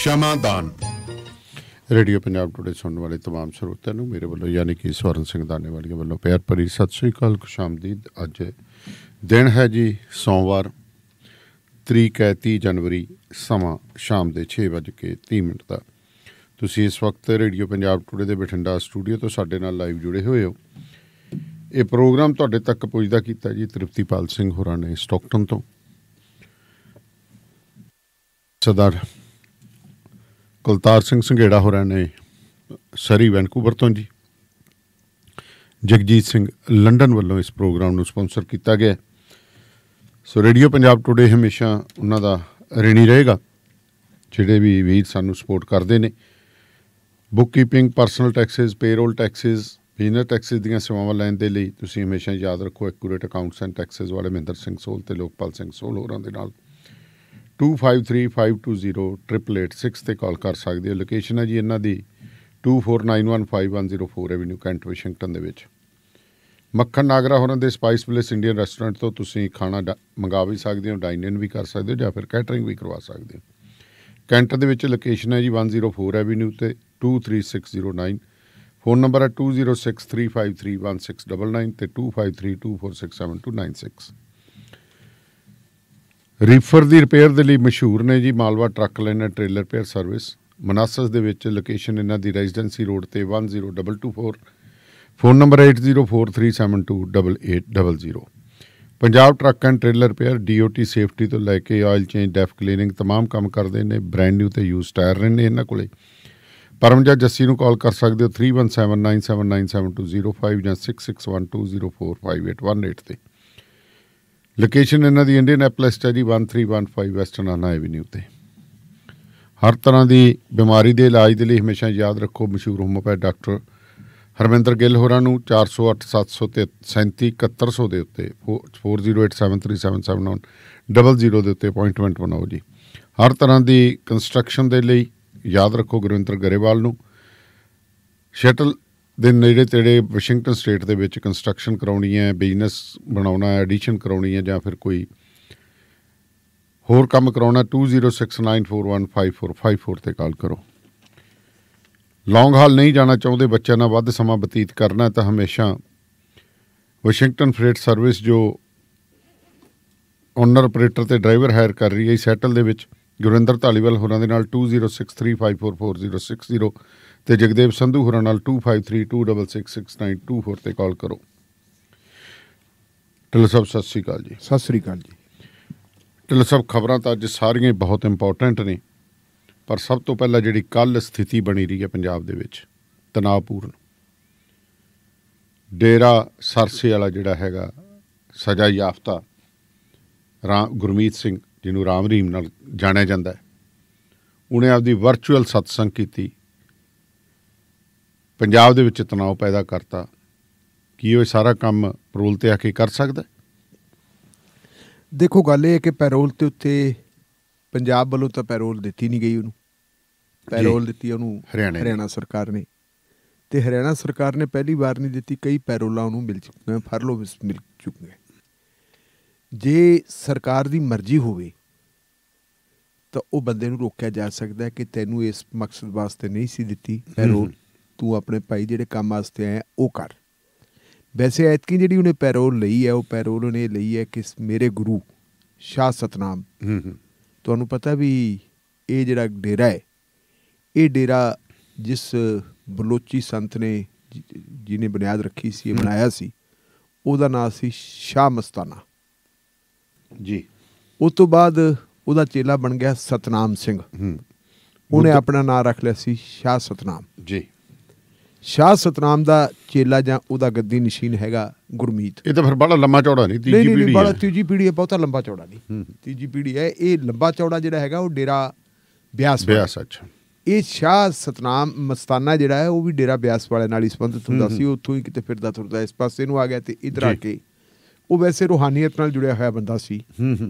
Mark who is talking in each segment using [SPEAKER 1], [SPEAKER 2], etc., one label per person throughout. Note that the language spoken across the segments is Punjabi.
[SPEAKER 1] ਸ਼ਮਾਦਾਨ ਰੇਡੀਓ ਪੰਜਾਬ ਟੁਡੇ ਸੁਣਨ ਵਾਲੇ तमाम ਸਰੋਤਿਆਂ ਨੂੰ ਮੇਰੇ ਵੱਲੋਂ ਯਾਨੀ ਕਿ ਸਵਰਨ ਸਿੰਘ ਦਾਨੇਵਾਲੀ ਵੱਲੋਂ ਪਿਆਰ ਭਰੀ ਸਤਿ ਸ੍ਰੀ ਅਕਾਲ ਖੁਸ਼ਾਮਦੀਦ ਅੱਜ ਦਿਨ ਹੈ ਜੀ ਸੋਮਵਾਰ ਤਰੀਕ ਹੈ 30 ਜਨਵਰੀ ਸਮਾਂ ਸ਼ਾਮ ਦੇ 6:30 ਮਿੰਟ ਦਾ ਤੁਸੀਂ ਇਸ ਵਕਤ ਰੇਡੀਓ ਪੰਜਾਬ ਟੁਡੇ ਦੇ ਬਠਿੰਡਾ ਸਟੂਡੀਓ ਤੋਂ ਸਾਡੇ ਨਾਲ ਲਾਈਵ ਜੁੜੇ ਹੋਏ ਹੋ ਇਹ ਪ੍ਰੋਗਰਾਮ ਤੁਹਾਡੇ ਤੱਕ ਪਹੁੰਚਦਾ ਕੀਤਾ ਜੀ ਤ੍ਰਿਪਤੀਪਾਲ ਸਿੰਘ ਹੋਰਾਂ ਨੇ ਸਟਾਕਟਨ ਤੋਂ ਸਰਦਾਰ ਕੁਲਤਾਰ ਸਿੰਘ ਸੰਘੇੜਾ ਹੋਰਾਂ ਨੇ ਸਰੀ ਵੈਨਕੂਵਰ ਤੋਂ ਜੀ ਜਗਜੀਤ ਸਿੰਘ ਲੰਡਨ ਵੱਲੋਂ ਇਸ ਪ੍ਰੋਗਰਾਮ ਨੂੰ ਸਪਾਂਸਰ ਕੀਤਾ ਗਿਆ ਸੋ ਰੇਡੀਓ ਪੰਜਾਬ ਟੁਡੇ ਹਮੇਸ਼ਾ ਉਹਨਾਂ ਦਾ ਰਿਣੀ ਰਹੇਗਾ ਜਿਹੜੇ ਵੀ ਵੀਰ ਸਾਨੂੰ ਸਪੋਰਟ ਕਰਦੇ ਨੇ bookkeeping personal taxes payroll taxes business taxes ਦੀਆਂ ਸੇਵਾਵਾਂ ਲੈਣ ਦੇ ਲਈ ਤੁਸੀਂ ਹਮੇਸ਼ਾ ਯਾਦ ਰੱਖੋ ਐਕੂਰੇਟ ਅਕਾਊਂਟਸ ਐਂਡ ਟੈਕਸਸ ਵਾਲੇ ਮਹਿੰਦਰ ਸਿੰਘ ਸੋਲ ਤੇ ਲੋਕਪਾਲ ਸਿੰਘ ਸੋਲ ਹੋਰਾਂ ਦੇ ਨਾਲ 2535208886 ਤੇ ਕਾਲ ਕਰ ਸਕਦੇ ਹੋ ਲੋਕੇਸ਼ਨ ਹੈ ਜੀ ਇਹਨਾਂ ਦੀ 24915104 ਐਵੇਨਿਊ ਕੈਂਟ ਵਾਸ਼ਿੰਗਟਨ ਦੇ ਵਿੱਚ ਮੱਖਣ ਨਾਗਰਾ ਹੋਰਾਂ ਦੇ ਸਪਾਈਸ ਪਲੇਸ ਇੰਡੀਅਨ ਰੈਸਟੋਰੈਂਟ ਤੋਂ ਤੁਸੀਂ ਖਾਣਾ ਮੰਗਾ ਵੀ ਸਕਦੇ ਹੋ ਡਾਈਨ ਇਨ ਵੀ ਕਰ ਸਕਦੇ ਹੋ ਜਾਂ ਫਿਰ ਕੈਟਰਿੰਗ ਵੀ ਕਰਵਾ ਸਕਦੇ ਹੋ ਕੈਂਟ ਦੇ ਵਿੱਚ ਲੋਕੇਸ਼ਨ ਹੈ ਜੀ 104 ਐਵੇਨਿਊ ਤੇ 23609 ਫੋਨ ਨੰਬਰ ਹੈ 2063531699 ਤੇ 2532467296 ਰੀਫਰ ਦੀ ਰਿਪੇਅਰ ਦੇ ਲਈ ਮਸ਼ਹੂਰ ਨੇ ਜੀ ਮਾਲਵਾ ਟਰੱਕ ਲੈਨਰ ਟ੍ਰੇਲਰ ਰਿਪੇਅਰ ਸਰਵਿਸ ਮਨਾਸਸ ਦੇ ਵਿੱਚ ਲੋਕੇਸ਼ਨ ਇਹਨਾਂ ਦੀ ਰੈਜ਼ੀਡੈਂਸੀ ਰੋਡ ਤੇ 10224 phone number 8043728800 Punjab truck and trailer repair DOT safety ਤੋਂ ਲੈ ਕੇ ਆਇਲ ਚੇਂਜ ਡੈਫ ਕਲੀਨਿੰਗ ਤਮਾਮ ਕੰਮ ਕਰਦੇ ਨੇ ਬ੍ਰੈਂਡ ਨਿਊ ਤੇ ਯੂਜ਼ ਟਾਇਰ ਨੇ ਇਹਨਾਂ ਕੋਲੇ ਪਰਮਜਾ ਜੱਸੀ ਨੂੰ ਕਾਲ ਕਰ ਸਕਦੇ ਹੋ 3179797205 ਜਾਂ 6612045818 ਤੇ ਲੋਕੇਸ਼ਨ ਇਹਨਾਂ ਦੀ ਇੰਡੀਅਨ ਐਪਲਸ ਹੈ ਜੀ 1315 ਵੈਸਟਰਨ ਆਨਾ ਐਵਨਿਊ ਤੇ ਹਰ ਤਰ੍ਹਾਂ ਦੀ ਬਿਮਾਰੀ ਦੇ ਇਲਾਜ ਦੇ ਲਈ ਹਮੇਸ਼ਾ ਯਾਦ ਰੱਖੋ ਮਸ਼ਹੂਰ ਹੋਮੋਪੈਥ ਡਾਕਟਰ ਹਰਮਿੰਦਰ ਗਿੱਲ ਹੋਰਾਂ ਨੂੰ 4087737100 ਦੇ ਉੱਤੇ 4087377790 ਦੇ ਉੱਤੇ ਅਪਾਇੰਟਮੈਂਟ ਬਣਾਓ ਜੀ ਹਰ ਤਰ੍ਹਾਂ ਦੀ ਕੰਸਟਰਕਸ਼ਨ ਦੇ ਲਈ ਯਾਦ ਰੱਖੋ ਗੁਰਵਿੰਦਰ ਗਰੇਵਾਲ ਨੂੰ ਸ਼ਟਲ ਦੇ ਨੇੜੇ ਤੇੜੇ ਵਾਸ਼ਿੰਗਟਨ ਸਟੇਟ ਦੇ ਵਿੱਚ ਕੰਸਟਰਕਸ਼ਨ ਕਰਾਉਣੀ ਹੈ ਬਿਜ਼ਨਸ ਬਣਾਉਣਾ ਹੈ ਐਡੀਸ਼ਨ ਕਰਾਉਣੀ ਹੈ ਜਾਂ ਫਿਰ ਕੋਈ ਹੋਰ ਕੰਮ ਕਰਾਉਣਾ 2069415454 ਤੇ ਕਾਲ ਕਰੋ ਲੌਂਗ ਹਾਲ ਨਹੀਂ ਜਾਣਾ ਚਾਹੁੰਦੇ ਬੱਚਿਆਂ ਨਾਲ ਵੱਧ ਸਮਾਂ ਬਤੀਤ ਕਰਨਾ ਤਾਂ ਹਮੇਸ਼ਾ ਵਾਸ਼ਿੰਗਟਨ ਫਰੇਟ ਸਰਵਿਸ ਜੋ ਓਨਰ ਆਪਰੇਟਰ ਤੇ ਡਰਾਈਵਰ ਹਾਇਰ ਕਰ ਰਹੀ ਹੈ ਸੈਟਲ ਦੇ ਵਿੱਚ ਗੁਰਿੰਦਰ ਢਾਲੀਵਾਲ ਹੋਰਾਂ ਦੇ ਨਾਲ 2063544060 ਤੇ ਜਗਦੇਵ ਸੰਧੂ ਹੋਰਾਂ ਨਾਲ 2532666924 ਤੇ ਕਾਲ ਕਰੋ ਟਿਲ ਸਭ ਸਤਿ ਸ੍ਰੀ ਅਕਾਲ ਜੀ ਸਤਿ ਸ੍ਰੀ ਅਕਾਲ ਜੀ ਟਿਲ ਸਭ ਖਬਰਾਂ ਤਾਂ ਅੱਜ ਸਾਰੀਆਂ ਬਹੁਤ ਇੰਪੋਰਟੈਂਟ ਨੇ ਪਰ ਸਭ ਤੋਂ ਪਹਿਲਾਂ ਜਿਹੜੀ ਕੱਲ ਸਥਿਤੀ ਬਣੀ ਰਹੀ ਹੈ ਪੰਜਾਬ ਦੇ ਵਿੱਚ ਤਣਾਅਪੂਰਨ ਡੇਰਾ ਸਰਸੇ ਵਾਲਾ ਜਿਹੜਾ ਹੈਗਾ ਸਜ਼ਾ ਯਾਫਤਾ ਗੁਰਮੀਤ ਸਿੰਘ ਜਿਹਨੂੰ ਰਾਮ ਰੀਮ ਨਾਲ ਜਾਣਿਆ ਜਾਂਦਾ ਹੈ ਉਹਨੇ ਆਪਦੀ ਵਰਚੁਅਲ ਸਤਸੰਗ ਕੀਤੀ ਪੰਜਾਬ ਦੇ ਵਿੱਚ ਤਣਾਅ ਪੈਦਾ ਕਰਤਾ ਕੀ ਉਹ ਸਾਰਾ ਕੰਮ ਪੈਰੋਲ ਤੇ ਆ ਕੇ ਕਰ ਸਕਦਾ
[SPEAKER 2] ਦੇਖੋ ਗੱਲ ਇਹ ਹੈ ਕਿ ਪੈਰੋਲ ਤੇ ਉੱਤੇ ਪੰਜਾਬ ਵੱਲੋਂ ਤਾਂ ਪੈਰੋਲ ਦਿੱਤੀ ਨਹੀਂ ਗਈ ਉਹਨੂੰ ਪੈਰੋਲ ਦਿੱਤੀ ਉਹਨੂੰ ਹਰਿਆਣਾ ਸਰਕਾਰ ਨੇ ਤੇ ਹਰਿਆਣਾ ਸਰਕਾਰ ਨੇ ਪਹਿਲੀ ਵਾਰ ਨਹੀਂ ਦਿੱਤੀ ਕਈ ਪੈਰੋਲਾਂ ਉਹਨੂੰ ਮਿਲ ਚੁੱਕੀਆਂ ਫਰਲੋ ਮਿਲ ਚੁੱਕੀਆਂ ਜੇ ਸਰਕਾਰ ਦੀ ਮਰਜ਼ੀ ਹੋਵੇ ਤਾਂ ਉਹ ਬੰਦੇ ਨੂੰ ਰੋਕਿਆ ਜਾ ਸਕਦਾ ਹੈ ਕਿ ਤੈਨੂੰ ਇਸ ਮਕਸਦ ਵਾਸਤੇ ਨਹੀਂ ਸੀ ਦਿੱਤੀ ਪੈਰੋਲ ਤੂੰ ਆਪਣੇ ਭਾਈ ਜਿਹੜੇ ਕੰਮ ਵਾਸਤੇ ਆਇਆ ਉਹ ਕਰ ਵੈਸੇ ਐਤਕੀ ਜਿਹੜੀ ਉਹਨੇ ਪੈਰੋਲ ਲਈ ਹੈ ਉਹ ਪੈਰੋਲ ਉਹਨੇ ਲਈ ਹੈ ਕਿਸ ਮੇਰੇ ਗੁਰੂ ਸ਼ਾਹ ਸਤਨਾਮ ਤੁਹਾਨੂੰ ਪਤਾ ਵੀ ਇਹ ਜਿਹੜਾ ਡੇਰਾ ਹੈ ਇਹ ਡੇਰਾ ਜਿਸ ਬਲੋਚੀ ਸੰਤ ਨੇ ਜਿਹਨੇ ਬੁਨਿਆਦ ਰੱਖੀ ਸੀ ਇਹ ਬਣਾਇਆ ਸੀ ਉਹਦਾ ਨਾਮ ਸੀ ਸ਼ਾਹ ਮਸਤਾਨਾ ਜੀ ਉਸ ਤੋਂ ਬਾਅਦ ਉਹਦਾ ਚੇਲਾ ਬਣ ਗਿਆ ਸਤਨਾਮ ਸਿੰਘ ਉਹਨੇ ਆਪਣਾ ਨਾਮ ਰੱਖ ਲਿਆ ਸੀ ਸ਼ਾਹ ਸਤਨਾਮ ਜੀ ਸ਼ਾਹ ਸਤਨਾਮ ਦਾ ਚੇਲਾ ਜਾਂ ਉਹਦਾ ਗੱਦੀ ਨਸ਼ੀਨ ਹੈਗਾ ਗੁਰਮੀਤ ਇਹ ਤਾਂ ਫਿਰ ਬੜਾ ਲੰਮਾ ਚੌੜਾ ਨਹੀਂ ਤੀਜੀ ਪੀੜ੍ਹੀ ਨਹੀਂ ਬੜਾ ਤੀਜੀ ਪੀੜ੍ਹੀ ਹੈ ਬਹੁਤਾ ਲੰਮਾ ਚੌੜਾ ਨਹੀਂ ਤੀਜੀ ਪੀੜ੍ਹੀ ਹੈ ਇਹ ਲੰਮਾ ਚੌੜਾ ਜਿਹੜਾ ਹੈਗਾ ਉਹ ਡੇਰਾ ਬਿਆਸ ਬਿਆਸ ਅੱਛਾ ਇਹ ਸ਼ਾਹ ਸਤਨਾਮ ਮਸਤਾਨਾ ਜਿਹੜਾ ਹੈ ਉਹ ਵੀ ਡੇਰਾ ਬਿਆਸ ਵਾਲੇ ਨਾਲ ਹੀ ਸੰਬੰਧਿਤ ਹੁੰਦਾ ਸੀ ਉੱਥੋਂ ਹੀ ਕਿਤੇ ਫਿਰਦਾ ਤੁਰਦਾ ਇਸ ਪਾਸੇ ਨੂੰ ਆ ਗਿਆ ਤੇ ਇਧਰ ਆ ਕੇ ਉਹ ਵੈਸੇ ਰੋਹਾਨੀਅਤ ਨਾਲ ਜੁੜਿਆ ਹੋਇਆ ਬੰਦਾ ਸੀ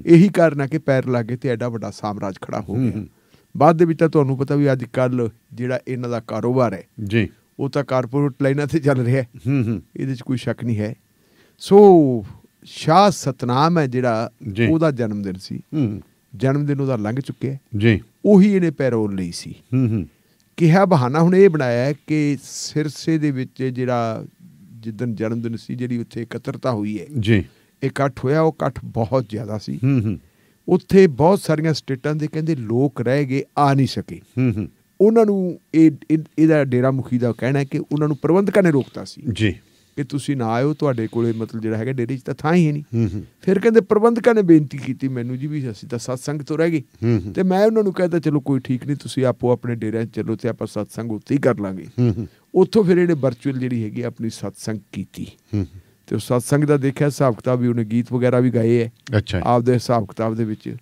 [SPEAKER 2] ਇਹੀ ਕਾਰਨ ਹੈ ਕਿ ਪੈਰ ਲਾਗੇ ਤੇ ਐਡਾ ਵੱਡਾ ਸਾਮਰਾਜ ਖੜਾ ਹੋ ਗਿਆ ਬਾਅਦ ਦੇ ਵਿੱਚ ਤਾਂ ਤੁਹਾਨੂੰ ਪਤਾ ਵੀ ਅੱਜ ਕੱਲ ਜਿਹੜਾ ਇਹਨਾਂ ਦਾ ਕਾਰੋਬਾਰ ਹੈ ਜੀ ਉਹ ਤਾਂ ਕਾਰਪੋਰੇਟ ਲਾਈਨਾਂ ਤੇ ਚੱਲ ਰਿਹਾ ਹੂੰ ਹੂੰ ਇਹਦੇ 'ਚ ਕੋਈ ਸ਼ੱਕ ਨਹੀਂ ਹੈ ਸੋ ਸ਼ਾ ਸਤਨਾਮ ਹੈ ਜਿਹੜਾ ਉਹਦਾ ਜਨਮ ਦਿਨ ਸੀ ਹੂੰ ਜਨਮ ਦਿਨ ਉਹਦਾ ਲੰਘ ਚੁੱਕਿਆ ਜੀ ਉਹੀ ਇਹਨੇ ਪੈਰੋਲ ਲਈ ਸੀ ਹੂੰ ਹੂੰ ਕਿਹਾ ਬਹਾਨਾ ਹੁਣ ਇਹ ਬਣਾਇਆ ਕਿ ਸਿਰਸੇ ਦੇ ਵਿੱਚ ਜਿਹੜਾ ਜਿੱਦਨ ਜਨਮ ਦਿਨ ਸੀ ਜਿਹੜੀ ਉੱਥੇ ਇਕੱਤਰਤਾ ਹੋਈ ਹੈ ਜੀ ਇਕੱਠ ਹੋਇਆ ਉਹ ਇਕੱਠ ਬਹੁਤ ਜ਼ਿਆਦਾ ਸੀ ਹੂੰ ਹੂੰ ਉੱਥੇ ਬਹੁਤ ਸਾਰੀਆਂ ਸਟੇਟਾਂ ਦੇ ਕਹਿੰਦੇ ਲੋਕ ਰਹਿ ਗਏ ਆ ਨਹੀਂ ਸਕੇ ਹੂੰ ਹੂੰ ਉਹਨਾਂ ਨੂੰ ਇਹ ਇਹਦਾ ਡੇਰਾ ਮੁਖੀ ਦਾ ਕਹਿਣਾ ਹੈ ਕਿ ਉਹਨਾਂ ਨੂੰ ਪ੍ਰਬੰਧਕਾਂ ਨੇ ਰੋਕਤਾ ਸੀ ਜੀ ਕਿ ਤੁਸੀਂ ਨਾ ਆਇਓ ਤੁਹਾਡੇ ਕੋਲੇ ਮਤਲਬ ਜਿਹੜਾ ਹੈਗਾ ਡੇਰੇ 'ਚ ਤਾਂ ਥਾਂ ਹੀ ਨਹੀਂ ਫਿਰ ਕਹਿੰਦੇ ਪ੍ਰਬੰਧਕਾਂ ਨੇ ਬੇਨਤੀ ਕੀਤੀ ਮੈਨੂੰ ਜੀ ਵੀ ਅਸੀਂ ਤਾਂ ਸਤਸੰਗ ਤੋਂ ਰਹਿ ਗਏ ਤੇ ਮੈਂ ਉਹਨਾਂ ਨੂੰ ਕਹਿੰਦਾ ਚਲੋ ਕੋਈ ਠੀਕ ਨਹੀਂ ਤੁਸੀਂ ਆਪੋ ਆਪਣੇ ਡੇਰੇ 'ਚ ਚਲੋ ਤੇ ਆਪਾਂ ਸਤਸੰਗ ਉੱਥੇ ਹੀ ਕਰ ਲਾਂਗੇ ਉੱਥੋਂ ਫਿਰ ਇਹਨੇ ਵਰਚੁਅਲ ਜਿਹੜੀ ਹੈਗੀ ਆਪਣੀ ਸਤਸੰਗ ਕੀਤੀ ਤੇ ਉਹ ਸਤਸੰਗ ਦਾ ਦੇਖਿਆ ਹਿਸਾਬ ਕਿਤਾਬ ਵੀ ਉਹਨੇ ਗੀਤ ਵਗੈਰਾ ਵੀ ਗਾਏ ਹੈ ਅੱਛਾ ਆਪਦੇ ਹਿਸਾਬ ਕਿਤਾਬ ਦੇ ਵਿੱਚ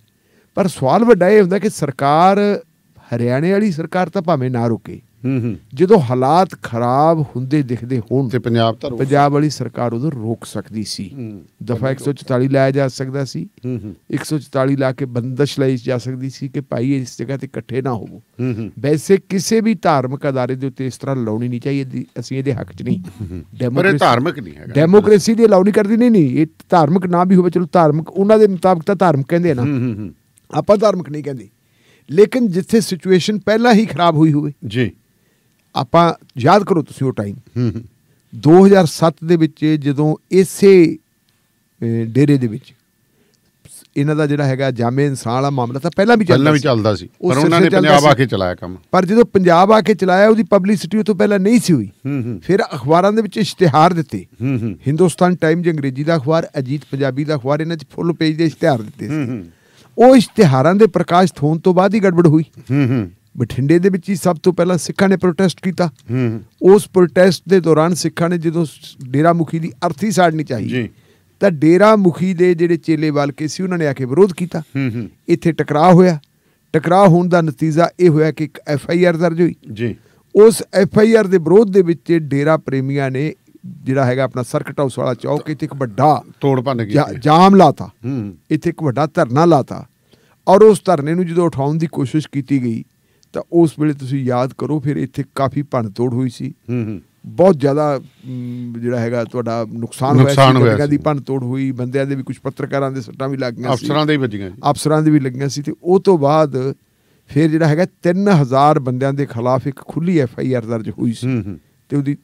[SPEAKER 2] ਪਰ ਸਵਾਲ ਵੱਡਾ ਇਹ ਹੁੰਦਾ ਕਿ ਸਰਕਾਰ ਹਰਿਆਣੇ ਵਾਲੀ ਸਰਕਾਰ ਤਾਂ ਭਾਵੇਂ ਨਾ ਰੁਕੇ ਜਦੋਂ ਹਾਲਾਤ ਖਰਾਬ ਹੁੰਦੇ ਦਿਖਦੇ ਹੋਣ ਤੇ ਪੰਜਾਬ ਤਾਂ ਪੰਜਾਬ ਵਾਲੀ ਸਰਕਾਰ ਉਹਨੂੰ ਰੋਕ ਸਕਦੀ ਸੀ ਦਫਾ 144 ਲਾਇਆ ਜਾ ਸਕਦਾ ਸੀ 144 ਲਾ ਕੇ ਬੰਦਸ਼ ਲਈ ਜਾ ਸਕਦੀ ਸੀ ਕਿ ਭਾਈ ਇਸ ਜਗ੍ਹਾ ਤੇ ਇਕੱਠੇ ਨਾ ਹੋਵੋ ਵੈਸੇ ਕਿਸੇ ਵੀ ਧਾਰਮਿਕ ਅਦਾਰੇ ਦੇ ਉੱਤੇ ਇਸ ਤਰ੍ਹਾਂ ਲਾਉਣੀ ਨਹੀਂ ਚਾਹੀਦੀ ਅਸੀਂ ਇਹਦੇ ਹੱਕ 'ਚ ਨਹੀਂ ਡੈਮੋਕ੍ਰੇਸੀ ਧਾਰਮਿਕ ਨਹੀਂ ਹੈਗਾ ਡੈਮੋਕ੍ਰੇਸੀ ਦੀ ਲਾਉਣੀ ਕਰਦੀ ਨਹੀਂ ਨਹੀਂ ਇਹ ਧਾਰਮਿਕ ਨਾ ਵੀ ਹੋਵੇ ਚਲੋ ਧਾਰਮਿਕ ਉਹਨਾਂ ਦੇ ਮੁਤਾਬਕ ਤਾਂ ਧਾਰਮਿਕ ਕਹਿੰਦੇ ਨਾ ਆਪਾਂ ਧਾਰਮਿਕ ਨਹੀਂ ਕਹਿੰਦੇ ਲੇਕਿਨ ਜਿੱਥੇ ਸਿਚੁਏਸ਼ਨ ਪਹਿਲਾਂ ਹੀ ਖਰਾਬ ਹੋਈ ਹੋਵੇ ਜੀ ਆਪਾਂ ਯਾਦ ਕਰੋ ਤੁਸੀਂ ਉਹ ਟਾਈਮ ਹੂੰ 2007 ਦੇ ਵਿੱਚ ਜਦੋਂ ਇਸੇ ਡੇਰੇ ਦੇ ਵਿੱਚ ਇਹਨਾਂ ਦਾ ਜਿਹੜਾ ਹੈਗਾ ਜਾਮੇ ਇਨਸਾਨ ਵਾਲਾ ਮਾਮਲਾ ਤਾਂ ਪਹਿਲਾਂ ਵੀ ਚੱਲਦਾ ਸੀ ਪਹਿਲਾਂ ਵੀ ਚੱਲਦਾ ਸੀ ਪਰ ਉਹਨਾਂ ਨੇ ਪੰਜਾਬ ਆ ਕੇ ਚਲਾਇਆ ਕੰਮ ਪਰ ਜਦੋਂ ਪੰਜਾਬ ਆ ਕੇ ਚਲਾਇਆ ਉਹਦੀ ਪਬਲਿਸਿਟੀ ਉਹ ਤੋਂ ਪਹਿਲਾਂ ਨਹੀਂ ਸੀ ਹੋਈ ਫਿਰ ਅਖਬਾਰਾਂ ਦੇ ਵਿੱਚ ਇਸ਼ਤਿਹਾਰ ਦਿੱਤੇ ਹਿੰਦੁਸਤਾਨ ਟਾਈਮ ਜੇ ਅੰਗਰੇਜ਼ੀ ਦਾ ਅਖਬਾਰ ਅਜੀਤ ਪੰਜਾਬੀ ਦਾ ਅਖਬਾਰ ਇਹਨਾਂ 'ਚ ਫੁੱਲ ਪੇਜ ਦੇ ਇਸ਼ਤਿਹਾਰ ਦਿੱਤੇ ਸੀ ਉਹ ਇਸ਼ਤਿਹਾਰਾਂ ਦੇ ਪ੍ਰਕਾਸ਼ਿਤ ਹੋਣ ਤੋਂ ਬਾਅਦ ਹੀ ਗੜਬੜ ਹੋਈ ਹੂੰ ਹੂੰ ਬਠਿੰਡੇ ਦੇ ਵਿੱਚ ਹੀ ਸਭ ਤੋਂ ਪਹਿਲਾਂ ਸਿੱਖਾਂ ਨੇ ਪ੍ਰੋਟੈਸਟ ਕੀਤਾ ਹੂੰ ਉਸ ਪ੍ਰੋਟੈਸਟ ਦੇ ਦੌਰਾਨ ਸਿੱਖਾਂ ਨੇ ਜਦੋਂ ਡੇਰਾ ਮੁਖੀ ਦੀ ਅਰਥੀ ਸਾੜਨੀ ਚਾਹੀ ਜੀ ਤਾਂ ਡੇਰਾ ਮੁਖੀ ਦੇ ਜਿਹੜੇ ਚੇਲੇ ਵਾਲਕੇ ਸੀ ਉਹਨਾਂ ਨੇ ਆ ਕੇ ਵਿਰੋਧ ਕੀਤਾ ਇੱਥੇ ਟਕਰਾਅ ਹੋਇਆ ਟਕਰਾਅ ਹੋਣ ਦਾ ਨਤੀਜਾ ਇਹ ਹੋਇਆ ਕਿ ਇੱਕ ਐਫ ਆਈ ਆਰ ਦਰਜ ਹੋਈ ਜੀ ਉਸ ਐਫ ਆਈ ਆਰ ਦੇ ਵਿਰੋਧ ਦੇ ਵਿੱਚ ਡੇਰਾ ਪ੍ਰੇਮੀਆਂ ਨੇ ਜਿਹੜਾ ਹੈਗਾ ਆਪਣਾ ਸਰਕਟ ਹਾਊਸ ਵਾਲਾ ਚੌਕ ਇੱਥੇ ਇੱਕ ਵੱਡਾ ਤੋੜ ਭੰਨ ਗਿਆ ਜਾਮ ਲਾਤਾ ਇੱਥੇ ਇੱਕ ਵੱਡਾ ਧਰਨਾ ਲਾਤਾ ਔਰ ਉਸ ਧਰਨੇ ਨੂੰ ਜਦੋਂ ਉਠਾਉਣ ਦੀ ਕੋਸ਼ਿਸ਼ ਕੀਤੀ ਗਈ ਤਾਂ ਉਸ ਵੇਲੇ ਤੁਸੀਂ ਯਾਦ ਕਰੋ ਫਿਰ ਇੱਥੇ ਕਾਫੀ ਭੰਨਤੋੜ ਹੋਈ ਸੀ ਹੂੰ ਹੂੰ ਬਹੁਤ ਜ਼ਿਆਦਾ ਜਿਹੜਾ ਹੈਗਾ ਤੁਹਾਡਾ ਨੁਕਸਾਨ ਹੋਇਆ ਸੀ ਦੀ ਭੰਨਤੋੜ ਹੋਈ ਬੰਦਿਆਂ ਦੇ ਵੀ ਕੁਝ ਪੱਤਰਕਾਰਾਂ ਦੇ ਸੱਟਾਂ ਵੀ ਲੱਗੀਆਂ ਸੀ ਅਫਸਰਾਂ ਦੇ ਵੀ ਵੱਜੀਆਂ ਅਫਸਰਾਂ ਦੇ ਵੀ ਲੱਗੀਆਂ ਸੀ ਤੇ ਉਹ ਤੋਂ ਬਾਅਦ ਫਿਰ ਜਿਹੜਾ ਹੈਗਾ 3000 ਬੰਦਿਆਂ ਦੇ ਖਿਲਾਫ ਇੱਕ ਖੁੱਲੀ ਐਫ ਆਈ ਆਰ ਦਰਜ ਹੋਈ ਸੀ ਤੇ ਉਹਦੀ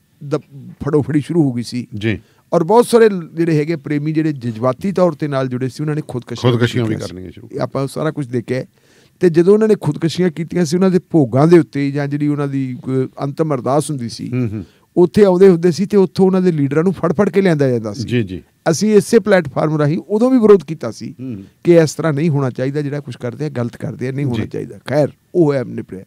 [SPEAKER 2] ਫੜੋ ਫੜੀ ਸ਼ੁਰੂ ਹੋ ਗਈ ਸੀ ਜੀ ਔਰ ਬਹੁਤ ਸਾਰੇ ਜਿਹੜੇ ਹੈਗੇ ਪ੍ਰੇਮੀ ਜਿਹੜੇ ਜਜ਼ਬਾਤੀ ਤੌਰ ਤੇ ਨਾਲ ਜੁੜੇ ਸੀ ਉਹਨਾਂ ਨੇ ਖੁਦਕਸ਼ੀਆਂ ਖੁਦਕਸ਼ੀਆਂ ਵੀ ਕਰਨੀਆਂ ਸ਼ੁਰੂ ਆਪਾਂ ਸਾਰਾ ਕੁਝ ਦੇਖਿਆ ਤੇ ਜਦੋਂ ਉਹਨਾਂ ਨੇ ਖੁਦਕਸ਼ੀਆਂ ਕੀਤੀਆਂ ਸੀ ਉਹਨਾਂ ਦੇ ਭੋਗਾਂ ਦੇ ਉੱਤੇ ਜਾਂ ਜਿਹੜੀ ਉਹਨਾਂ ਦੀ ਅੰਤਮ ਅਰਦਾਸ ਹੁੰਦੀ ਸੀ ਉੱਥੇ ਆਉਂਦੇ ਹੁੰਦੇ ਸੀ ਤੇ ਉੱਥੋਂ ਉਹਨਾਂ ਦੇ ਲੀਡਰਾਂ ਨੂੰ ਫੜ-ਫੜ ਕੇ ਲਿਆਂਦਾ ਜਾਂਦਾ ਸੀ ਜੀ ਜੀ ਅਸੀਂ ਇਸੇ ਪਲੇਟਫਾਰਮ ਰਾਹੀਂ ਉਦੋਂ ਵੀ ਵਿਰੋਧ ਕੀਤਾ ਸੀ ਕਿ ਇਸ ਤਰ੍ਹਾਂ ਨਹੀਂ ਹੋਣਾ ਚਾਹੀਦਾ ਜਿਹੜਾ ਕੁਝ ਕਰਦੇ ਆ ਗਲਤ ਕਰਦੇ ਆ ਨਹੀਂ ਹੋਣਾ ਚਾਹੀਦਾ ਖੈਰ ਉਹ ਹੈ ਨਿਪੜਿਆ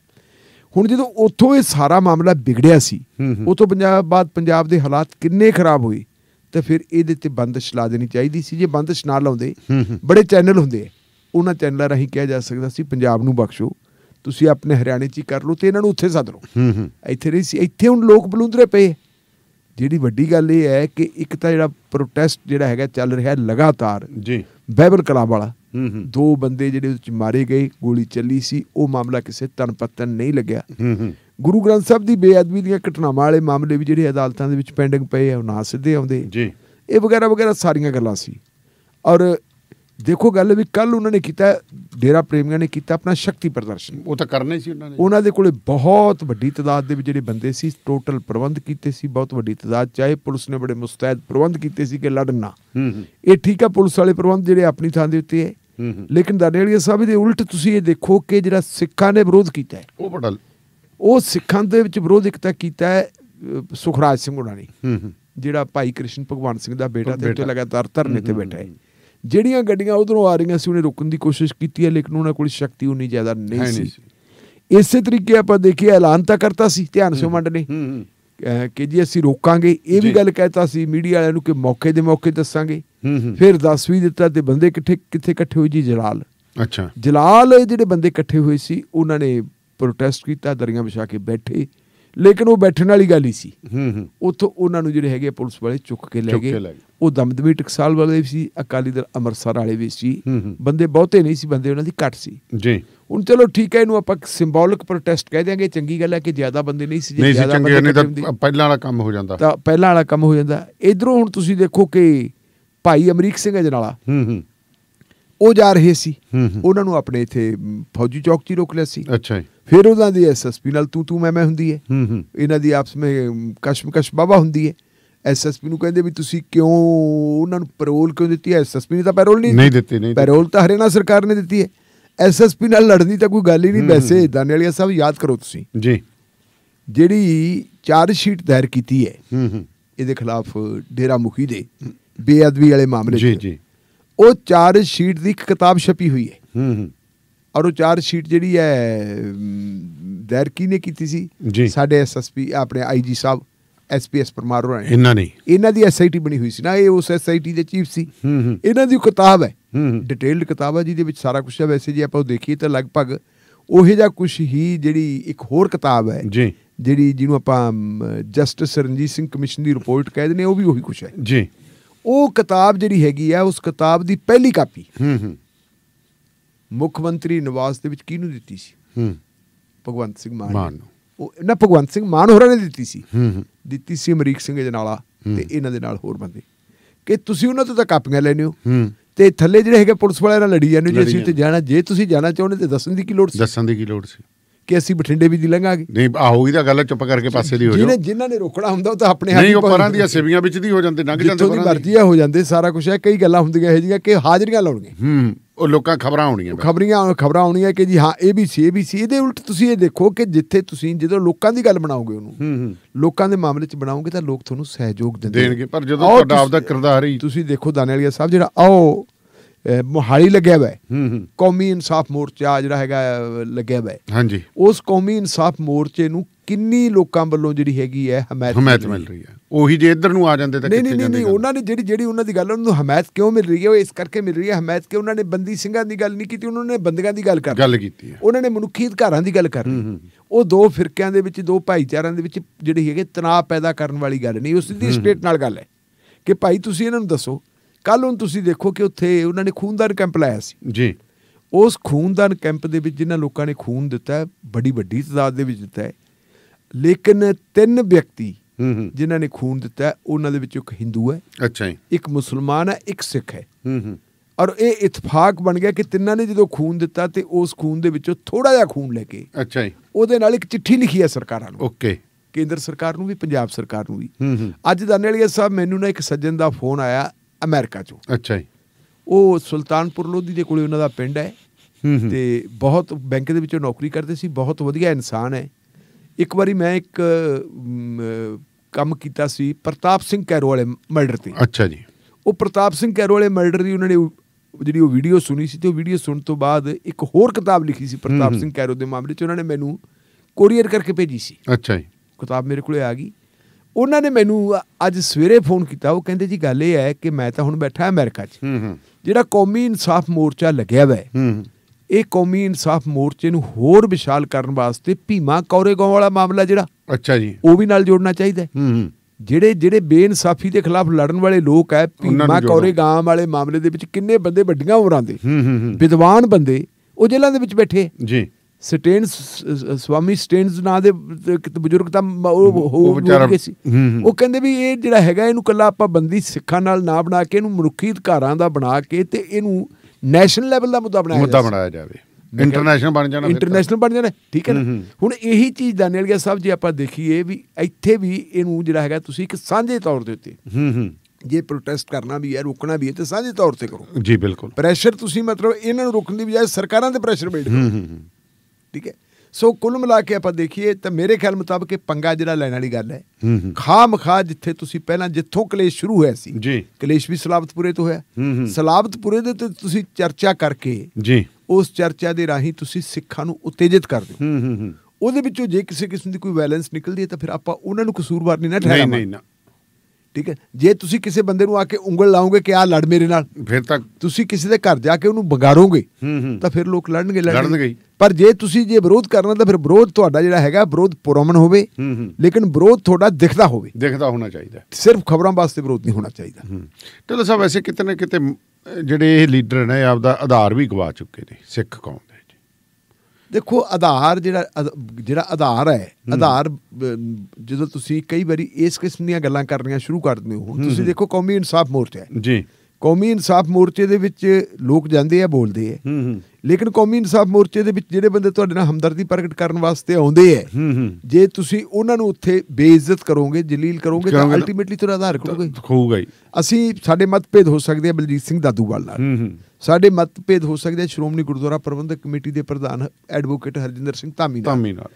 [SPEAKER 2] ਹੁਣ ਜਦੋਂ ਉੱਥੋਂ ਇਹ ਸਾਰਾ ਮਾਮਲਾ ਵਿਗੜਿਆ ਸੀ ਉਹ ਤੋਂ ਪੰਜਾਬ ਬਾਅਦ ਪੰਜਾਬ ਦੇ ਹਾਲਾਤ ਕਿੰਨੇ ਖਰਾਬ ਹੋਏ ਤਾਂ ਫਿਰ ਇਹਦੇ ਤੇ ਬੰਦਸ਼ ਲਾ ਦੇਣੀ ਚਾਹੀਦੀ ਸੀ ਜੇ ਬੰਦਸ਼ ਨਾ ਲਾਉਂਦੇ ਬੜੇ ਚੈਨਲ ਹੁੰਦੇ ਆ ਉਹਨਾਂ ਚੈਨਲਾਂ ਰਾਹੀਂ ਕਿਹਾ ਜਾ ਸਕਦਾ ਸੀ ਪੰਜਾਬ ਨੂੰ ਬਖਸ਼ੋ ਤੁਸੀਂ ਆਪਣੇ ਹਰਿਆਣੇ 'ਚ ਹੀ ਕਰ ਲਓ ਤੇ ਇਹਨਾਂ ਨੂੰ ਉੱਥੇ ਸੱਦ ਲਓ ਇੱਥੇ ਨਹੀਂ ਸੀ ਇੱਥੇ ਹੁਣ ਲੋਕ ਬਲੂੰਦਰੇ ਪਏ ਜਿਹੜੀ ਵੱਡੀ ਗੱਲ ਇਹ ਹੈ ਕਿ ਇੱਕ ਤਾਂ ਜਿਹੜਾ ਪ੍ਰੋਟੈਸਟ ਜਿਹੜਾ ਹੈਗਾ ਚੱਲ ਰਿਹਾ ਲਗਾਤਾਰ ਜੀ ਬਾਈਬਲ ਕਲਾਬ ਵਾਲਾ ਹੂੰ ਦੋ ਬੰਦੇ ਜਿਹੜੇ ਉਸ 'ਚ ਮਾਰੇ ਗਏ ਗੋਲੀ ਚੱਲੀ ਸੀ ਉਹ ਮਾਮਲਾ ਕਿਸੇ ਤਨਪਤਨ ਨਹੀਂ ਲੱਗਿਆ ਹੂੰ ਹੂੰ ਗੁਰੂ ਗ੍ਰੰਥ ਸਾਹਿਬ ਦੀ ਬੇਅਦਬੀ ਦੀਆਂ ਘਟਨਾਵਾਂ ਵਾਲੇ ਮਾਮਲੇ ਵੀ ਜਿਹੜੇ ਅਦਾਲਤਾਂ ਦੇ ਵਿੱਚ ਪੈਂਡਿੰਗ ਪਏ ਆ ਉਹ ਨਾ ਸਿੱਧੇ ਆਉਂਦੇ ਜੀ ਇਹ ਵਗੈਰਾ ਵਗੈਰਾ ਸਾਰੀਆਂ ਗੱਲਾਂ ਸੀ ਔਰ ਦੇਖੋ ਗੱਲ ਵੀ ਕੱਲ ਉਹਨਾਂ ਨੇ ਕੀਤਾ ਡੇਰਾ ਪ੍ਰੇਮੀਆਂ ਨੇ ਕੀਤਾ ਆਪਣਾ ਸ਼ਕਤੀ ਪ੍ਰਦਰਸ਼ਨ
[SPEAKER 1] ਉਹ ਤਾਂ ਕਰਨੇ ਸੀ ਉਹਨਾਂ ਨੇ ਉਹਨਾਂ
[SPEAKER 2] ਦੇ ਕੋਲੇ ਬਹੁਤ ਵੱਡੀ ਤਦਾਦ ਦੇ ਵਿੱਚ ਜਿਹੜੇ ਬੰਦੇ ਸੀ ਟੋਟਲ ਪ੍ਰਬੰਧ ਕੀਤੇ ਸੀ ਬਹੁਤ ਵੱਡੀ ਤਦਾਦ ਚਾਹੇ ਪੁਲਿਸ ਨੇ ਬੜੇ ਮੁਸਤੈਦ ਪ੍ਰਬੰਧ ਕੀਤੇ ਸੀ ਕਿ ਲੜਨਾ ਹੂੰ ਹੂੰ ਇਹ ਠੀਕ ਆ ਪੁਲਿਸ ਵਾਲੇ ਪ੍ਰਬੰਧ ਜਿਹੜੇ ਆਪਣੀ ਥਾਂ ਦੇ ਉੱਤੇ ਹੈ ਲੇਕਿਨ ਦਾਨੇਲੀਆ ਸਾਹਿਬ ਦੇ ਉਲਟ ਤੁਸੀਂ ਇਹ ਦੇਖੋ ਕਿ ਜਿਹੜਾ ਸਿੱਖਾਂ ਨੇ ਵਿਰੋਧ ਕੀਤਾ ਉਹ ਬੜਾ ਉਹ ਸਿੱਖਾਂ ਦੇ ਵਿੱਚ ਵਿਰੋਧ ਇੱਕ ਤਾਂ ਕੀਤਾ ਹੈ ਸੁਖਰਾਜ ਸਿੰਘ ਹੋਣਾ ਜਿਹੜਾ ਭਾਈ ਕ੍ਰਿਸ਼ਨ ਭਗਵਾਨ ਸਿੰਘ ਦਾ ਬੇਟਾ ਤੇ ਉੱਤੇ ਲਗਾਤਾਰ ਧਰਨੇ ਤੇ ਬੈਠਾ ਹੈ ਜਿਹੜੀਆਂ ਗੱਡੀਆਂ ਉਧਰੋਂ ਆ ਰਹੀਆਂ ਸੀ ਉਹਨੇ ਰੋਕਣ ਦੀ ਕੋਸ਼ਿਸ਼ ਕੀਤੀ ਹੈ ਲੇਕਿਨ ਉਹਨਾਂ ਕੋਲ ਸ਼ਕਤੀ ਉਨੀ ਜ਼ਿਆਦਾ ਨਹੀਂ ਸੀ ਇਸੇ ਤਰੀਕੇ ਆਪਾਂ ਦੇਖੀਏ ਐਲਾਨ ਤਾਂ ਕਰਤਾ ਸੀ ਧਿਆਨ ਸਿਓ ਮੰਡ ਨੇ ਕਿ ਜੀ ਅਸੀਂ ਰੋਕਾਂਗੇ ਇਹ ਵੀ ਗੱਲ ਕਹਿਤਾ ਸੀ ਮੀਡੀਆ ਵਾਲਿਆਂ ਨੂੰ ਕਿ ਮੌਕੇ ਦੇ ਮੌਕੇ ਦੱਸਾਂਗੇ ਫਿਰ 10 ਵੀ ਦਿੱਤਾ ਤੇ ਬੰਦੇ ਕਿੱਥੇ ਕਿੱਥੇ ਇਕੱਠੇ ਹੋਏ ਜੀ ਜਲਾਲ ਅੱਛਾ ਜਲਾਲ ਜਿਹੜੇ ਬੰਦੇ ਇਕੱਠੇ ਹੋਏ ਸੀ ਉਹਨਾਂ ਨੇ ਪ੍ਰੋਟੈਸਟ ਕੀਤਾ ਦਰੀਆਂ ਵਿਛਾ ਕੇ ਬੈਠੇ ਲੇਕਿਨ ਉਹ ਬੈਠਣ ਵਾਲੀ ਗੱਲ ਹੀ ਸੀ ਹੂੰ ਹੂੰ ਉੱਥੋਂ ਉਹਨਾਂ ਨੂੰ ਜਿਹੜੇ ਹੈਗੇ ਪੁਲਿਸ ਵਾਲੇ ਚੁੱਕ ਕੇ ਲੈ ਗਏ ਉਹ ਦਮਦਮੀ ਟਕਸਾਲ ਵਾਲੇ ਸੀ ਅਕਾਲੀ ਦਲ ਅੰਮ੍ਰਿਤਸਰ ਵਾਲੇ ਵੀ ਸੀ ਬੰਦੇ ਬਹੁਤੇ ਨਹੀਂ ਸੀ ਬੰਦੇ ਉਹਨਾਂ ਦੀ ਘੱਟ ਸੀ ਜੀ ਹੁਣ ਚਲੋ ਠੀਕ ਹੈ ਇਹਨੂੰ ਆਪਾਂ ਸਿੰਬੋਲਿਕ ਪ੍ਰੋਟੈਸਟ ਕਹਿ ਦਿਆਂਗੇ ਚੰਗੀ ਗੱਲ ਹੈ ਕਿ ਜ਼ਿਆਦਾ ਬੰਦੇ ਨਹੀਂ ਸੀ ਜੇ ਜ਼ਿਆਦਾ ਬੰਦੇ ਨਹੀਂ ਤਾਂ ਪਹਿਲਾਂ ਵਾਲਾ ਕੰਮ ਹੋ ਜਾਂਦਾ ਤਾਂ ਪਹਿਲਾਂ ਵਾਲਾ ਕੰਮ ਹੋ ਜਾਂਦਾ ਇਧਰੋਂ ਹੁਣ ਤੁਸੀਂ ਦੇਖੋ ਕਿ ਭਾਈ ਅਮਰੀਕ ਸਿੰਘ ਅਜਨਾਲਾ ਹੂੰ ਹੂੰ ਉਹ ਜਾ ਰਹੇ ਸੀ ਉਹਨਾਂ ਨੂੰ ਆਪਣੇ ਇੱਥੇ ਫੌਜੀ ਚੌਕ 'ਚ ਰੋਕ ਲਿਆ ਸੀ ਅੱਛਾ ਜੀ ਫਿਰ ਉਹਨਾਂ ਦੀ ਐਸਐਸਪੀ ਨਾਲ ਤੂੰ ਤੂੰ ਮੈਂ ਮੈਂ ਹੁੰਦੀ ਹੈ ਇਹਨਾਂ ਦੀ ਆਪਸ ਵਿੱਚ ਕਸ਼ਮਕਸ਼ ਬਾਬਾ ਹੁੰਦੀ ਹੈ ਐਸਐਸਪੀ ਨੂੰ ਕਹਿੰਦੇ ਵੀ ਤੁਸੀਂ ਕਿਉਂ ਉਹਨਾਂ ਨੂੰ ਪੈਰੋਲ ਕਿਉਂ ਦਿੱਤੀ ਹੈ ਐਸਐਸਪੀ ਨੇ ਤਾਂ ਪੈਰੋਲ ਨਹੀਂ ਨਹੀਂ ਦਿੱਤੀ ਨਹੀਂ ਪੈਰੋਲ ਤਾਂ ਹਰਿਆਣਾ ਸਰਕਾਰ ਨੇ ਦਿੱਤੀ ਹੈ ਐਸਐਸਪੀ ਨਾਲ ਲੜਨੀ ਤਾਂ ਕੋਈ ਗੱਲ ਹੀ ਨਹੀਂ ਵੈਸੇ ਦਾਨੇਲੀਆ ਸਾਹਿਬ ਯਾਦ ਕਰੋ ਤੁਸੀਂ ਜੀ ਜਿਹੜੀ ਚਾਰਜ ਸ਼ੀਟ ਦਾਇਰ ਕੀਤੀ ਹੈ ਹੂੰ ਹੂੰ ਇਹਦੇ ਖਿਲਾਫ ਡੇਰਾ ਮੁਖੀ ਦੇ ਬੇਅਦਬੀ ਵਾਲੇ ਮਾਮਲੇ ਜੀ ਜੀ ਉਹ ਚਾਰਜ ਸ਼ੀਟ ਦੀ ਇੱਕ ਕਿਤਾਬ ਛਪੀ ਹੋਈ ਹੈ ਹੂੰ ਹੂੰ ਔਰ ਉਹ ਚਾਰ ਸ਼ੀਟ ਜਿਹੜੀ ਹੈ ਕੀ ਨੇ ਕੀਤੀ ਸੀ ਸਾਡੇ ਐਸਐਸਪੀ ਆਪਣੇ ਆਈਜੀ ਸਾਹਿਬ ਐਸਪੀਐਸ ਪਰਮਾਰ ਨੇ ਇਹਨਾਂ ਨੇ ਇਹਨਾਂ ਦੀ ਐਸਆਈਟੀ ਬਣੀ ਹੋਈ ਸੀ ਨਾ ਇਹ ਉਸ ਐਸਆਈਟੀ ਦੇ ਚੀਫ ਸੀ
[SPEAKER 3] ਇਹਨਾਂ
[SPEAKER 2] ਦੀ ਕਿਤਾਬ ਹੈ ਡਿਟੇਲਡ ਕਿਤਾਬ ਹੈ ਜਿਹਦੇ ਵਿੱਚ ਸਾਰਾ ਕੁਝ ਹੈ ਵੈਸੇ ਜੀ ਆਪਾਂ ਉਹ ਦੇਖੀਏ ਤਾਂ ਲਗਭਗ ਉਹੇ ਜਾਂ ਕੁਝ ਹੀ ਜਿਹੜੀ ਇੱਕ ਹੋਰ ਕਿਤਾਬ ਹੈ ਜੀ ਜਿਹੜੀ ਜਿਹਨੂੰ ਆਪਾਂ ਜਸਟਿਸ ਰਣਜੀਤ ਸਿੰਘ ਕਮਿਸ਼ਨ ਦੀ ਰਿਪੋਰਟ ਕਹਿੰਦੇ ਨੇ ਉਹ ਵੀ ਉਹੀ ਕੁਝ ਹੈ ਜੀ ਉਹ ਕਿਤਾਬ ਜਿਹੜੀ ਹੈਗੀ ਆ ਉਸ ਕਿਤਾਬ ਦੀ ਪਹਿਲੀ ਕਾਪੀ ਹੂੰ ਹੂੰ ਮੁੱਖ ਮੰਤਰੀ ਨਿਵਾਸ ਦੇ ਵਿੱਚ ਕਿਹਨੂੰ ਦਿੱਤੀ ਸੀ ਹੂੰ ਭਗਵੰਤ ਸਿੰਘ ਮਾਨ ਨੂੰ ਉਹ ਨਾ ਭਗਵੰਤ ਸਿੰਘ ਮਾਨ ਹੋਰਾਂ ਨੇ ਦਿੱਤੀ ਸੀ ਹੂੰ ਦਿੱਤੀ ਸੀ ਅਮਰੀਕ ਸਿੰਘ ਜਨਾਲਾ ਤੇ ਇਹਨਾਂ ਦੇ ਨਾਲ ਹੋਰ ਬੰਦੇ ਕਿ ਤੁਸੀਂ ਉਹਨਾਂ ਤੋਂ ਤਾਂ ਕਾਪੀਆਂ ਲੈਣੇ ਹੋ ਹੂੰ ਤੇ ਥੱਲੇ ਜਿਹੜੇ ਹੈਗੇ ਪੁਲਿਸ ਵਾਲਿਆਂ ਨਾਲ ਲੜੀ ਜਾਂਦੇ ਜੇ ਅਸੀਂ ਤੇ ਜਾਣਾ ਜੇ ਤੁਸੀਂ ਜਾਣਾ ਚਾਹੁੰਦੇ ਤੇ ਦੱਸਣ ਦੀ ਕੀ ਲੋੜ ਸੀ ਦੱਸਣ ਦੀ ਕੀ ਲੋੜ ਸੀ ਕਿ ਅਸੀਂ ਬਠਿੰਡੇ ਵੀ ਦੀ ਲੰਘਾਂਗੇ ਨਹੀਂ ਆ ਹੋਈ ਤਾਂ ਗੱਲ ਚੁੱਪ ਕਰਕੇ ਪਾਸੇ ਦੀ ਹੋ ਜਾਓ ਜਿਹਨੇ ਜਿਨ੍ਹਾਂ ਨੇ ਰੋਕਣਾ ਹੁੰਦਾ ਉਹ ਤਾਂ ਆਪਣੇ ਹੱਥ ਨਹੀਂ ਉਹ ਪਰਾਂ ਦੀਆਂ
[SPEAKER 1] ਸੇਵੀਆਂ ਵਿੱਚ ਦੀ ਹੋ ਜਾਂਦੇ ਲੰਘ ਜਾਂਦੇ ਜਿੱਥੋਂ
[SPEAKER 2] ਦੀ ਆ ਹੋ ਜਾਂਦੇ ਸਾਰਾ ਕੁਝ ਹੈ ਕਈ ਗੱਲਾਂ ਹੁੰਦੀਆਂ ਇਹ ਜੀਆਂ ਕਿ ਹਾਜ਼ਰੀਆਂ ਲਾਉਣਗੇ ਹੂੰ
[SPEAKER 1] ਉਹ ਲੋਕਾਂ ਖਬਰਾਂ ਆਉਣੀਆਂ
[SPEAKER 2] ਖਬਰੀਆਂ ਖਬਰਾਂ ਆਉਣੀਆਂ ਕਿ ਜੀ ਹਾਂ ਇਹ ਵੀ ਸੀ ਇਹ ਵੀ ਸੀ ਇਹਦੇ ਉਲਟ ਤੁਸੀਂ ਇਹ ਦੇਖੋ ਕਿ ਜਿੱਥੇ ਤੁਸੀਂ ਜਦੋਂ ਲੋਕਾਂ ਦੀ ਗੱਲ ਬਣਾਓਗੇ ਉਹਨੂੰ ਹੂੰ ਲੋਕਾਂ ਦੇ ਮਾਮਲੇ 'ਚ ਬਣਾਓਗੇ ਤਾਂ ਲੋਕ ਤੁਹਾਨੂੰ ਸਹਿਯੋਗ ਦਿੰਦੇ ਦੇਣਗੇ ਪਰ ਜਦੋਂ ਤੁਹਾਡਾ ਆਪਦਾ ਕਿਰਦਾਰ ਹੀ ਤੁਸੀਂ ਦੇਖੋ ਦਾਨੇ ਵਾਲੀਆ ਸਾਹਿਬ ਜਿਹੜਾ ਆਓ ਮੋਹਾਲੀ ਲੱਗਿਆ ਵੈ ਕੌਮੀ ਇਨਸਾਫ ਮੋਰਚਾ ਜਿਹੜਾ ਹੈਗਾ ਲੱਗਿਆ ਵੈ ਹਾਂਜੀ ਉਸ ਕੌਮੀ ਇਨਸਾਫ ਮੋਰਚੇ ਨੂੰ ਕਿੰਨੀ ਲੋਕਾਂ ਵੱਲੋਂ ਜਿਹੜੀ ਹੈਗੀ ਹੈ ਹਮਾਇਤ ਹਮਾਇਤ ਮਿਲ ਰਹੀ ਹੈ ਉਹੀ ਜੇ ਇੱਧਰ ਨੂੰ ਆ ਜਾਂਦੇ ਤਾਂ ਕਿੱਥੇ ਜਾਂਦੇ ਨਹੀਂ ਨਹੀਂ ਉਹਨਾਂ ਨੇ ਜਿਹੜੀ ਜਿਹੜੀ ਉਹਨਾਂ ਦੀ ਗੱਲ ਉਹਨਾਂ ਨੂੰ ਹਮਾਇਤ ਕਿਉਂ ਮਿਲ ਰਹੀ ਹੈ ਉਹ ਇਸ ਕਰਕੇ ਮਿਲ ਰਹੀ ਹੈ ਹਮਾਇਤ ਕਿ ਉਹਨਾਂ ਨੇ ਬੰਦੀ ਸਿੰਘਾਂ ਦੀ ਗੱਲ ਨਹੀਂ ਕੀਤੀ ਉਹਨਾਂ ਨੇ ਬੰਦਗਾਂ ਦੀ ਗੱਲ ਕਰ ਗੱਲ ਕੀਤੀ ਹੈ ਉਹਨਾਂ ਨੇ ਮਨੁੱਖੀ ਅਧਿਕਾਰਾਂ ਦੀ ਗੱਲ ਕਰਨੀ ਉਹ ਦੋ ਫਿਰਕਿਆਂ ਦੇ ਵਿੱਚ ਦੋ ਭਾਈਚਾਰਿਆਂ ਦੇ ਵਿੱਚ ਜਿਹੜੀ ਹੈਗੇ ਤਣਾਅ ਪੈਦਾ ਕਰਨ ਵਾਲੀ ਗੱਲ ਨਹੀਂ ਉਹ ਸਿੱਧੀ ਸਟੇਟ ਨਾਲ ਗੱਲ ਹੈ ਕਿ ਭਾਈ ਤੁਸੀਂ ਇਹਨਾਂ ਨੂੰ ਦੱਸੋ ਕੱਲ ਨੂੰ ਤੁਸੀਂ ਦੇਖੋ ਕਿ ਉੱਥੇ ਉਹਨਾਂ ਨੇ ਖੂਨਦਾਨ ਕੈਂਪ ਲਾਇਆ ਸੀ ਜੀ ਉਸ ਖੂਨਦਾਨ ਕੈਂਪ ਦੇ ਵਿੱਚ ਜਿਨ੍ਹਾਂ ਲੋਕਾਂ ਨੇ ਖੂਨ ਦਿੱਤਾ ਬੜੀ ਵੱਡੀ ਤਦਾਦ ਦੇ ਵਿੱਚ ਦਿੱਤਾ ਹੈ ਲੇਕਿਨ ਤਿੰਨ ਵਿਅਕਤੀ ਜਿਨ੍ਹਾਂ ਨੇ ਖੂਨ ਦਿੱਤਾ ਉਹਨਾਂ ਦੇ ਵਿੱਚ ਇੱਕ ਹਿੰਦੂ ਹੈ ਅੱਛਾ ਜੀ ਇੱਕ ਮੁਸਲਮਾਨ ਹੈ ਇੱਕ ਸਿੱਖ ਹੈ ਹੂੰ ਹੂੰ ਔਰ ਇਹ ਇਤਫਾਕ ਬਣ ਗਿਆ ਕਿ ਤਿੰਨਾਂ ਨੇ ਜਦੋਂ ਖੂਨ ਦਿੱਤਾ ਤੇ ਉਸ ਖੂਨ ਦੇ ਵਿੱਚੋਂ ਥੋੜਾ ਜਿਹਾ ਖੂਨ ਲੈ ਕੇ ਅੱਛਾ ਜੀ ਉਹਦੇ ਨਾਲ ਇੱਕ ਚਿੱਠੀ ਲਿਖੀ ਹੈ ਸਰਕਾਰਾਂ ਨੂੰ ਓਕੇ ਕੇਂਦਰ ਸਰਕਾਰ ਨੂੰ ਵੀ ਪੰਜਾਬ ਸਰਕਾਰ ਨੂੰ ਵੀ ਹੂੰ ਹੂੰ ਅੱਜ ਦਾਨੇਲੀਆ ਸਾਹਿਬ ਮੈਨੂੰ ਨਾ ਇੱਕ ਸੱਜਣ ਦਾ ਫੋਨ ਆਇਆ ਅਮਰੀਕਾ ਚੋਂ ਅੱਛਾ ਜੀ ਉਹ ਸੁਲਤਾਨਪੁਰ ਲੋਧੀ ਦੇ ਕੋਲੇ ਉਹਨਾਂ ਦਾ ਪਿੰਡ ਹੈ ਤੇ ਬਹੁਤ ਬੈਂਕ ਦੇ ਵਿੱਚੋਂ ਨੌਕਰੀ ਕਰਦੇ ਸੀ ਬਹੁਤ ਵਧੀਆ ਇਨਸਾਨ ਹੈ ਇੱਕ ਵਾਰੀ ਮੈਂ ਇੱਕ ਕੰਮ ਕੀਤਾ ਸੀ ਪ੍ਰਤਾਪ ਸਿੰਘ ਕੈਰੋ ਵਾਲੇ ਮਰਡਰ ਤੇ ਅੱਛਾ ਜੀ ਉਹ ਪ੍ਰਤਾਪ ਸਿੰਘ ਕੈਰੋ ਵਾਲੇ ਮਰਡਰ ਦੀ ਉਹਨਾਂ ਨੇ ਜਿਹੜੀ ਉਹ ਵੀਡੀਓ ਸੁਣੀ ਸੀ ਤੇ ਉਹ ਵੀਡੀਓ ਸੁਣਨ ਤੋਂ ਬਾਅਦ ਇੱਕ ਹੋਰ ਕਿਤਾਬ ਲਿਖੀ ਸੀ ਪ੍ਰਤਾਪ ਸਿੰਘ ਕੈਰੋ ਦੇ ਮਾਮਲੇ 'ਚ ਉਹਨਾਂ ਨੇ ਮੈਨੂੰ ਕੋਰੀਅਰ ਕਰਕੇ ਭੇਜੀ ਸੀ ਅੱਛਾ ਜੀ ਕਿਤਾਬ ਮੇਰੇ ਕੋਲੇ ਆ ਗਈ ਉਹਨਾਂ ਨੇ ਮੈਨੂੰ ਅੱਜ ਸਵੇਰੇ ਫੋਨ ਕੀਤਾ ਉਹ ਕਹਿੰਦੇ ਜੀ ਗੱਲ ਇਹ ਹੈ ਕਿ ਮੈਂ ਤਾਂ ਹੁਣ ਬੈਠਾ ਅਮਰੀਕਾ 'ਚ ਜਿਹੜਾ ਕੌਮੀ ਇਨਸਾਫ ਮੋਰਚਾ ਲੱਗਿਆ ਹੂੰ ਹੂੰ ਇਹ ਕੌਮੀ ਇਨਸਾਫ ਮੋਰਚੇ ਨੂੰ ਹੋਰ ਵਿਸ਼ਾਲ ਕਰਨ ਵਾਸਤੇ ਭੀਮਾ ਕੌਰੇਗੋਂ ਵਾਲਾ ਮਾਮਲਾ ਜਿਹੜਾ ਅੱਛਾ ਜੀ ਉਹ ਵੀ ਨਾਲ ਜੋੜਨਾ ਚਾਹੀਦਾ ਹੈ ਜਿਹੜੇ ਜਿਹੜੇ ਬੇਇਨਸਾਫੀ ਦੇ ਖਿਲਾਫ ਲੜਨ ਵਾਲੇ ਲੋਕ ਹੈ ਭੀਮਾ ਕੌਰੇਗਾਂ ਵਾਲੇ ਮਾਮਲੇ ਦੇ ਵਿੱਚ ਕਿੰਨੇ ਬੰਦੇ ਵੱਡੀਆਂ ਉਮਰਾਂ ਦੇ ਵਿਦਵਾਨ ਬੰਦੇ ਉਹ ਜੇਲ੍ਹਾਂ ਦੇ ਵਿੱਚ ਬੈਠੇ ਜੀ ਸਟੇਨਸ ਸਵਾਮੀ ਸਟੇਨਸ ਨਾਂ ਦੇ ਬਜ਼ੁਰਗ ਤਾਂ ਉਹ ਹੋ ਗਏ ਸੀ ਉਹ ਕਹਿੰਦੇ ਵੀ ਇਹ ਜਿਹੜਾ ਹੈਗਾ ਇਹਨੂੰ ਕੱਲਾ ਆਪਾਂ ਬੰਦੀ ਸਿੱਖਾਂ ਨਾਲ ਨਾ ਬਣਾ ਕੇ ਇਹਨੂੰ ਮਨੁੱਖੀ ਅਧਿਕਾਰਾਂ ਦਾ ਬਣਾ ਕੇ ਤੇ ਇਹਨੂੰ ਨੈਸ਼ਨਲ ਲੈਵਲ ਦਾ ਮੁੱਦਾ ਬਣਾਇਆ ਜਾਵੇ ਮੁੱਦਾ ਬਣਾਇਆ
[SPEAKER 1] ਜਾਵੇ ਇੰਟਰਨੈਸ਼ਨਲ ਬਣ ਜਾਣਾ ਇੰਟਰਨੈਸ਼ਨਲ
[SPEAKER 2] ਬਣ ਜਾਣਾ ਠੀਕ ਹੈ ਹੁਣ ਇਹੀ ਚੀਜ਼ ਦਾਨੇਲ ਗਿਆ ਸਾਹਿਬ ਜੀ ਆਪਾਂ ਦੇਖੀਏ ਵੀ ਇੱਥੇ ਵੀ ਇਹਨੂੰ ਜਿਹੜਾ ਹੈਗਾ ਤੁਸੀਂ ਇੱਕ ਸਾਂਝੇ ਤੌਰ ਦੇ ਉੱਤੇ ਹੂੰ ਹੂੰ ਜੇ ਪ੍ਰੋਟੈਸਟ ਕਰਨਾ ਵੀ ਹੈ ਰੁਕਣਾ ਵੀ ਹੈ ਤੇ ਸਾਂਝੇ ਤੌਰ ਤੇ ਕਰੋ ਜੀ ਬਿਲਕੁਲ ਪ੍ਰੈਸ਼ਰ ਤੁਸੀਂ ਮਤਲਬ ਇਹਨਾਂ ਨੂੰ ਰੋਕਣ ਦੀ ਬਜਾਏ ਸਰਕਾਰਾਂ ਤੇ ਪ੍ਰੈਸ਼ਰ ਬਿਲਡ ਕਰੋ ਹੂੰ ਹੂੰ ਠੀਕ ਹੈ ਸੋ ਕੁੱਲ ਮਿਲਾ ਕੇ ਆਪਾਂ ਦੇਖੀਏ ਤਾਂ ਮੇਰੇ ਖਿਆਲ ਮੁਤਾਬਕ ਇਹ ਪੰਗਾ ਜਿਹੜਾ ਲੈਣ ਵਾਲੀ ਗੱਲ ਹੈ ਖਾਮ ਖਾ ਜਿੱਥੇ ਤੁਸੀਂ ਪਹਿਲਾਂ ਜਿੱਥੋਂ ਕਲੇਸ਼ ਸ਼ੁਰੂ ਹੋਇਆ ਸੀ ਜੀ ਕਲੇਸ਼ ਵੀ ਸਲਾਬਤਪੁਰੇ ਤੋਂ ਹੋਇਆ ਸਲਾਬਤਪੁਰੇ ਦੇ ਤੇ ਤੁਸੀਂ ਚਰਚਾ ਕਰਕੇ ਜੀ ਉਸ ਚਰਚਾ ਦੇ ਰਾਹੀਂ ਤੁਸੀਂ ਸਿੱਖਾਂ ਨੂੰ ਉਤੇਜਿਤ ਕਰਦੇ ਹੋ ਉਹਦੇ ਵਿੱਚੋਂ ਜੇ ਕਿਸੇ ਕਿਸਮ ਦੀ ਕੋਈ ਵੈਲੈਂਸ ਨਿਕਲਦੀ ਹੈ ਤਾਂ ਫਿਰ ਆਪਾਂ ਉਹਨਾਂ ਨੂੰ ਕਸੂਰਵਾਰ ਨਹੀਂ ਨਾ ਠਹਿਰਾਉਣਾ ਨਹੀਂ ਨਹੀਂ ਠੀਕ ਹੈ ਜੇ ਤੁਸੀਂ ਕਿਸੇ ਬੰਦੇ ਨੂੰ ਆ ਕੇ ਉਂਗਲ ਲਾਉਂਗੇ ਕਿ ਆ ਲੜ ਮੇਰੇ ਨਾਲ ਫਿਰ ਤਾਂ ਤੁਸੀਂ ਕਿਸੇ ਦੇ ਘਰ ਜਾ ਕੇ ਉਹਨੂੰ ਹੂੰ ਤਾਂ ਫਿਰ ਲੋਕ ਲੜਨਗੇ ਲੜਨਗੇ ਪਰ ਜੇ ਤੁਸੀਂ ਜੇ ਵਿਰੋਧ ਕਰਨਾ ਤਾਂ ਫਿਰ ਵਿਰੋਧ ਤੁਹਾਡਾ ਜਿਹੜਾ ਹੈਗਾ ਵਿਰੋਧ ਪੁਰਮਨ ਹੋਵੇ ਲੇਕਿਨ ਵਿਰੋਧ ਤੁਹਾਡਾ ਦਿਖਦਾ ਹੋਵੇ
[SPEAKER 1] ਦਿਖਦਾ ਹੋਣਾ ਚਾਹੀਦਾ
[SPEAKER 2] ਸਿਰਫ ਖਬਰਾਂ ਵਾਸਤੇ ਵਿਰੋਧ ਨਹੀਂ ਹੋਣਾ ਚਾਹੀਦਾ
[SPEAKER 1] ਢਿੱਲੋਂ ਸਾਹਿਬ ਐਸੇ ਕਿਤੇ ਨਾ ਕਿਤੇ ਜਿਹੜੇ ਇਹ ਲੀਡਰ ਨੇ ਆਪ ਦਾ ਆਧਾਰ ਵੀ ਗਵਾ ਚੁੱਕੇ ਨੇ ਸਿੱਖ ਕੌਮ
[SPEAKER 2] ਦੇਖੋ ਆਧਾਰ ਜਿਹੜਾ ਜਿਹੜਾ ਆਧਾਰ ਹੈ ਆਧਾਰ ਜਦੋਂ ਤੁਸੀਂ ਕਈ ਵਾਰੀ ਇਸ ਕਿਸਮ ਦੀਆਂ ਗੱਲਾਂ ਕਰਨੀਆਂ ਸ਼ੁਰੂ ਕਰ ਦਿੰਦੇ ਹੋ ਤੁਸੀਂ ਦੇਖੋ ਕੌਮੀ ਇਨਸਾਫ ਮੋਰਚਾ ਹੈ ਜੀ ਕੌਮੀ ਇਨਸਾਫ ਮੋਰਚੇ ਦੇ ਵਿੱਚ ਲੋਕ ਜਾਂਦੇ ਆ ਬੋਲਦੇ ਆ ਲੇਕਿਨ ਕੌਮੀ ਇਨਸਾਫ ਮੋਰਚੇ ਦੇ ਵਿੱਚ ਜਿਹੜੇ ਬੰਦੇ ਤੁਹਾਡੇ ਨਾਲ ਹਮਦਰਦੀ ਪ੍ਰਗਟ ਕਰਨ ਵਾਸਤੇ ਆਉਂਦੇ ਆ ਜੇ ਤੁਸੀਂ ਉਹਨਾਂ ਨੂੰ ਉੱਥੇ ਬੇਇੱਜ਼ਤ ਕਰੋਗੇ ਜਲੀਲ ਕਰੋਗੇ ਤਾਂ ਅਲਟੀਮੇਟਲੀ ਤੁਹਾਡਾ ਆਧਾਰ ਖੋਊਗਾ ਹੀ ਅਸੀਂ ਸਾਡੇ ਮਤਭੇਦ ਹੋ ਸਕਦੇ ਆ ਬਲਜੀਤ ਸਿੰਘ ਦਾਦੂਵਾਲ ਨਾਲ ਸਾਡੇ ਮਤਭੇਦ ਹੋ ਸਕਦੇ ਸ਼੍ਰੋਮਣੀ ਗੁਰਦੁਆਰਾ ਪ੍ਰਬੰਧਕ ਕਮੇਟੀ ਦੇ ਪ੍ਰਧਾਨ ਐਡਵੋਕੇਟ ਹਰਜਿੰਦਰ ਸਿੰਘ ਧਾਮੀ ਨਾਲ ਧਾਮੀ ਨਾਲ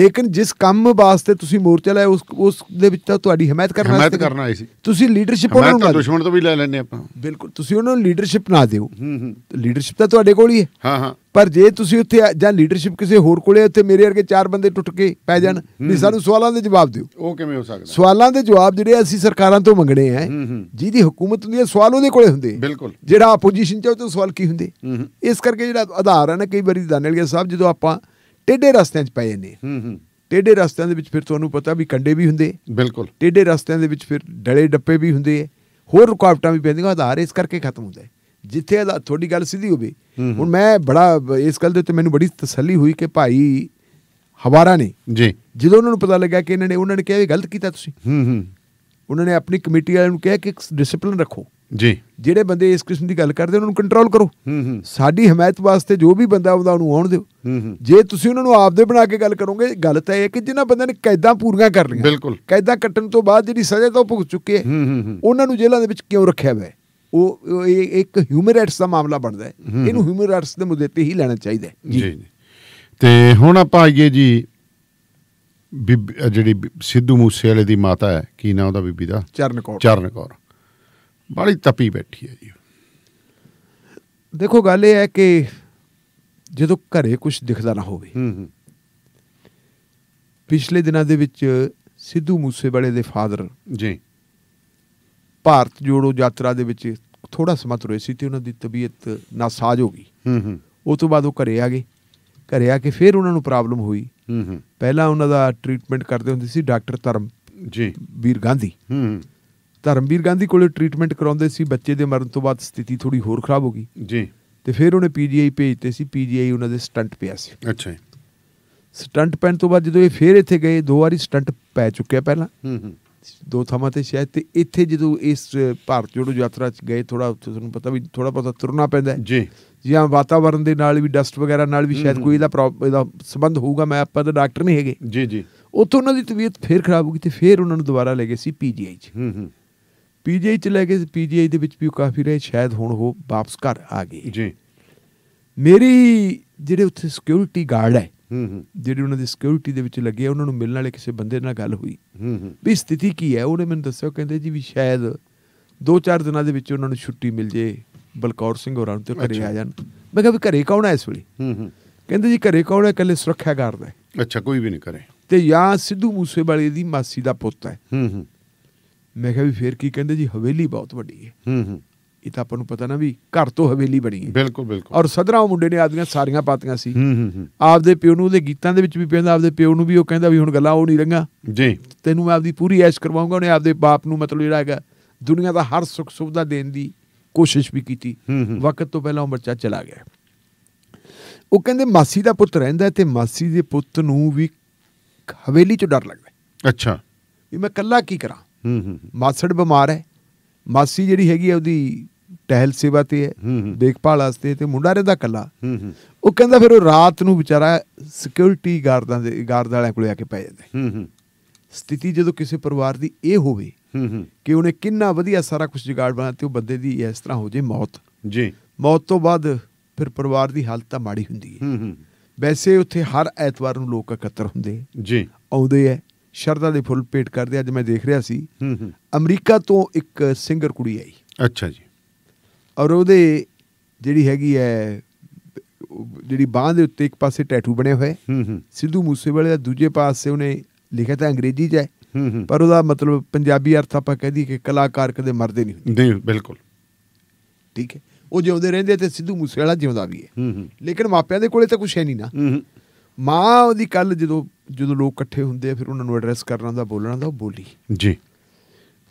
[SPEAKER 2] ਲੇਕਿਨ ਜਿਸ ਕੰਮ ਵਾਸਤੇ ਤੁਸੀਂ ਮੋਰਚਾ ਲਾਇਆ ਉਸ ਉਸ ਦੇ ਵਿੱਚ ਤਾਂ ਤੁਹਾਡੀ ਹਮਾਇਤ ਕਰਨਾ ਹਮਾਇਤ ਕਰਨਾ ਆਏ ਸੀ ਤੁਸੀਂ ਲੀਡਰਸ਼ਿਪ ਉਹਨਾਂ ਨੂੰ ਦੁਸ਼ਮਣ ਤੋਂ ਵੀ ਲੈ ਲੈਣੇ ਆਪਾਂ ਬਿਲਕੁਲ ਤੁਸੀਂ ਉਹਨਾਂ ਨੂੰ ਲੀਡਰਸ਼ਿਪ ਨਾ ਦਿਓ ਹੂੰ ਹੂੰ ਲੀਡਰਸ਼ਿਪ ਤਾਂ ਤੁਹਾਡੇ ਕੋਲ ਹੀ ਹੈ ਹਾਂ ਹਾਂ ਪਰ ਜੇ ਤੁਸੀਂ ਉੱਥੇ ਜਾਂ ਲੀਡਰਸ਼ਿਪ ਕਿਸੇ ਹੋਰ ਕੋਲੇ ਉੱਥੇ ਮੇਰੇ ਵਰਗੇ ਚਾਰ ਬੰਦੇ ਟੁੱਟ ਕੇ ਪੈ ਜਾਣ ਵੀ ਸਾਨੂੰ ਸਵਾਲਾਂ ਦੇ ਜਵਾਬ ਦਿਓ
[SPEAKER 1] ਉਹ ਕਿਵੇਂ ਹੋ ਸਕਦਾ
[SPEAKER 2] ਸਵਾਲਾਂ ਦੇ ਜਵਾਬ ਜਿਹੜੇ ਅਸੀਂ ਸਰਕਾਰਾਂ ਤੋਂ ਮੰਗਣੇ ਆ ਜਿਹਦੀ ਹਕੂਮਤ ਹੁੰਦੀ ਹੈ ਸਵਾਲ ਉਹਦੇ ਕੋਲੇ ਹੁੰਦੇ ਬਿਲਕੁਲ ਜਿਹੜਾ ਆਪੋਜੀਸ਼ਨ ਚ ਉਹ ਤੋਂ ਸਵਾਲ ਕੀ ਹੁੰਦੇ ਇਸ ਕਰਕੇ ਜਿਹੜਾ ਆਧਾਰ ਹੈ ਨਾ ਕਈ ਵਾਰੀ ਦਾਨੇਲਗੇ ਸਾਹਿਬ ਜਦੋਂ ਆਪਾਂ ਟੇਡੇ ਰਸਤਿਆਂ 'ਚ ਪੈ ਜਾਂਦੇ ਹਾਂ ਟੇਡੇ ਰਸਤਿਆਂ ਦੇ ਵਿੱਚ ਫਿਰ ਤੁਹਾਨੂੰ ਪਤਾ ਵੀ ਕੰਡੇ ਵੀ ਹੁੰਦੇ ਬਿਲਕੁਲ ਟੇਡੇ ਰਸਤਿਆਂ ਦੇ ਵਿੱਚ ਫਿਰ ਡਲੇ ਡੱਪੇ ਵੀ ਹੁੰਦੇ ਹੋਰ ਰੁਕਾਵਟਾਂ ਵੀ ਪੈਂਦੀਆਂ ਆਧਾਰ ਇਸ ਕਰਕੇ ਖਤਮ ਹੁੰਦਾ ਹੈ ਜਿੱਥੇ ਦਾ ਤੁਹਾਡੀ ਗੱਲ ਸਿੱਧੀ ਹੋਵੇ ਹੁਣ ਮੈਂ ਬੜਾ ਇਸ ਗੱਲ ਦੇ ਉੱਤੇ ਮੈਨੂੰ ਬੜੀ ਤਸੱਲੀ ਹੋਈ ਕਿ ਭਾਈ ਹਵਾਰਾ ਨੇ ਜੀ ਜਦੋਂ ਉਹਨਾਂ ਨੂੰ ਪਤਾ ਲੱਗਾ ਕਿ ਇਹਨਾਂ ਨੇ ਉਹਨਾਂ ਨੇ ਕਿਹਾ ਇਹ ਗਲਤ ਕੀਤਾ ਤੁਸੀਂ ਹੂੰ ਹੂੰ ਉਹਨਾਂ ਨੇ ਆਪਣੀ ਕਮੇਟੀ ਵਾਲਿਆਂ ਨੂੰ ਕਿਹਾ ਕਿ ਡਿਸਪਲਿਨ ਰੱਖੋ ਜੀ ਜਿਹੜੇ ਬੰਦੇ ਇਸ ਕਿਸਮ ਦੀ ਗੱਲ ਕਰਦੇ ਉਹਨਾਂ ਨੂੰ ਕੰਟਰੋਲ ਕਰੋ ਹੂੰ ਹੂੰ ਸਾਡੀ ਹਮਾਇਤ ਵਾਸਤੇ ਜੋ ਵੀ ਬੰਦਾ ਆਉਂਦਾ ਉਹਨੂੰ ਆਉਣ ਦਿਓ ਹੂੰ ਹੂੰ ਜੇ ਤੁਸੀਂ ਉਹਨਾਂ ਨੂੰ ਆਪਦੇ ਬਣਾ ਕੇ ਗੱਲ ਕਰੋਗੇ ਗਲਤ ਇਹ ਹੈ ਕਿ ਜਿਨ੍ਹਾਂ ਬੰਦਿਆਂ ਨੇ ਕੈਦਾਂ ਪੂਰੀਆਂ ਕਰ ਲਈਆਂ ਬਿਲਕੁਲ ਕੈਦਾਂ ਕੱਟਣ ਤੋਂ ਬਾਅਦ ਜਿਹੜੀ ਸਜ਼ਾ ਤਾਂ ਉਹ ਭੁਗਤ ਚੁੱਕੇ ਉਹਨਾਂ ਨੂੰ ਜੇਲ੍ਹਾਂ ਦੇ ਵਿੱਚ ਕਿਉਂ ਰੱਖਿਆ ਹੋਇਆ ਉਹ ਇੱਕ ਹਿਊਮਨ ਰਾਈਟਸ ਦਾ ਮਾਮਲਾ ਬਣਦਾ ਹੈ ਇਹਨੂੰ ਹਿਊਮਨ ਰਾਈਟਸ ਦੇ ਮੁੱਦੇ ਤੇ ਹੀ ਲੈਣਾ ਚਾਹੀਦਾ ਜੀ
[SPEAKER 1] ਤੇ ਹੁਣ ਆਪਾਂ ਆਈਏ ਜੀ ਜਿਹੜੀ ਸਿੱਧੂ ਮੂਸੇ ਵਾਲੇ ਦੀ ਮਾਤਾ ਹੈ ਕੀ ਨਾਮ ਉਹਦਾ ਬੀਬੀ ਦਾ ਚਰਨਕੌਰ
[SPEAKER 2] ਚਰਨਕੌਰ ਬੜੀ ਤਪੀ ਬੈਠੀ ਹੈ ਜੀ ਦੇਖੋ ਗੱਲ ਇਹ ਹੈ ਕਿ ਜਦੋਂ ਘਰੇ ਕੁਝ ਦਿਖਦਾ ਨਾ ਹੋਵੇ ਹੂੰ ਹੂੰ ਪਿਛਲੇ ਦਿਨਾਂ ਦੇ ਵਿੱਚ ਸਿੱਧੂ ਮੂਸੇ ਵਾਲੇ ਦੇ ਫਾਦਰ ਜੀ ਭਾਰਤ ਜੋੜੋ ਯਾਤਰਾ ਦੇ ਵਿੱਚ ਥੋੜਾ ਸਮਾਂ ਤੁਰੇ ਸੀ ਤੇ ਉਹਨਾਂ ਦੀ ਤਬੀਅਤ ਨਾਸਾਜ ਹੋ ਗਈ ਹੂੰ ਹੂੰ ਉਸ ਤੋਂ ਬਾਅਦ ਉਹ ਘਰੇ ਆ ਗਏ ਘਰੇ ਆ ਕੇ ਫਿਰ ਉਹਨਾਂ ਨੂੰ ਪ੍ਰੋਬਲਮ ਹੋਈ ਹੂੰ ਹੂੰ ਪਹਿਲਾਂ ਉਹਨਾਂ ਦਾ ਟ੍ਰੀਟਮੈਂਟ ਕਰਦੇ ਹੁੰਦੇ ਸੀ ਡਾਕਟਰ ਧਰਮ ਜੀ ਵੀਰ ਗਾਂਧੀ ਹੂੰ ਧਰਮਵੀਰ ਗਾਂਧੀ ਕੋਲੇ ਟ੍ਰੀਟਮੈਂਟ ਕਰਾਉਂਦੇ ਸੀ ਬੱਚੇ ਦੇ ਮਰਨ ਤੋਂ ਬਾਅਦ ਸਥਿਤੀ ਥੋੜੀ ਹੋਰ ਖਰਾਬ ਹੋ ਗਈ ਜੀ ਤੇ ਫਿਰ ਉਹਨੇ ਪੀਜੀਆਈ ਭੇਜਤੇ ਸੀ ਪੀਜੀਆਈ ਉਹਨਾਂ ਦੇ ਸਟੰਟ ਪਿਆ ਸੀ ਅੱਛਾ ਸਟੰਟ ਪੈਣ ਤੋਂ ਬਾਅਦ ਜਦੋਂ ਇਹ ਫੇਰ ਇੱਥੇ ਗਏ ਦੋ ਵਾਰੀ ਸਟੰਟ ਪੈ ਚੁੱਕਿਆ ਪਹਿਲਾਂ ਹੂੰ ਹੂੰ ਦੋ ਥਾਵਾਂ ਤੇ ਸ਼ਾਇਦ ਤੇ ਇੱਥੇ ਜਦੋਂ ਇਸ ਭਾਰਤ ਜੋੜੋ ਯਾਤਰਾ 'ਚ ਗਏ ਥੋੜਾ ਤੁਹਾਨੂੰ ਪਤਾ ਵੀ ਥੋੜਾ ਬਹੁਤਾ ਤੁਰਨਾ ਪੈਂਦਾ ਜੀ ਜਾਂ ਵਾਤਾਵਰਣ ਦੇ ਨਾਲ ਵੀ ਡਸਟ ਵਗੈਰਾ ਨਾਲ ਵੀ ਸ਼ਾਇਦ ਕੋਈ ਇਹਦਾ ਇਹਦਾ ਸੰਬੰਧ ਹੋਊਗਾ ਮੈਂ ਆਪਾਂ ਤਾਂ ਡਾਕਟਰ ਨਹੀਂ ਹੈਗੇ ਜੀ ਜੀ ਉੱਥੋਂ ਉਹਨਾਂ ਦੀ ਤਬੀਅਤ ਫੇਰ ਖਰਾਬ ਹੋ ਗਈ ਤੇ ਫੇਰ ਉਹਨਾਂ ਨੂੰ ਦੁਬਾਰਾ ਲੈ ਗਏ ਸੀ ਪੀਜੀਆਈ 'ਚ ਹੂੰ ਹੂੰ ਪੀਜੀਆਈ 'ਚ ਲੈ ਗਏ ਪੀਜੀਆਈ ਦੇ ਵਿੱਚ ਵੀ ਕਾਫੀ ਰਹੇ ਸ਼ਾਇਦ ਹੁਣ ਉਹ ਵਾਪਸ ਘਰ ਆ ਗਏ ਜੀ ਮੇਰੀ ਜਿਹੜੇ ਉੱਥੇ ਸਿਕਿਉਰਿਟੀ ਗਾਰਡ ਹੈ ਹੂੰ ਜਿਹੜੇ ਉਹਨਾਂ ਦੀ ਸਿਕਿਉਰਿਟੀ ਦੇ ਵਿੱਚ ਲੱਗੇ ਉਹਨਾਂ ਨੂੰ ਮਿਲਣ ਵਾਲੇ ਕਿਸੇ ਬੰਦੇ ਨਾਲ ਗੱਲ ਹੋਈ ਹੂੰ ਵੀ ਸਥਿਤੀ ਕੀ ਹੈ ਉਹਨੇ ਮੈਨੂੰ ਦੱਸਿਆ ਕਹਿੰਦੇ ਜੀ ਵੀ ਸ਼ਾਇਦ 2-4 ਦਿਨਾਂ ਦੇ ਵਿੱਚ ਉਹਨਾਂ ਨੂੰ ਛੁੱਟੀ ਮਿਲ ਜੇ ਬਲਕੌਰ ਸਿੰਘ ਹੋਰਾਂ ਨੂੰ ਤੇ ਘਰੇ ਆ ਜਾਣ ਮੈਂ ਕਿਹਾ ਵੀ ਘਰੇ ਕੌਣ ਹੈ ਇਸ ਵੇਲੇ ਹੂੰ ਹੂੰ ਕਹਿੰਦੇ ਜੀ ਘਰੇ ਕੌਣ ਹੈ ਇਕੱਲੇ ਸੁਰੱਖਿਆ ਗਾਰਡ ਹੈ ਅੱਛਾ ਕੋਈ ਵੀ ਨਹੀਂ ਕਰੇ ਤੇ ਜਾਂ ਸਿੱਧੂ ਮੂਸੇਵਾਲੇ ਦੀ ਮਾਸੀ ਦਾ ਪੁੱਤ ਹੈ ਹੂੰ ਹੂੰ ਮੈਂ ਕਿਹਾ ਵੀ ਫੇਰ ਕੀ ਕਹਿੰਦੇ ਜੀ ਹਵੇਲੀ ਬਹੁਤ ਵੱਡੀ ਹੈ ਹੂੰ ਹੂੰ ਇਹ ਤਾਂ ਆਪਾਂ ਨੂੰ ਪਤਾ ਨਾ ਵੀ ਘਰ ਤੋਂ ਹਵੇਲੀ ਬਣੀ ਹੈ ਬਿਲਕੁਲ ਬਿਲਕੁਲ ਔਰ ਸਦਰਾ ਉਹ ਮੁੰਡੇ ਨੇ ਆਦਮੀਆਂ ਸਾਰੀਆਂ ਪਾਤੀਆਂ ਸੀ ਆਪਦੇ ਪਿਓ ਨੂੰ ਉਹਦੇ ਗੀਤਾਂ ਦੇ ਵਿੱਚ ਵੀ ਪੈਂਦਾ ਆਪਦੇ ਪਿਓ ਨੂੰ ਵੀ ਉਹ ਕਹਿੰਦਾ ਵੀ ਹੁਣ ਗੱਲਾਂ ਉਹ ਨਹੀਂ ਰਹਿਗਾ ਜੀ ਤੈਨੂੰ ਮੈਂ ਆਪਦੀ ਪੂਰੀ ਐਸ਼ ਕਰਵਾਉਂਗਾ ਉਹਨੇ ਆਪਦੇ ਬਾਪ ਨੂੰ ਮਤਲਬ ਜਿਹੜਾ ਹੈਗਾ ਦੁਨੀਆ ਦਾ ਹਰ ਸੁੱਖ ਸੁਵਿਧਾ ਦੇਣ ਦੀ ਕੋਸ਼ਿਸ਼ ਵੀ ਕੀਤੀ ਵਕਤ ਤੋਂ ਪਹਿਲਾਂ ਉਹ ਬੱਚਾ ਚਲਾ ਗਿਆ ਉਹ ਕਹਿੰਦੇ ਮਾਸੀ ਦਾ ਪੁੱਤ ਰਹਿੰਦਾ ਤੇ ਮਾਸੀ ਦੇ ਪੁੱਤ ਨੂੰ ਵੀ ਹਵੇਲੀ 'ਚ ਡਰ ਲੱਗਦਾ ਅੱਛਾ ਵੀ ਮੈਂ ਕੱਲਾ ਕੀ ਕਰਾਂ ਹੂੰ ਹੂੰ ਮਾਸੜ ਬਿਮਾਰ ਹੈ ਮਾਸੀ ਜਿਹੜੀ ਹੈਗੀ ਆ ਉਹਦੀ ਟਹਿਲ ਸੇਵਾ ਤੇ ਹੈ ਦੇਖਭਾਲ ਵਾਸਤੇ ਤੇ ਮੁੰਡਾ ਰਹਿੰਦਾ ਕੱਲਾ ਉਹ ਕਹਿੰਦਾ ਫਿਰ ਉਹ ਰਾਤ ਨੂੰ ਵਿਚਾਰਾ ਸਿਕਿਉਰਿਟੀ ਗਾਰਡਾਂ ਦੇ ਗਾਰਡ ਵਾਲਿਆਂ ਕੋਲੇ ਆ ਕੇ ਪੈ ਜਾਂਦਾ ਸਥਿਤੀ ਜਦੋਂ ਕਿਸੇ ਪਰਿਵਾਰ ਦੀ ਇਹ ਹੋਵੇ ਕਿ ਉਹਨੇ ਕਿੰਨਾ ਵਧੀਆ ਸਾਰਾ ਕੁਝ ਜੁਗਾੜ ਬਣਾ ਤੇ ਉਹ ਬੰਦੇ ਦੀ ਇਸ ਤਰ੍ਹਾਂ ਹੋ ਜੇ ਮੌਤ ਜੀ ਮੌਤ ਤੋਂ ਬਾਅਦ ਫਿਰ ਪਰਿਵਾਰ ਦੀ ਹਾਲਤ ਤਾਂ ਮਾੜੀ ਹੁੰਦੀ ਹੈ ਵੈਸੇ ਉੱਥੇ ਹਰ ਐਤਵਾਰ ਨੂੰ ਲੋਕ ਇਕੱਤਰ ਹੁੰਦੇ ਜੀ ਆਉਂਦੇ ਐ ਸ਼ਰਦਾ ਦੇ ਫੁੱਲ ਪੇਟ ਕਰਦੇ ਅੱਜ ਮੈਂ ਦੇਖ ਰਿਹਾ ਸੀ ਅਮਰੀਕਾ ਤੋਂ ਇੱਕ ਸਿੰਗਰ ਕੁੜੀ ਆਈ ਅੱਛਾ ਜੀ ਔਰ ਉਹਦੇ ਜਿਹੜੀ ਹੈਗੀ ਹੈ ਜਿਹੜੀ ਬਾਹ ਦੇ ਉੱਤੇ ਇੱਕ ਪਾਸੇ ਟੈਟੂ ਬਣਿਆ ਹੋਇਆ ਹੈ ਸਿੱਧੂ ਮੂਸੇਵਾਲੇ ਦਾ ਦੂਜੇ ਪਾਸੇ ਉਹਨੇ ਲਿਖਿਆ ਤਾਂ ਅੰਗਰੇਜ਼ੀ 'ਚ ਹੈ ਪਰ ਉਹਦਾ ਮਤਲਬ ਪੰਜਾਬੀ ਅਰਥ ਆਪਾਂ ਕਹਦੀ ਕਿ ਕਲਾਕਾਰ ਕਦੇ ਮਰਦੇ ਨਹੀਂ ਹੁੰਦੇ ਨਹੀਂ ਬਿਲਕੁਲ ਠੀਕ ਹੈ ਉਹ ਜਿਉਂਦੇ ਰਹਿੰਦੇ ਤੇ ਸਿੱਧੂ ਮੂਸੇਵਾਲਾ ਜਿਉਂਦਾ ਵੀ ਹੈ ਲੇਕਿਨ ਮਾਪਿਆਂ ਦੇ ਕੋਲੇ ਤਾਂ ਕੁਝ ਹੈ ਨਹੀਂ ਨਾ ਮਾਂ ਉਹਦੀ ਕੱਲ ਜਦੋਂ ਜਦੋਂ ਲੋਕ ਇਕੱਠੇ ਹੁੰਦੇ ਆ ਫਿਰ ਉਹਨਾਂ ਨੂੰ ਐਡਰੈਸ ਕਰਨਾ ਦਾ ਬੋਲਣਾ ਦਾ ਉਹ ਬੋਲੀ ਜੀ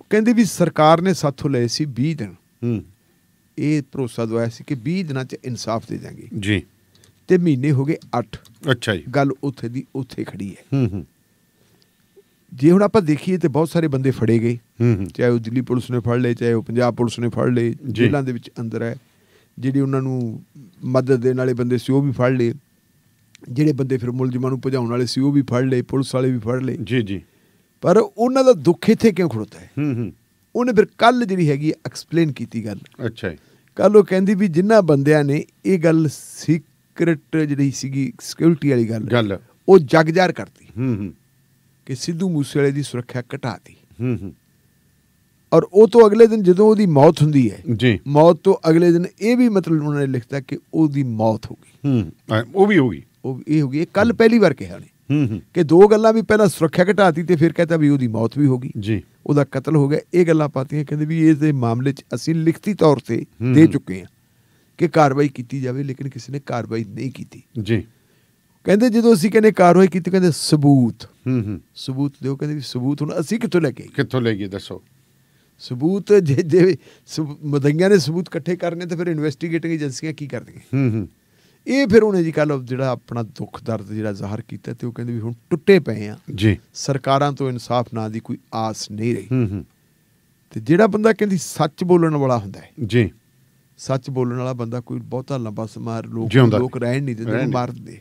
[SPEAKER 2] ਕਹਿੰਦੇ ਵੀ ਸਰਕਾਰ ਨੇ ਸਾਥੋਂ ਲਏ ਸੀ 20 ਦਿਨ ਹੂੰ ਇਹ ਭਰੋਸਾ ਦਵਾਇਆ ਸੀ ਕਿ 20 ਦਿਨਾਂ 'ਚ ਇਨਸਾਫ ਦੇ ਦਾਂਗੇ ਜੀ ਤੇ ਮਹੀਨੇ ਹੋ ਗਏ 8 ਅੱਛਾ ਜੀ ਗੱਲ ਉੱਥੇ ਦੀ ਉੱਥੇ ਖੜੀ ਹੈ ਹੂੰ ਹੂੰ ਜੇ ਹੁਣ ਆਪਾਂ ਦੇਖੀਏ ਤੇ ਬਹੁਤ ਸਾਰੇ ਬੰਦੇ ਫੜੇ ਗਏ ਚਾਹੇ ਉਹ ਦਿੱਲੀ ਪੁਲਿਸ ਨੇ ਫੜ ਲਏ ਚਾਹੇ ਉਹ ਪੰਜਾਬ ਪੁਲਿਸ ਨੇ ਫੜ ਲਏ ਜੇਲ੍ਹਾਂ ਦੇ ਵਿੱਚ ਅੰਦਰ ਹੈ ਜਿਹੜੀ ਉਹਨਾਂ ਨੂੰ ਮਦਦ ਦੇਣ ਵਾਲੇ ਬੰਦੇ ਸੀ ਉਹ ਵੀ ਫੜ ਲਏ ਜਿਹੜੇ ਬੰਦੇ ਫਿਰ ਮੁਲਜ਼ਮਾਂ ਨੂੰ ਭਜਾਉਣ ਵਾਲੇ ਸੀ ਉਹ ਵੀ ਫੜ ਲਏ ਪੁਲਿਸ ਵਾਲੇ ਵੀ ਫੜ ਲਏ ਜੀ ਜੀ ਪਰ ਉਹਨਾਂ ਦਾ ਦੁੱਖ ਇੱਥੇ ਕਿਉਂ ਖੜੋਤਾ ਹੈ ਹੂੰ ਹੂੰ ਉਹਨੇ ਫਿਰ ਕੱਲ ਜਿਹੜੀ ਹੈਗੀ ਐਕਸਪਲੇਨ ਕੀਤੀ ਗੱਲ ਅੱਛਾ ਜੀ ਕੱਲ ਉਹ ਕਹਿੰਦੀ ਵੀ ਜਿੰਨਾ ਬੰਦਿਆਂ ਨੇ ਇਹ ਗੱਲ ਸੀਕ੍ਰੇਟ ਜਿਹੜੀ ਸੀਗੀ ਸਿਕਿਉਰਿਟੀ ਵਾਲੀ ਗੱਲ ਗੱਲ ਉਹ ਜਗਜਾਰ ਕਰਤੀ ਹੂੰ ਹੂੰ ਕਿ ਸਿੱਧੂ ਮੂਸੇਵਾਲੇ ਦੀ ਸੁਰੱਖਿਆ ਘਟਾਤੀ ਹੂੰ ਹੂੰ ਔਰ ਉਹ ਤੋਂ ਅਗਲੇ ਦਿਨ ਜਦੋਂ ਉਹਦੀ ਮੌਤ ਹੁੰਦੀ ਹੈ ਜੀ ਮੌਤ ਤੋਂ ਅਗਲੇ ਦਿਨ ਇਹ ਵੀ ਮਤਲਬ ਉਹਨਾਂ ਨੇ ਲਿਖਤਾ ਕਿ ਉਹਦੀ ਮੌਤ ਹੋ ਗਈ ਹੂੰ ਉਹ ਵੀ ਹੋ ਗਈ ਉਹ ਇਹ ਹੋ ਗਈ ਕੱਲ ਪਹਿਲੀ ਵਾਰ ਕਿਹਾ ਨੇ ਕਿ ਦੋ ਗੱਲਾਂ ਵੀ ਪਹਿਲਾਂ ਸੁਰੱਖਿਆ ਘਟਾਤੀ ਤੇ ਫਿਰ ਕਹਤਾ ਵੀ ਉਹਦੀ ਮੌਤ ਵੀ ਹੋ ਗਈ ਜੀ ਉਹਦਾ ਕਤਲ ਹੋ ਗਿਆ ਇਹ ਗੱਲਾਂ ਪਾਤੀਆਂ ਕਹਿੰਦੇ ਵੀ ਇਸ ਦੇ ਮਾਮਲੇ 'ਚ ਅਸੀਂ ਲਿਖਤੀ ਤੌਰ ਤੇ ਦੇ ਚੁੱਕੇ ਹਾਂ ਕਿ ਕਾਰਵਾਈ ਕੀਤੀ ਜਾਵੇ ਲੇਕਿਨ ਕਿਸੇ ਨੇ ਕਾਰਵਾਈ ਨਹੀਂ ਕੀਤੀ ਜੀ ਕਹਿੰਦੇ ਜਦੋਂ ਅਸੀਂ ਕਹਿੰਦੇ ਕਾਰਵਾਈ ਕੀਤੀ ਕਹਿੰਦੇ ਸਬੂਤ ਹੂੰ ਹੂੰ ਸਬੂਤ ਦਿਓ ਕਹਿੰਦੇ ਵੀ ਸਬੂਤ ਹੁਣ ਅਸੀਂ ਕਿੱਥੋਂ ਲੈ ਕੇ ਕਿੱਥੋਂ ਲੈ ਗਏ ਦੱਸੋ ਸਬੂਤ ਜੇ ਜੇ ਮਦਈਆਂ ਨੇ ਸਬੂਤ ਇਕੱਠੇ ਕਰਨੇ ਤੇ ਫਿਰ ਇਨਵੈਸਟੀਗੇਟਿੰਗ ਏਜੰਸੀਆਂ ਕੀ ਕਰਦੀਆਂ ਹੂੰ ਹੂੰ ਇਹ ਫਿਰ ਉਹਨੇ ਜੀ ਕੱਲ ਜਿਹੜਾ ਆਪਣਾ ਦੁੱਖ ਦਰਦ ਜਿਹੜਾ ਜ਼ਾਹਰ ਕੀਤਾ ਤੇ ਉਹ ਕਹਿੰਦੇ ਵੀ ਹੁਣ ਟੁੱਟੇ ਪਏ ਆ ਜੀ ਸਰਕਾਰਾਂ ਤੋਂ ਇਨਸਾਫ ਨਾ ਦੀ ਕੋਈ ਆਸ ਨਹੀਂ ਰਹੀ ਹੂੰ ਹੂੰ ਤੇ ਜਿਹੜਾ ਬੰਦਾ ਕਹਿੰਦੀ ਸੱਚ ਬੋਲਣ ਵਾਲਾ ਹੁੰਦਾ ਹੈ ਜੀ ਸੱਚ ਬੋਲਣ ਵਾਲਾ ਬੰਦਾ ਕੋਈ ਬਹੁਤਾ ਲੰਬਾ ਸਮਾਂ ਲੋਕ ਲੋਕ ਰਹਿਣ ਨਹੀਂ ਦਿੰਦੇ ਦਿੰਦੇ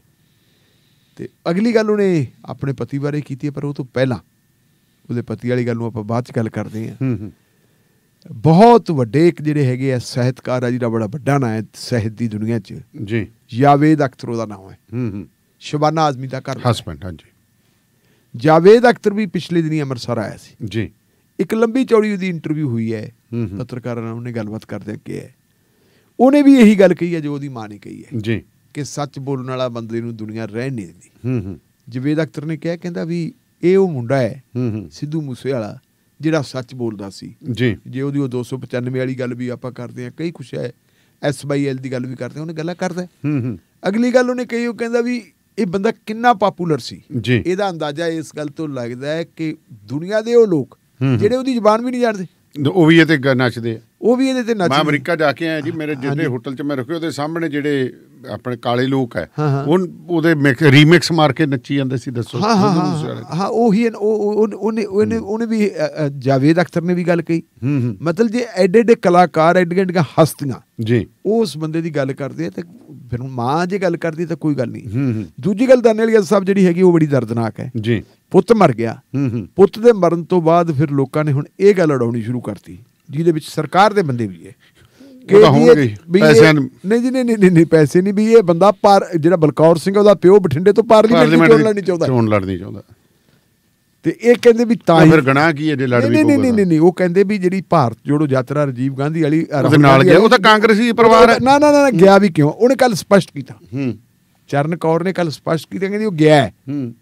[SPEAKER 2] ਤੇ ਅਗਲੀ ਗੱਲ ਉਹਨੇ ਆਪਣੇ ਪਤੀ ਬਾਰੇ ਕੀਤੀ ਪਰ ਉਹ ਤੋਂ ਪਹਿਲਾਂ ਉਹਦੇ ਪਤੀ ਵਾਲੀ ਗੱਲ ਨੂੰ ਆਪਾਂ ਬਾਅਦ ਚ ਗੱਲ ਕਰਦੇ ਹਾਂ ਹੂੰ ਹੂੰ ਬਹੁਤ ਵੱਡੇ ਇੱਕ ਜਿਹੜੇ ਹੈਗੇ ਆ ਸਾਹਿਤਕਾਰ ਆ ਜਿਹੜਾ ਬੜਾ ਵੱਡਾ ਨਾਂ ਹੈ ਸਾਹਿਤ ਦੀ ਦੁਨੀਆ 'ਚ ਜੀ ਜਾਵੇਦ ਅਖਤਰ ਉਹਦਾ ਨਾਮ ਹੈ ਹੂੰ ਹੂੰ ਸ਼ਬਾਨਾ ਆਜ਼ਮੀ ਦਾ ਘਰ ਹਸਬੰਡ ਹਾਂਜੀ ਜਾਵੇਦ ਅਖਤਰ ਵੀ ਪਿਛਲੇ ਦਿਨੀ ਅੰਮ੍ਰਿਤਸਰ ਆਇਆ ਸੀ ਜੀ ਇੱਕ ਲੰਬੀ ਚੌੜੀ ਉਹਦੀ ਇੰਟਰਵਿਊ ਹੋਈ ਹੈ ਪੱਤਰਕਾਰਾਂ ਨਾਲ ਉਹਨੇ ਗੱਲਬਾਤ ਕਰਦੇ ਕਿ ਹੈ ਉਹਨੇ ਵੀ ਇਹੀ ਗੱਲ ਕਹੀ ਹੈ ਜੋ ਉਹਦੀ ਮਾਂ ਨੇ ਕਹੀ ਹੈ ਜੀ ਕਿ ਸੱਚ ਬੋਲਣ ਵਾਲਾ ਬੰਦੇ ਨੂੰ ਦੁਨੀਆ ਰਹਿਣ ਨਹੀਂ ਦਿੰਦੀ ਹੂੰ ਹੂੰ ਜਾਵੇਦ ਅਖਤਰ ਨੇ ਕਿਹਾ ਕਹਿੰਦਾ ਵੀ ਇਹ ਉਹ ਮੁੰਡਾ ਹੈ ਸਿੱਧੂ ਮੂਸੇ ਵਾਲਾ ਜਿਹੜਾ ਸੱਚ ਬੋਲਦਾ ਸੀ ਜੀ ਜੇ ਉਹਦੀ ਉਹ 295 ਵਾਲੀ ਗੱਲ ਵੀ ਆਪਾਂ ਕਰਦੇ ਆ ਕਈ ਕੁਛ ਹੈ ਐਸਬੀਐਲ ਦੀ ਗੱਲ ਵੀ ਕਰਦੇ ਉਹਨੇ ਗੱਲਾਂ ਕਰਦਾ ਹੂੰ ਹੂੰ ਅਗਲੀ ਗੱਲ ਉਹਨੇ ਕਹੀ ਉਹ ਕਹਿੰਦਾ ਵੀ ਇਹ ਬੰਦਾ ਕਿੰਨਾ ਪਪੂਲਰ ਸੀ ਜੀ ਇਹਦਾ ਅੰਦਾਜ਼ਾ ਇਸ ਗੱਲ ਤੋਂ ਲੱਗਦਾ ਹੈ ਕਿ ਦੁਨੀਆ ਦੇ ਉਹ ਲੋਕ ਜਿਹੜੇ ਉਹਦੀ ਜ਼ੁਬਾਨ ਵੀ ਨਹੀਂ ਜਾਣਦੇ
[SPEAKER 1] ਉਹ ਵੀ ਇਹ ਤੇ ਨੱਚਦੇ ਆ
[SPEAKER 2] ਉਹ ਵੀ ਇਹਦੇ ਤੇ ਨੱਚ ਮੈਂ ਅਮਰੀਕਾ ਜਾ ਕੇ ਆਇਆ ਜੀ ਮੇਰੇ ਜਿਹੜੇ ਹੋਟਲ 'ਚ ਮੈਂ ਰੁਕਿਆ ਉਹਦੇ ਸਾਹਮਣੇ
[SPEAKER 1] ਜਿਹੜੇ ਆਪਣੇ ਕਾਲੇ ਲੋਕ ਹੈ ਉਹ ਉਹਦੇ ਰੀਮਿਕਸ ਮਾਰ ਕੇ ਨੱਚੀ ਜਾਂਦੇ ਸੀ ਦੱਸੋ
[SPEAKER 2] ਹਾਂ ਹਾਂ ਹੀ ਉਹ ਉਹਨੇ ਉਹਨੇ ਵੀ ਜਾਵੇਦ ਅਖਤਰ ਨੇ ਵੀ ਗੱਲ ਕਹੀ ਮਤਲਬ ਜੇ ਐਡੇ ਐਡੇ ਕਲਾਕਾਰ ਐਡੇ ਐਡੇ ਹਸਤੀਆਂ ਜੀ ਉਸ ਬੰਦੇ ਦੀ ਗੱਲ ਕਰਦੇ ਆ ਤੇ ਫਿਰ ਮਾਂ ਜੇ ਗੱਲ ਕਰਦੀ ਤਾਂ ਕੋਈ ਗੱਲ ਨਹੀਂ ਦੂਜੀ ਗੱਲ ਦਾਨੇ ਵਾਲੀ ਸਾਹਿਬ ਜਿਹੜੀ ਹੈਗੀ ਉਹ ਬੜੀ ਦਰਦਨਾਕ ਹੈ ਜੀ ਪੁੱਤ ਮਰ ਗਿਆ ਪੁੱਤ ਦੇ ਮਰਨ ਤੋਂ ਬਾਅਦ ਫਿਰ ਲੋਕਾਂ ਨੇ ਹੁਣ ਇਹ ਗੱਲ ਅੜਾਉਣੀ ਸ਼ੁਰੂ ਕਰਤੀ ਜਿਹਦੇ ਵਿੱਚ ਸਰਕਾਰ ਦੇ ਬੰਦੇ ਵੀ ਹੈ ਕਿ ਨਹੀਂ ਜੀ ਨਹੀਂ ਨਹੀਂ ਨਹੀਂ ਪੈਸੇ ਨਹੀਂ ਵੀ ਇਹ ਬੰਦਾ ਪਰ ਜਿਹੜਾ ਬਲਕੌਰ ਸਿੰਘ ਉਹਦਾ ਪਿਓ ਬਠਿੰਡੇ ਤੋਂ ਪਾਰਲੀਮੈਂਟ ਨਹੀਂ ਚੋਣ ਲੜਨੀ ਚਾਹੁੰਦਾ ਚੋਣ ਲੜਨੀ ਚਾਹੁੰਦਾ ਤੇ ਇਹ ਕਹਿੰਦੇ ਵੀ ਤਾਂ ਫਿਰ
[SPEAKER 1] ਗਣਾ ਕੀ ਹੈ ਜੇ ਲੜ ਵੀ ਨਹੀਂ ਨਹੀਂ
[SPEAKER 2] ਨਹੀਂ ਨਹੀਂ ਉਹ ਕਹਿੰਦੇ ਵੀ ਜਿਹੜੀ ਭਾਰਤ ਜੋੜੋ ਯਾਤਰਾ ਰਜੀਵ ਗਾਂਧੀ ਵਾਲੀ ਉਹਦੇ ਨਾਲ ਗਿਆ ਉਹ ਤਾਂ ਕਾਂਗਰਸੀ ਪਰਿਵਾਰ ਹੈ ਨਾ ਨਾ ਨਾ ਗਿਆ ਵੀ ਕਿਉਂ ਉਹਨੇ ਕੱਲ ਸਪਸ਼ਟ ਕੀਤਾ ਹੂੰ ਚਰਨ ਕੌਰ ਨੇ ਕੱਲ ਸਪਸ਼ਟ ਕੀਤਾ ਕਹਿੰਦੀ ਉਹ ਗਿਆ ਹੂੰ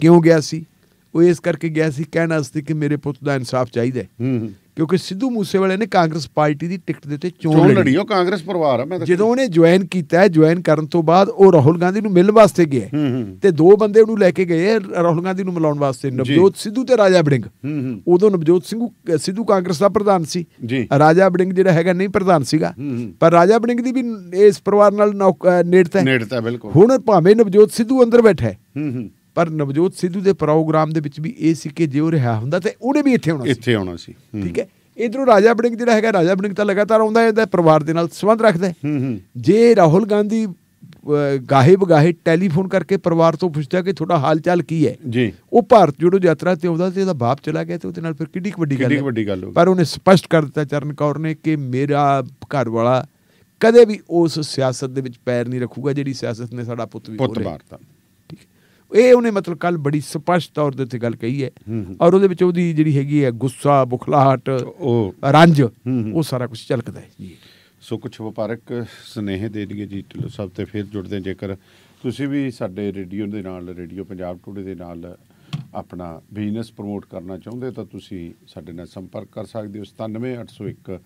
[SPEAKER 2] ਕਿਉਂ ਗਿਆ ਸੀ ਉਹ ਇਸ ਕਰਕੇ ਗਿਆ ਸੀ ਕਹਿਣ ਵਾਸਤੇ ਕਿ ਮੇਰੇ ਪੁੱਤ ਦਾ ਇਨਸਾਫ ਚਾਹੀਦਾ ਹੈ ਕਿਉਂਕਿ ਸਿੱਧੂ ਮੂਸੇਵਾਲੇ ਨੇ ਕਾਂਗਰਸ ਪਾਰਟੀ ਦੀ ਟਿਕਟ ਦੇ ਉੱਤੇ ਚੋਣ ਲੜੀ ਉਹ ਕਾਂਗਰਸ ਪਰਿਵਾਰ ਆ ਮੈਂ ਜਦੋਂ ਉਹਨੇ ਜੁਆਇਨ ਕੀਤਾ ਹੈ ਜੁਆਇਨ ਕਰਨ ਤੋਂ ਬਾਅਦ ਉਹ ਰਾਹੁਲ ਗਾਂਧੀ ਨੂੰ ਮਿਲਣ ਵਾਸਤੇ ਗਿਆ ਤੇ ਦੋ ਬੰਦੇ ਉਹਨੂੰ ਲੈ ਕੇ ਗਏ ਰਾਹੁਲ ਗਾਂਧੀ ਨੂੰ ਮਿਲਾਉਣ ਵਾਸਤੇ ਨਵਜੋਤ ਸਿੱਧੂ ਤੇ ਰਾਜਾ ਬੜਿੰਗ ਉਦੋਂ ਨਵਜੋਤ ਸਿੰਘ ਸਿੱਧੂ ਕਾਂਗਰਸ ਦਾ ਪ੍ਰਧਾਨ ਸੀ ਰਾਜਾ ਬੜਿੰਗ ਜਿਹੜਾ ਹੈਗਾ ਨਹੀਂ ਪ੍ਰਧਾਨ ਸੀਗਾ ਪਰ ਰਾਜਾ ਬੜਿੰਗ ਦੀ ਵੀ ਇਸ ਪਰਿਵਾਰ ਨਾਲ ਨੇੜਤਾ ਹੈ ਨੇੜਤਾ ਬਿਲਕੁਲ ਹੁਣ ਭਾਵੇਂ ਨਵਜੋਤ ਸਿੱਧੂ ਅੰਦਰ ਬੈਠਾ ਹੈ ਪਰ ਨਵਜੋਤ ਸਿੱਧੂ ਦੇ ਪ੍ਰੋਗਰਾਮ ਦੇ ਵਿੱਚ ਵੀ ਇਹ ਸੀ ਕਿ ਜੇ ਉਹ ਰਿਹਾ ਹੁੰਦਾ ਤੇ ਉਹਨੇ ਵੀ ਇੱਥੇ ਆਉਣਾ ਸੀ ਇੱਥੇ ਆਉਣਾ ਸੀ ਠੀਕ ਹੈ ਇਧਰੋਂ ਰਾਜਾ ਬਣਿੰਗ ਜਿਹੜਾ ਹੈਗਾ ਰਾਜਾ ਬਣਿੰਗ ਤਾਂ ਲਗਾਤਾਰ ਆਉਂਦਾ ਹੈ ਪਰਿਵਾਰ ਦੇ ਨਾਲ ਸੰਬੰਧ ਰੱਖਦਾ ਜੇ ਰਾਹੁਲ ਗਾਂਧੀ ਗਾਹੇ ਬਗਾਹੇ ਟੈਲੀਫੋਨ ਕਰਕੇ ਪਰਿਵਾਰ ਤੋਂ ਪੁੱਛਦਾ ਕਿ ਤੁਹਾਡਾ ਹਾਲ ਚਾਲ ਕੀ ਹੈ ਜੀ ਉਹ ਭਾਰਤ ਜਿਹੜੋ ਯਾਤਰਾ ਤੇ ਆਉਂਦਾ ਤੇ ਇਹਦਾ ਬਾਪ ਚਲਾ ਗਿਆ ਤੇ ਉਹਦੇ ਨਾਲ ਫਿਰ ਕਿੱਡੀ ਵੱਡੀ ਗੱਲ ਕਿੱਡੀ ਵੱਡੀ ਗੱਲ ਪਰ ਉਹਨੇ ਸਪਸ਼ਟ ਕਰ ਦਿੱਤਾ ਚਰਨ ਕੌਰ ਨੇ ਕਿ ਮੇਰਾ ਘਰ ਵਾਲਾ ਕਦੇ ਵੀ ਉਸ ਸਿਆਸਤ ਦੇ ਵਿੱਚ ਪੈਰ ਨਹੀਂ ਰੱਖੂਗਾ ਜਿਹੜੀ ਸਿਆਸਤ ਨੇ ਸਾਡਾ ਪੁੱਤ ਵੀ ਪੁੱਤ ਮਾਰਤਾ ਇਹ ਉਹਨੇ ਮਤਲਬ ਕੱਲ ਬੜੀ ਸਪਸ਼ਟ ਤੌਰ ਦੇ ਗੱਲ ਕਹੀ ਹੈ ਔਰ ਉਹਦੇ ਵਿੱਚ ਉਹਦੀ ਜਿਹੜੀ ਹੈਗੀ ਹੈ ਗੁੱਸਾ ਬੁਖਲਾਹਟ ਉਹ ਰੰਜ ਉਹ ਸਾਰਾ ਕੁਝ ਝਲਕਦਾ ਹੈ ਜੀ ਸੋ ਕੁਝ ਵਪਾਰਕ
[SPEAKER 1] ਸਨੇਹ ਦੇ ਦਿੱਤੇ ਜੀ ਢਿੱਲੋ ਸਾਹਿਬ ਤੇ ਫਿਰ ਜੁੜਦੇ ਜੇਕਰ ਤੁਸੀਂ ਵੀ ਸਾਡੇ ਰੇਡੀਓ ਦੇ ਨਾਲ ਰੇਡੀਓ ਪੰਜਾਬ ਟੂਡੇ ਦੇ ਨਾਲ ਆਪਣਾ ਬਿਜ਼ਨਸ ਪ੍ਰਮੋਟ ਕਰਨਾ ਚਾਹੁੰਦੇ ਤਾਂ ਤੁਸੀਂ ਸਾਡੇ ਨਾਲ ਸੰਪਰਕ ਕਰ ਸਕਦੇ ਹੋ 97801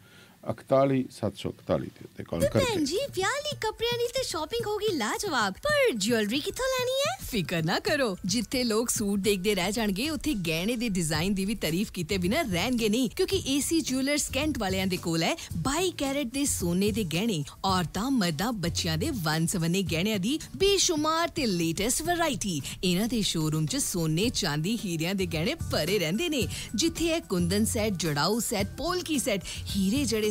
[SPEAKER 1] 41741 ਤੇ ਉੱਤੇ ਕਾਲ ਕਰਕੇ ਭੈਣ
[SPEAKER 3] ਜੀ ਵਿਆਹ ਲਈ
[SPEAKER 2] ਕੱਪੜਿਆਂ ਦੀ ਤੇ ਸ਼ਾਪਿੰਗ ਹੋਗੀ ਲਾਜਵਾਬ ਪਰ ਜੁਐਲਰੀ ਕਿੱਥੋਂ ਲੈਣੀ ਹੈ ਫਿਕਰ ਨਾ ਕਰੋ ਜਿੱਥੇ ਲੋਕ ਸੂਟ ਦੇਖਦੇ ਰਹਿ ਜਾਣਗੇ ਉੱਥੇ ਗਹਿਣੇ ਦੇ ਡਿਜ਼ਾਈਨ ਦੀ ਵੀ ਤਾਰੀਫ ਕੀਤੇ ਬਿਨਾਂ ਰਹਿਣਗੇ ਨਹੀਂ ਕਿਉਂਕਿ ਏਸੀ ਜੁਐਲਰਸ ਕੈਂਟ ਵਾਲਿਆਂ ਦੇ ਕੋਲ ਹੈ 22 ਕੈਰੇਟ ਦੇ ਸੋਨੇ ਦੇ ਗਹਿਣੇ ਔਰਤਾਂ ਮਰਦਾਂ ਬੱਚਿਆਂ ਦੇ ਵੰਸਵਨੇ ਗਹਿਣਿਆਂ ਦੀ ਬੇਸ਼ੁਮਾਰ ਤੇ ਲੇਟੈਸਟ ਵੈਰਾਈਟੀ ਇਹਨਾਂ ਦੇ ਸ਼ੋਰੂਮ 'ਚ ਸੋਨੇ ਚਾਂਦੀ ਹੀਰਿਆਂ ਦੇ ਗਹਿਣੇ ਭਰੇ ਰਹਿੰਦੇ ਨੇ ਜਿੱਥੇ ਹੈ kundan set jadau set polki set ਹੀਰੇ ਜੜੇ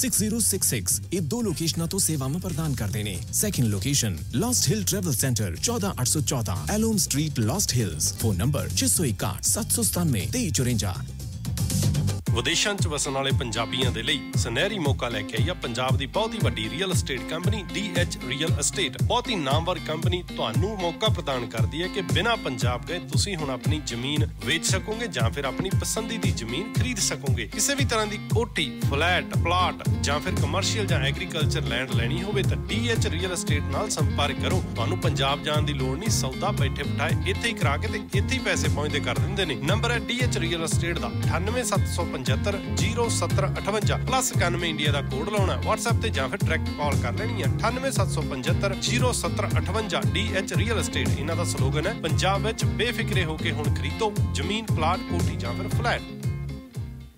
[SPEAKER 2] सिक्स जीरो सिक्स सिक्स ये दो लोकेशन तो सेवा में प्रदान कर देने second location Lost Hill travel centre चौदह आठ सौ चौदह एलोम street Lost Hills phone number छह सौ इकाठ सात सौ सतानवे तेईस चुरेंजा
[SPEAKER 3] ਵਿਦੇਸ਼ਾਂ 'ਚ ਵਸਣ ਵਾਲੇ ਪੰਜਾਬੀਆਂ ਦੇ ਲਈ ਸੁਨਹਿਰੀ ਮੌਕਾ ਲੈ ਕੇ ਆਈ ਆ ਪੰਜਾਬ ਦੀ ਬਹੁਤ ਹੀ ਵੱਡੀ real estate company DH real estate ਬਹੁਤ ਹੀ ਨਾਮਵਰ ਕੰਪਨੀ ਤੁਹਾਨੂੰ ਮੌਕਾ ਪ੍ਰਦਾਨ ਕਰਦੀ ਹੈ ਕਿ ਬਿਨਾਂ ਪੰਜਾਬ ਗਏ ਤੁਸੀਂ ਹੁਣ ਆਪਣੀ ਜ਼ਮੀਨ ਵੇਚ ਸਕੋਗੇ ਜਾਂ ਫਿਰ ਆਪਣੀ ਪਸੰਦੀ ਦੀ ਜ਼ਮੀਨ ਖਰੀਦ ਸਕੋਗੇ ਕਿਸੇ ਵੀ ਤਰ੍ਹਾਂ ਦੀ ਕੋਠੀ ਫਲੈਟ ਪਲਾਟ ਜਾਂ ਫਿਰ ਕਮਰਸ਼ੀਅਲ ਜਾਂ ਐਗਰੀਕਲਚਰ ਲੈਂਡ ਲੈਣੀ ਹੋਵੇ ਤਾਂ DH ਰੀਅਲ ਏਸਟੇਟ ਨਾਲ ਸੰਪਰਕ ਕਰੋ ਤੁਹਾਨੂੰ ਪੰਜਾਬ ਜਾਣ ਦੀ ਲੋੜ ਨਹੀਂ ਸੌਦਾ ਬੈਠੇ ਬਿਠਾਏ ਇੱਥੇ ਹੀ ਕਰਾ ਕੇ ਤੇ ਇੱਥੇ ਹੀ ਪੈਸੇ ਪਹੁੰਚਦੇ ਕਰ ਦਿੰਦੇ ਨੇ ਨੰਬਰ ਹੈ DH ਰੀਅਲ ਏਸਟੇਟ ਦਾ 98750 ਪਲੱਸ 91 ਇੰਡੀਆ ਦਾ ਕੋਡ ਲਾਉਣਾ WhatsApp ਤੇ ਜਾਂ ਫਿਰ ਡਾਇਰੈਕਟ ਕਾਲ ਕਰ ਲੈਣੀ ਹੈ 98775070758 DH ਰੀਅਲ ਅਸਟੇਟ ਇਹਨਾਂ ਦਾ ਸਲੋਗਨ ਹੈ ਪੰਜਾਬ ਵਿੱਚ ਬੇਫਿਕਰੇ ਹੋ ਕੇ ਹੁਣ ਖਰੀਦੋ ਜ਼ਮੀਨ ਪਲਾਟ ਕੋਠੀ ਜਾਂ ਫਿਰ flat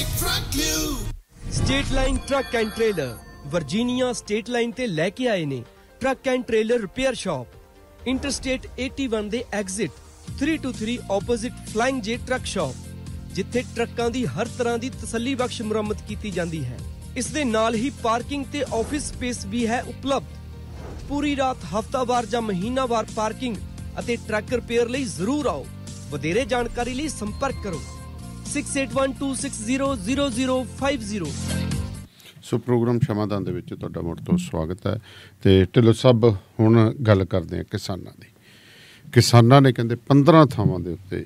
[SPEAKER 2] state line truck and trailer Virginia state line ਤੇ ਲੈ ਕੇ ਆਏ ਨੇ truck and trailer repair shop interstate 81 ਦੇ exit 323 opposite Flying J truck shop ਜਿੱਥੇ ਟਰੱਕਾਂ ਦੀ ਹਰ ਤਰ੍ਹਾਂ ਦੀ ਤਸੱਲੀ ਬਖਸ਼ ਮੁਰੰਮਤ ਕੀਤੀ ਜਾਂਦੀ ਹੈ ਇਸ ਦੇ ਨਾਲ ਹੀ ਪਾਰਕਿੰਗ ਤੇ ਆਫਿਸ ਸਪੇਸ ਵੀ ਹੈ ਉਪਲਬਧ ਪੂਰੀ ਰਾਤ ਹਫਤਾਵਾਰ ਜਾਂ ਮਹੀਨਾਵਾਰ ਪਾਰਕਿੰਗ ਅਤੇ ਟਰੱਕ ਰਿਪੇਅਰ ਲਈ ਜ਼ਰੂਰ ਆਓ ਵਧੇਰੇ ਜਾਣਕਾਰੀ ਲਈ ਸੰਪਰਕ ਕਰੋ 6812600050
[SPEAKER 1] ਸੋ ਪ੍ਰੋਗਰਾਮ ਸ਼ਮਾਦਾਨ ਦੇ ਵਿੱਚ ਤੁਹਾਡਾ ਮੁੜ ਤੋਂ ਸਵਾਗਤ ਹੈ ਤੇ ਢਿੱਲੋ ਸਭ ਹੁਣ ਗੱਲ ਕਰਦੇ ਆ ਕਿਸਾਨਾਂ ਦੀ ਕਿਸਾਨਾਂ ਨੇ ਕਹਿੰਦੇ
[SPEAKER 2] 15 ਥਾਵਾਂ ਦੇ ਉੱਤੇ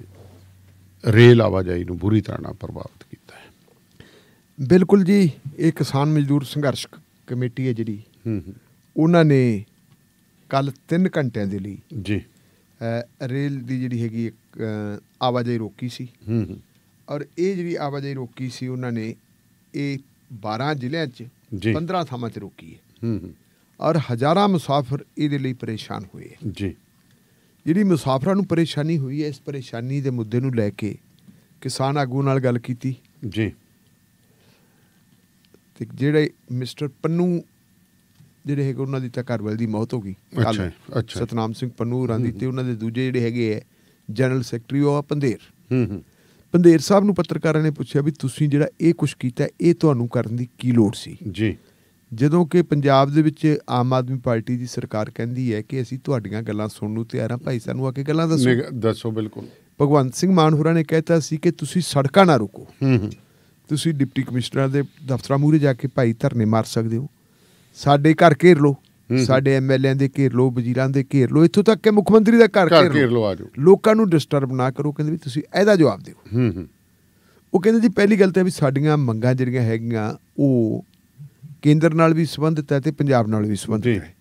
[SPEAKER 1] ਰੇਲ ਆਵਾਜਾਈ ਨੂੰ ਬੁਰੀ ਤਰ੍ਹਾਂ ਪ੍ਰਭਾਵਿਤ ਕੀਤਾ
[SPEAKER 2] ਹੈ ਬਿਲਕੁਲ ਜੀ ਇਹ ਕਿਸਾਨ ਮਜ਼ਦੂਰ ਸੰਘਰਸ਼ ਕਮੇਟੀ ਹੈ ਜਿਹੜੀ ਹੂੰ ਉਹਨਾਂ ਨੇ ਕੱਲ 3 ਘੰਟਿਆਂ ਦੇ ਲਈ ਜੀ ਰੇਲ ਦੀ ਜਿਹੜੀ ਹੈਗੀ ਆਵਾਜਾਈ ਰੋਕੀ ਸੀ ਹੂੰ ਹੂੰ ਔਰ ਇਹ ਜਿਹੜੀ ਆਵਾਜਾਈ ਰੋਕੀ ਸੀ ਉਹਨਾਂ ਨੇ ਇਹ 12 ਜ਼ਿਲ੍ਹਿਆਂ 'ਚ 15 ਥਾਵਾਂ 'ਚ ਰੋਕੀ ਹੈ ਹੂੰ ਔਰ ਹਜ਼ਾਰਾਂ ਮੁਸਾਫਰ ਇਹਦੇ ਲਈ ਪਰੇਸ਼ਾਨ ਹੋਏ ਜੀ ਜਿਹੜੀ ਮੁਸਾਫਰਾਂ ਨੂੰ ਪਰੇਸ਼ਾਨੀ ਹੋਈ ਹੈ ਇਸ ਪਰੇਸ਼ਾਨੀ ਦੇ ਮੁੱਦੇ ਨੂੰ ਲੈ ਕੇ ਕਿਸਾਨ ਆਗੂ ਨਾਲ ਗੱਲ ਕੀਤੀ ਜੀ ਤੇ ਜਿਹੜੇ ਮਿਸਟਰ ਪੰਨੂ ਜਿਹੜੇ ਹੈਗੇ ਉਹਨਾਂ ਦੀ ਤਾਂ ਘਰਵਾਲ ਦੀ ਮੌਤ ਹੋ ਗਈ ਅੱਛਾ ਅੱਛਾ ਸਤਨਾਮ ਸਿੰਘ ਪੰਨੂ ਰਾਂਦੀ ਤੇ ਉਹਨਾਂ ਦੇ ਦੂਜੇ ਜਿਹੜੇ ਹੈਗੇ ਹੈ ਜਨਰਲ ਸੈਕਟਰੀ ਉਹ ਪੰਦੇਰ ਹੂੰ ਹੂੰ ਬੰਦੇਰ ਸਾਹਿਬ ਨੂੰ ਪੱਤਰਕਾਰਾਂ ਨੇ ਪੁੱਛਿਆ ਵੀ ਤੁਸੀਂ ਜਿਹੜਾ ਇਹ ਕੁਝ ਕੀਤਾ ਇਹ ਤੁਹਾਨੂੰ ਕਰਨ ਦੀ ਕੀ ਲੋੜ ਸੀ ਜੀ ਜਦੋਂ ਕਿ ਪੰਜਾਬ ਦੇ ਵਿੱਚ ਆਮ ਆਦਮੀ ਪਾਰਟੀ ਦੀ ਸਰਕਾਰ ਕਹਿੰਦੀ ਹੈ ਕਿ ਅਸੀਂ ਤੁਹਾਡੀਆਂ ਗੱਲਾਂ ਸੁਣਨ ਨੂੰ ਤਿਆਰ ਹਾਂ ਭਾਈ ਸਾਨੂੰ ਆ ਕੇ ਗੱਲਾਂ ਦੱਸੋ ਦੱਸੋ ਬਿਲਕੁਲ ਭਗਵੰਤ ਸਿੰਘ ਮਾਨ ਹੋਰਾਂ ਨੇ ਕਹਿਤਾ ਸੀ ਕਿ ਤੁਸੀਂ ਸੜਕਾਂ ਨਾ ਰੁਕੋ ਹੂੰ ਹੂੰ ਤੁਸੀਂ ਡਿਪਟੀ ਕਮਿਸ਼ਨਰਾਂ ਦੇ ਦਫ਼ਤਰਾਂ ਮੂਹਰੇ ਜਾ ਕੇ ਭਾਈ ਧਰਨੇ ਮਾਰ ਸਕਦੇ ਹੋ ਸਾਡੇ ਘਰ ਘੇਰ ਲਓ ਸਾਡੇ ਐਮਐਲਏ ਦੇ ਘੇਰ ਲੋ ਵਜ਼ੀਰਾਂ ਦੇ ਘੇਰ ਲੋ ਇੱਥੋਂ ਤੱਕ ਕਿ ਮੁੱਖ ਮੰਤਰੀ ਦਾ ਘਰ ਘੇਰ ਲੋ ਆ ਜਾਓ ਲੋਕਾਂ ਨੂੰ ਡਿਸਟਰਬ ਨਾ ਕਰੋ ਕਹਿੰਦੇ ਵੀ ਤੁਸੀਂ ਇਹਦਾ ਜਵਾਬ ਦਿਓ ਹੂੰ ਹੂੰ ਉਹ ਕਹਿੰਦੇ ਜੀ ਪਹਿਲੀ ਗੱਲ ਤਾਂ ਵੀ ਸਾਡੀਆਂ ਮੰਗਾਂ ਜਿਹੜੀਆਂ ਹੈਗੀਆਂ ਉਹ ਕੇਂਦਰ ਨਾਲ ਵੀ ਸੰਬੰਧਿਤ ਹੈ ਤੇ ਪੰਜਾਬ ਨਾਲ ਵੀ ਸੰਬੰਧਿਤ ਹੈ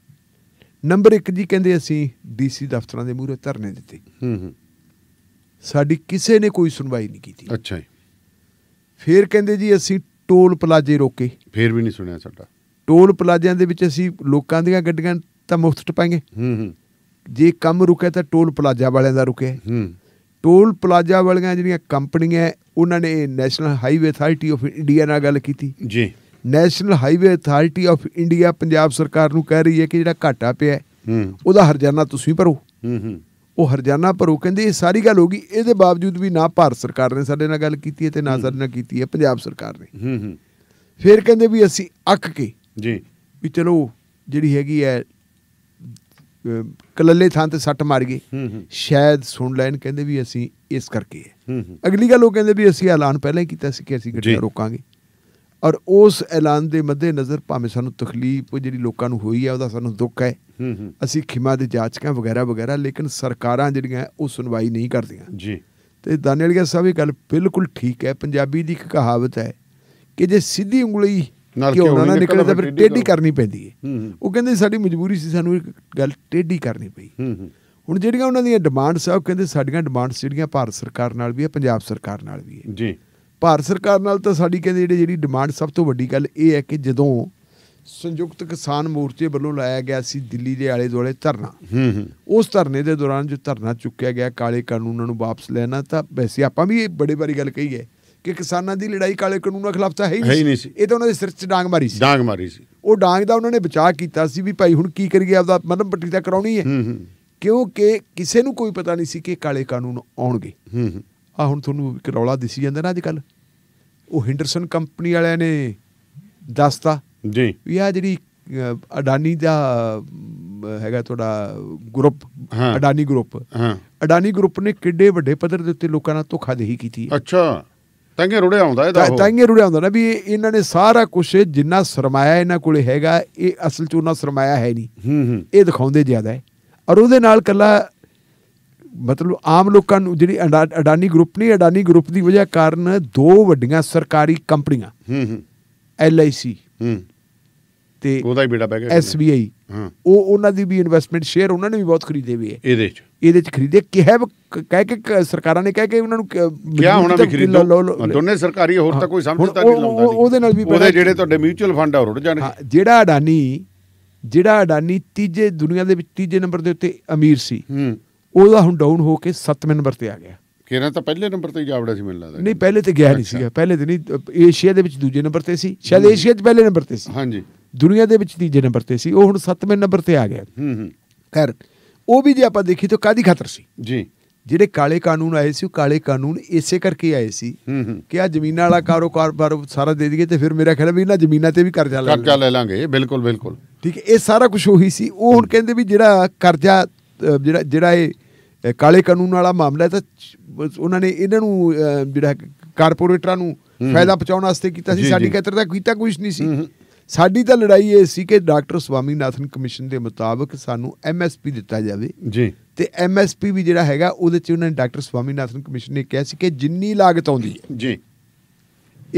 [SPEAKER 2] ਨੰਬਰ 1 ਜੀ ਕਹਿੰਦੇ ਅਸੀਂ ਡੀਸੀ ਦਫ਼ਤਰਾਂ ਦੇ ਮੂਹਰੇ ਧਰਨੇ ਦਿੱਤੇ ਹੂੰ ਹੂੰ ਸਾਡੀ ਕਿਸੇ ਨੇ ਕੋਈ ਸੁਣਵਾਈ ਨਹੀਂ ਕੀਤੀ ਅੱਛਾ ਜੀ ਫੇਰ ਕਹਿੰਦੇ ਜੀ ਅਸੀਂ ਟੋਲ ਪਲਾਜੇ ਰੋਕੇ ਫੇਰ ਵੀ ਨਹੀਂ ਸੁਣਿਆ ਸਾਡਾ ਟੋਲ ਪਲਾਜ਼ਿਆਂ ਦੇ ਵਿੱਚ ਅਸੀਂ ਲੋਕਾਂ ਦੀਆਂ ਗੱਡੀਆਂ ਤਾਂ ਮੁਫਤ ਟਪਾਂਗੇ ਹੂੰ ਹੂੰ ਜੇ ਕੰਮ ਰੁਕਿਆ ਤਾਂ ਟੋਲ ਪਲਾਜ਼ਾ ਵਾਲਿਆਂ ਦਾ ਰੁਕਿਆ ਹੂੰ ਟੋਲ ਪਲਾਜ਼ਾ ਵਾਲੀਆਂ ਜਿਹੜੀਆਂ ਕੰਪਨੀਆਂ ਉਹਨਾਂ ਨੇ national highway authority of India ਨਾਲ ਗੱਲ ਕੀਤੀ ਜੀ national highway authority of India Punjab ਸਰਕਾਰ ਨੂੰ ਕਹਿ ਰਹੀ ਹੈ ਕਿ ਜਿਹੜਾ ਘਾਟਾ ਪਿਆ ਹੂੰ ਉਹਦਾ ਹਰਜਾਨਾ ਤੁਸੀਂ ਭਰੋ ਹੂੰ ਹੂੰ ਉਹ ਹਰਜਾਨਾ ਭਰੋ ਕਹਿੰਦੇ ਇਹ ਸਾਰੀ ਗੱਲ ਹੋ ਗਈ ਇਹਦੇ ਬਾਵਜੂਦ ਵੀ ਨਾ ਭਾਰਤ ਸਰਕਾਰ ਨੇ ਸਾਡੇ ਨਾਲ ਗੱਲ ਕੀਤੀ ਹੈ ਤੇ ਨਾ ਸਾਡੇ ਨਾਲ ਕੀਤੀ ਹੈ ਪੰਜਾਬ ਸਰਕਾਰ ਨੇ ਹੂੰ ਹੂੰ ਫਿਰ ਕਹਿੰਦੇ ਵੀ ਅਸੀਂ ਅੱਕ ਕੇ ਜੀ ਵੀ ਚਲੋ ਜਿਹੜੀ ਹੈਗੀ ਐ ਕਲੱਲੇ ਥਾਂ ਤੇ ਸੱਟ ਮਾਰ ਗਈ ਸ਼ਾਇਦ ਸੁਣ ਲੈਣ ਕਹਿੰਦੇ ਵੀ ਅਸੀਂ ਇਸ ਕਰਕੇ ਹੈ ਅਗਲੀ ਗੱਲ ਉਹ ਕਹਿੰਦੇ ਵੀ ਅਸੀਂ ਐਲਾਨ ਪਹਿਲਾਂ ਹੀ ਕੀਤਾ ਸੀ ਕਿ ਅਸੀਂ ਗੱਡੀਆਂ ਰੋਕਾਂਗੇ ਔਰ ਉਸ ਐਲਾਨ ਦੇ ਮੱਦੇ ਨਜ਼ਰ ਭਾਵੇਂ ਸਾਨੂੰ ਤਕਲੀਫ ਜਿਹੜੀ ਲੋਕਾਂ ਨੂੰ ਹੋਈ ਹੈ ਉਹਦਾ ਸਾਨੂੰ ਦੁੱਖ ਹੈ ਅਸੀਂ ਖਿਮਾ ਦੇ ਜਾਚਕਾਂ ਵਗੈਰਾ ਵਗੈਰਾ ਲੇਕਿਨ ਸਰਕਾਰਾਂ ਜਿਹੜੀਆਂ ਉਹ ਸੁਣਵਾਈ ਨਹੀਂ ਕਰਦੀਆਂ ਜੀ ਤੇ ਗਿਆ ਸਾਹਿਬ ਇਹ ਗੱਲ ਬਿਲਕੁਲ ਠੀਕ ਹੈ ਪੰਜਾਬੀ ਦੀ ਇੱਕ ਕਹਾਵਤ ਹੈ ਕਿ ਜੇ ਸਿੱਧੀ ਉਂਗਲੀ ਨਾਲ ਕਿਉਂ ਨਾ ਨਿਕਲੇ ਤਾਂ ਫਿਰ ਟੇਢੀ ਕਰਨੀ ਪੈਂਦੀ ਹੈ ਉਹ ਕਹਿੰਦੇ ਸਾਡੀ ਮਜਬੂਰੀ ਸੀ ਸਾਨੂੰ ਇੱਕ ਗੱਲ ਟੇਢੀ ਕਰਨੀ ਪਈ ਹੁਣ ਜਿਹੜੀਆਂ ਉਹਨਾਂ ਦੀਆਂ ਡਿਮਾਂਡਸ ਆ ਉਹ ਕਹਿੰਦੇ ਸਾਡੀਆਂ ਡਿਮਾਂਡਸ ਜਿਹੜੀਆਂ ਭਾਰਤ ਸਰਕਾਰ ਨਾਲ ਵੀ ਹੈ ਪੰਜਾਬ ਸਰਕਾਰ ਨਾਲ ਵੀ ਹੈ ਜੀ ਭਾਰਤ ਸਰਕਾਰ ਨਾਲ ਤਾਂ ਸਾਡੀ ਕਹਿੰਦੇ ਜਿਹੜੀ ਜਿਹੜੀ ਡਿਮਾਂਡ ਸਭ ਤੋਂ ਵੱਡੀ ਗੱਲ ਇਹ ਹੈ ਕਿ ਜਦੋਂ ਸੰਯੁਕਤ ਕਿਸਾਨ ਮੋਰਚੇ ਵੱਲੋਂ ਲਾਇਆ ਗਿਆ ਸੀ ਦਿੱਲੀ ਦੇ ਆਲੇ ਦੁਆਲੇ ਧਰਨਾ ਹੂੰ ਉਸ ਧਰਨੇ ਦੇ ਦੌਰਾਨ ਜੋ ਧਰਨਾ ਚੁੱਕਿਆ ਗਿਆ ਕਾਲੇ ਕਾਨੂੰਨਾਂ ਨੂੰ ਵਾਪਸ ਲੈਣਾ ਤਾਂ ਵੈਸੇ ਆਪਾਂ ਵੀ ਇਹ ਬੜੇ ਬਾਰੀ ਗੱਲ ਕਹੀ ਹੈ ਕਿ ਕਿਸਾਨਾਂ ਦੀ ਲੜਾਈ ਕਾਲੇ ਕਾਨੂੰਨਾਂ ਖਿਲਾਫ ਤਾਂ ਹੈ ਹੀ ਨਹੀਂ ਸੀ ਇਹ ਤਾਂ ਉਹਨਾਂ ਦੇ ਸਿਰ 'ਚ ਡਾਂਗ ਮਾਰੀ ਸੀ ਡਾਂਗ ਮਾਰੀ ਸੀ ਉਹ ਡਾਂਗ ਦਾ ਉਹਨਾਂ ਨੇ ਬਚਾਅ ਕੀਤਾ ਸੀ ਵੀ ਭਾਈ ਹੁਣ ਕੀ ਕਰੀਏ ਆਪਦਾ ਮਨਮ ਪੱਟੀ ਤਾਂ ਕਰਾਉਣੀ ਹੈ ਕਿਉਂਕਿ ਕਿਸੇ ਨੂੰ ਕੋਈ ਪਤਾ ਨਹੀਂ ਸੀ ਕਿ ਕਾਲੇ ਕਾਨੂੰਨ ਆਉਣਗੇ ਆ ਹੁਣ ਤੁਹਾਨੂੰ ਇੱਕ ਰੌਲਾ ਦਿਸੀ ਜਾਂਦਾ ਨਾ ਅੱਜ ਕੱਲ ਉਹ ਹਿੰਡਰਸਨ ਕੰਪਨੀ ਵਾਲਿਆਂ ਨੇ ਦੱਸਤਾ ਜੀ ਵੀ ਆ ਜਿਹੜੀ ਅਡਾਨੀ ਦਾ ਹੈਗਾ ਤੁਹਾਡਾ ਗਰੁੱਪ ਅਡਾਨੀ ਗਰੁੱਪ ਹਾਂ ਅਡਾਨੀ ਗਰੁੱਪ ਨੇ ਕਿੱਡੇ ਵੱਡੇ ਪੱਧਰ ਦੇ ਉੱਤੇ ਲੋਕਾਂ ਨਾਲ ਧੋਖਾ ਦੇਹੀ ਕੀਤੀ ਹੈ ਅੱਛਾ ਤਾਂਗੇ ਰੁੜਿਆ ਆਉਂਦਾ ਇਹਦਾ ਉਹ ਤਾਂਗੇ ਰੁੜਿਆ ਆਉਂਦਾ ਨਾ ਵੀ ਇਹਨਾਂ ਨੇ ਸਾਰਾ ਕੁਝ ਜਿੰਨਾ ਸਰਮਾਇਆ ਇਹਨਾਂ ਕੋਲੇ ਹੈਗਾ ਇਹ ਅਸਲ ਚ ਉਹਨਾਂ ਸਰਮਾਇਆ ਹੈ ਨਹੀਂ ਹੂੰ ਹੂੰ ਇਹ ਦਿਖਾਉਂਦੇ ਜ਼ਿਆਦਾ ਹੈ ਔਰ ਉਹਦੇ ਨਾਲ ਕੱਲਾ ਮਤਲਬ ਆਮ ਲੋਕਾਂ ਨੂੰ ਜਿਹੜੀ ਅਡਾਨੀ ਗਰੁੱਪ ਨਹੀਂ ਅਡਾਨੀ ਗਰੁੱਪ ਦੀ ਵਜ੍ਹਾ ਕਾਰਨ ਦੋ ਵੱਡੀਆਂ ਸਰਕਾਰੀ ਕੰਪਨੀਆਂ ਹੂੰ ਹੂੰ ਐਲਆਈਸੀ ਹੂੰ ਤੇ ਉਹਦਾ ਹੀ ਬੇੜਾ ਪੈ ਗਿਆ SBI ਉਹ ਉਹਨਾਂ ਦੀ ਵੀ ਇਨਵੈਸਟਮੈਂਟ ਸ਼ੇਅਰ ਉਹਨਾਂ ਨੇ ਵੀ ਬਹੁਤ ਖਰੀਦੇ ਵੀ ਹੈ ਇਹਦੇ ਚ ਇਹਦੇ ਚ ਖਰੀਦੇ ਕਿਹਾ ਕਹਿ ਕੇ ਸਰਕਾਰਾਂ ਨੇ ਕਹਿ ਕੇ ਉਹਨਾਂ ਨੂੰ ਕਿਹਾ ਹੋਣਾ ਵੀ ਖਰੀਦੋ ਦੋਨੇ ਸਰਕਾਰੀ ਹੋਰ ਤਾਂ ਕੋਈ ਸਮਝਦਾ ਨਹੀਂ ਲਾਉਂਦਾ ਨਹੀਂ ਉਹਦੇ ਨਾਲ ਵੀ ਉਹਦੇ ਜਿਹੜੇ ਤੁਹਾਡੇ ਮਿਊਚੁਅਲ ਫੰਡ ਆ ਰੁੜ ਜਾਣਗੇ ਜਿਹੜਾ ਅਡਾਨੀ ਜਿਹੜਾ ਅਡਾਨੀ ਤੀਜੇ ਦੁਨੀਆ ਦੇ ਵਿੱਚ ਤੀਜੇ ਨੰਬਰ ਦੇ ਉੱਤੇ ਅਮੀਰ ਸੀ ਹੂੰ ਉਹਦਾ ਹੁਣ ਡਾਊਨ ਹੋ ਕੇ 7ਵੇਂ ਨੰਬਰ ਤੇ ਆ ਗਿਆ
[SPEAKER 1] ਕਿਹਨਾਂ ਤਾਂ ਪਹਿਲੇ ਨੰਬਰ ਤੇ ਜਾਵੜਾ ਸੀ ਮੈਨੂੰ ਲੱਗਦਾ ਨਹੀਂ ਪਹਿਲੇ ਤੇ ਗਿਆ ਨਹੀਂ
[SPEAKER 2] ਸੀਗਾ ਪਹਿਲੇ ਤੇ ਨਹੀਂ ਏਸ਼ੀਆ ਦੇ ਵਿੱਚ ਦੂਜੇ ਨੰਬਰ ਤੇ ਸੀ ਸ਼ਾਇਦ ਏਸ਼ੀਆ 'ਚ ਪਹਿਲੇ ਨੰਬਰ ਤੇ ਸੀ ਹਾਂਜੀ ਦੁਨੀਆ ਦੇ ਵਿੱਚ ਤੀਜੇ ਨੰਬਰ ਤੇ ਸੀ ਉਹ ਹੁਣ 7ਵੇਂ ਨੰਬਰ ਤੇ ਆ ਗਿਆ ਹੂੰ ਹੂੰ ਖੈਰ ਉਹ ਵੀ ਜੇ ਆਪਾਂ ਦੇਖੀ ਤਾਂ ਕਾਦੀ ਖਾਤਰ ਸੀ ਜੀ ਜਿਹੜੇ ਕਾਲੇ ਕਾਨੂੰਨ ਆਏ ਸੀ ਉਹ ਕਾਲੇ ਕਾਨੂੰਨ ਇਸੇ ਕਰਕੇ ਆਏ ਸੀ ਕਿ ਆ ਜ਼ਮੀਨਾਂ ਵਾਲਾ ਕਾਰੋਬਾਰ ਸਾਰਾ ਦੇ ਦਈਏ ਤੇ ਫਿਰ ਮੇਰਾ ਖਿਆਲ ਵੀ ਇਹਨਾਂ ਜ਼ਮੀਨਾਂ ਤੇ ਵੀ ਕਰਜ਼ਾ ਲੈ ਲਾਂਗੇ ਕਰਜ਼ਾ ਲੈ ਲਾਂਗੇ ਬਿਲਕੁਲ ਬਿਲਕੁਲ ਠੀਕ ਹੈ ਇਹ ਸਾਰਾ ਕੁਝ ਉਹੀ ਸੀ ਉਹ ਹੁਣ ਕਹਿੰਦੇ ਵੀ ਜਿਹੜਾ ਕਰਜ਼ਾ ਜਿਹੜਾ ਜਿਹੜਾ ਇਹ ਕਾਲੇ ਕਾਨੂੰਨ ਵਾਲਾ ਮਾਮਲਾ ਤਾਂ ਉਹਨਾਂ ਨੇ ਇਹਨਾਂ ਨੂੰ ਜਿਹੜਾ ਕਾਰਪੋਰੇਟਰਾਂ ਨੂੰ ਫਾਇਦਾ ਪਹੁੰਚਾਉਣ ਵਾਸਤੇ ਕੀਤਾ ਸੀ ਸਾਡੀ ਖੇਤਰ ਦਾ ਕੀਤਾ ਕੁਝ ਨਹੀਂ ਸੀ ਸਾਡੀ ਤਾਂ ਲੜਾਈ ਇਹ ਸੀ ਕਿ ਡਾਕਟਰ ਸੁਆਮੀ ਨਾਥਨ ਕਮਿਸ਼ਨ ਦੇ ਮੁਤਾਬਕ ਸਾਨੂੰ ਐਮਐਸਪੀ ਦਿੱਤਾ ਜਾਵੇ ਜੀ ਤੇ ਐਮਐਸਪੀ ਵੀ ਜਿਹੜਾ ਹੈਗਾ ਉਹਦੇ 'ਚ ਉਹਨਾਂ ਨੇ ਡਾਕਟਰ ਸੁਆਮੀ ਨਾਥਨ ਕਮਿਸ਼ਨ ਨੇ ਕਿਹਾ ਸੀ ਕਿ ਜਿੰਨੀ ਲਾਗਤ ਆਉਂਦੀ ਹੈ ਜੀ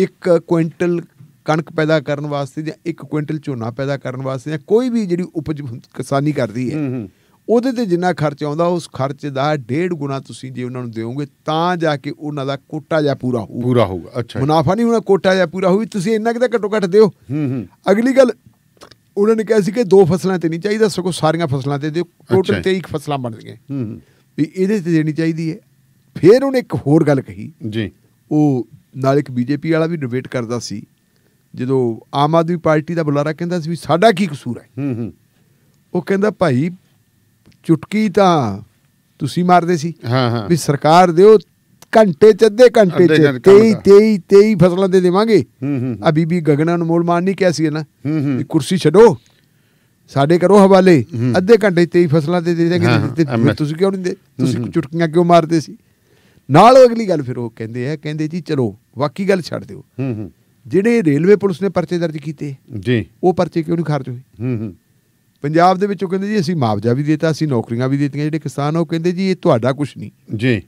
[SPEAKER 2] ਇੱਕ ਕੁਇੰਟਲ ਕਣਕ ਪੈਦਾ ਕਰਨ ਵਾਸਤੇ ਜਾਂ ਇੱਕ ਕੁਇੰਟਲ ਝੋਨਾ ਪੈਦਾ ਕਰਨ ਵਾਸਤੇ ਜਾਂ ਕੋਈ ਵੀ ਜਿਹੜੀ ਉਪਜ ਕਿਸਾਨੀ ਕਰਦੀ ਹੈ ਹੂੰ ਹੂੰ ਉਹਦੇ ਤੇ ਜਿੰਨਾ ਖਰਚ ਆਉਂਦਾ ਉਸ ਖਰਚ ਦਾ ਡੇਢ ਗੁਣਾ ਤੁਸੀਂ ਜੇ ਉਹਨਾਂ ਨੂੰ ਦਿਓਗੇ ਤਾਂ ਜਾ ਕੇ ਉਹਨਾਂ ਦਾ ਕੋਟਾ ਜਾ ਪੂਰਾ ਹੋਊ
[SPEAKER 1] ਪੂਰਾ ਹੋਊਗਾ ਅੱਛਾ ਮੁਨਾਫਾ
[SPEAKER 2] ਨਹੀਂ ਹੋਣਾ ਕੋਟਾ ਜਾ ਪੂਰਾ ਹੋਊ ਤੁਸੀਂ ਇੰਨਾ ਕਿ ਤਾਂ ਘੱਟੋ ਘੱਟ ਦਿਓ ਹੂੰ ਹੂੰ ਅਗਲੀ ਗੱਲ ਉਹਨਾਂ ਨੇ ਕਿਹਾ ਸੀ ਕਿ ਦੋ ਫਸਲਾਂ ਤੇ ਨਹੀਂ ਚਾਹੀਦਾ ਸਗੋਂ ਸਾਰੀਆਂ ਫਸਲਾਂ ਤੇ ਦਿਓ ਟੋਟਲ 23 ਫਸਲਾਂ ਬਣ ਗਈਆਂ ਹੂੰ ਹੂੰ ਵੀ ਇਹਦੇ ਤੇ ਦੇਣੀ ਚਾਹੀਦੀ ਹੈ ਫਿਰ ਉਹਨੇ ਇੱਕ ਹੋਰ ਗੱਲ ਕਹੀ ਜੀ ਉਹ ਨਾਲ ਇੱਕ ਬੀਜੇਪੀ ਵਾਲਾ ਵੀ ਡਿਬੇਟ ਕਰਦਾ ਸੀ ਜਦੋਂ ਆਮ ਆਦਮੀ ਪਾਰਟੀ ਦਾ ਬੁਲਾਰਾ ਕਹਿੰਦਾ ਸੀ ਵੀ ਸਾਡਾ ਕੀ ਕਸੂਰ ਹੈ ਹੂੰ ਹੂੰ ਉਹ ਕਹਿੰਦਾ ਭਾਈ ਚੁਟਕੀ ਤਾਂ ਤੁਸੀਂ ਮਾਰਦੇ ਸੀ ਹਾਂ ਵੀ ਸਰਕਾਰ ਦਿਓ ਘੰਟੇ ਚ ਅੱਧੇ ਘੰਟੇ ਚ 23 23 23 ਫਸਲਾਂ ਦੇ ਦੇਵਾਂਗੇ ਆ ਬੀਬੀ ਗਗਨਾ ਨੂੰ ਮੋੜ ਮਾਰਨੀ ਕਿਹਾ ਸੀ ਨਾ ਵੀ ਕੁਰਸੀ ਛੱਡੋ ਸਾਡੇ ਕਰੋ ਹਵਾਲੇ ਅੱਧੇ ਘੰਟੇ 23 ਫਸਲਾਂ ਦੇ ਦੇ ਦੇਗੇ ਤੁਸੀਂ ਕਿਉਂ ਨਹੀਂ ਦੇ ਤੁਸੀਂ ਚੁਟਕੀਆਂ ਕਿਉਂ ਮਾਰਦੇ ਸੀ ਨਾਲ ਅਗਲੀ ਗੱਲ ਫਿਰ ਉਹ ਕਹਿੰਦੇ ਆ ਕਹਿੰਦੇ ਜੀ ਚਲੋ ਬਾਕੀ ਗੱਲ ਛੱਡ ਦਿਓ ਜਿਹੜੇ ਰੇਲਵੇ ਪੁਲਿਸ ਨੇ ਪਰਚੇ ਦਰਜ ਕੀਤੇ ਜੀ ਉਹ ਪਰਚੇ ਕਿਉਂ ਨਹੀਂ ਖਾਰਜ ਹੋਏ ਪੰਜਾਬ ਦੇ ਵਿੱਚ ਉਹ ਕਹਿੰਦੇ ਜੀ ਅਸੀਂ ਮੁਆਵਜ਼ਾ ਵੀ ਦਿੱਤਾ ਅਸੀਂ ਨੌਕਰੀਆਂ ਵੀ ਦਿੱਤੀਆਂ ਜਿਹੜੇ ਕਿਸਾਨ ਉਹ ਕਹਿੰਦੇ ਜੀ ਇਹ ਤੁਹਾਡਾ ਕੁਝ ਨਹੀਂ ਜੀ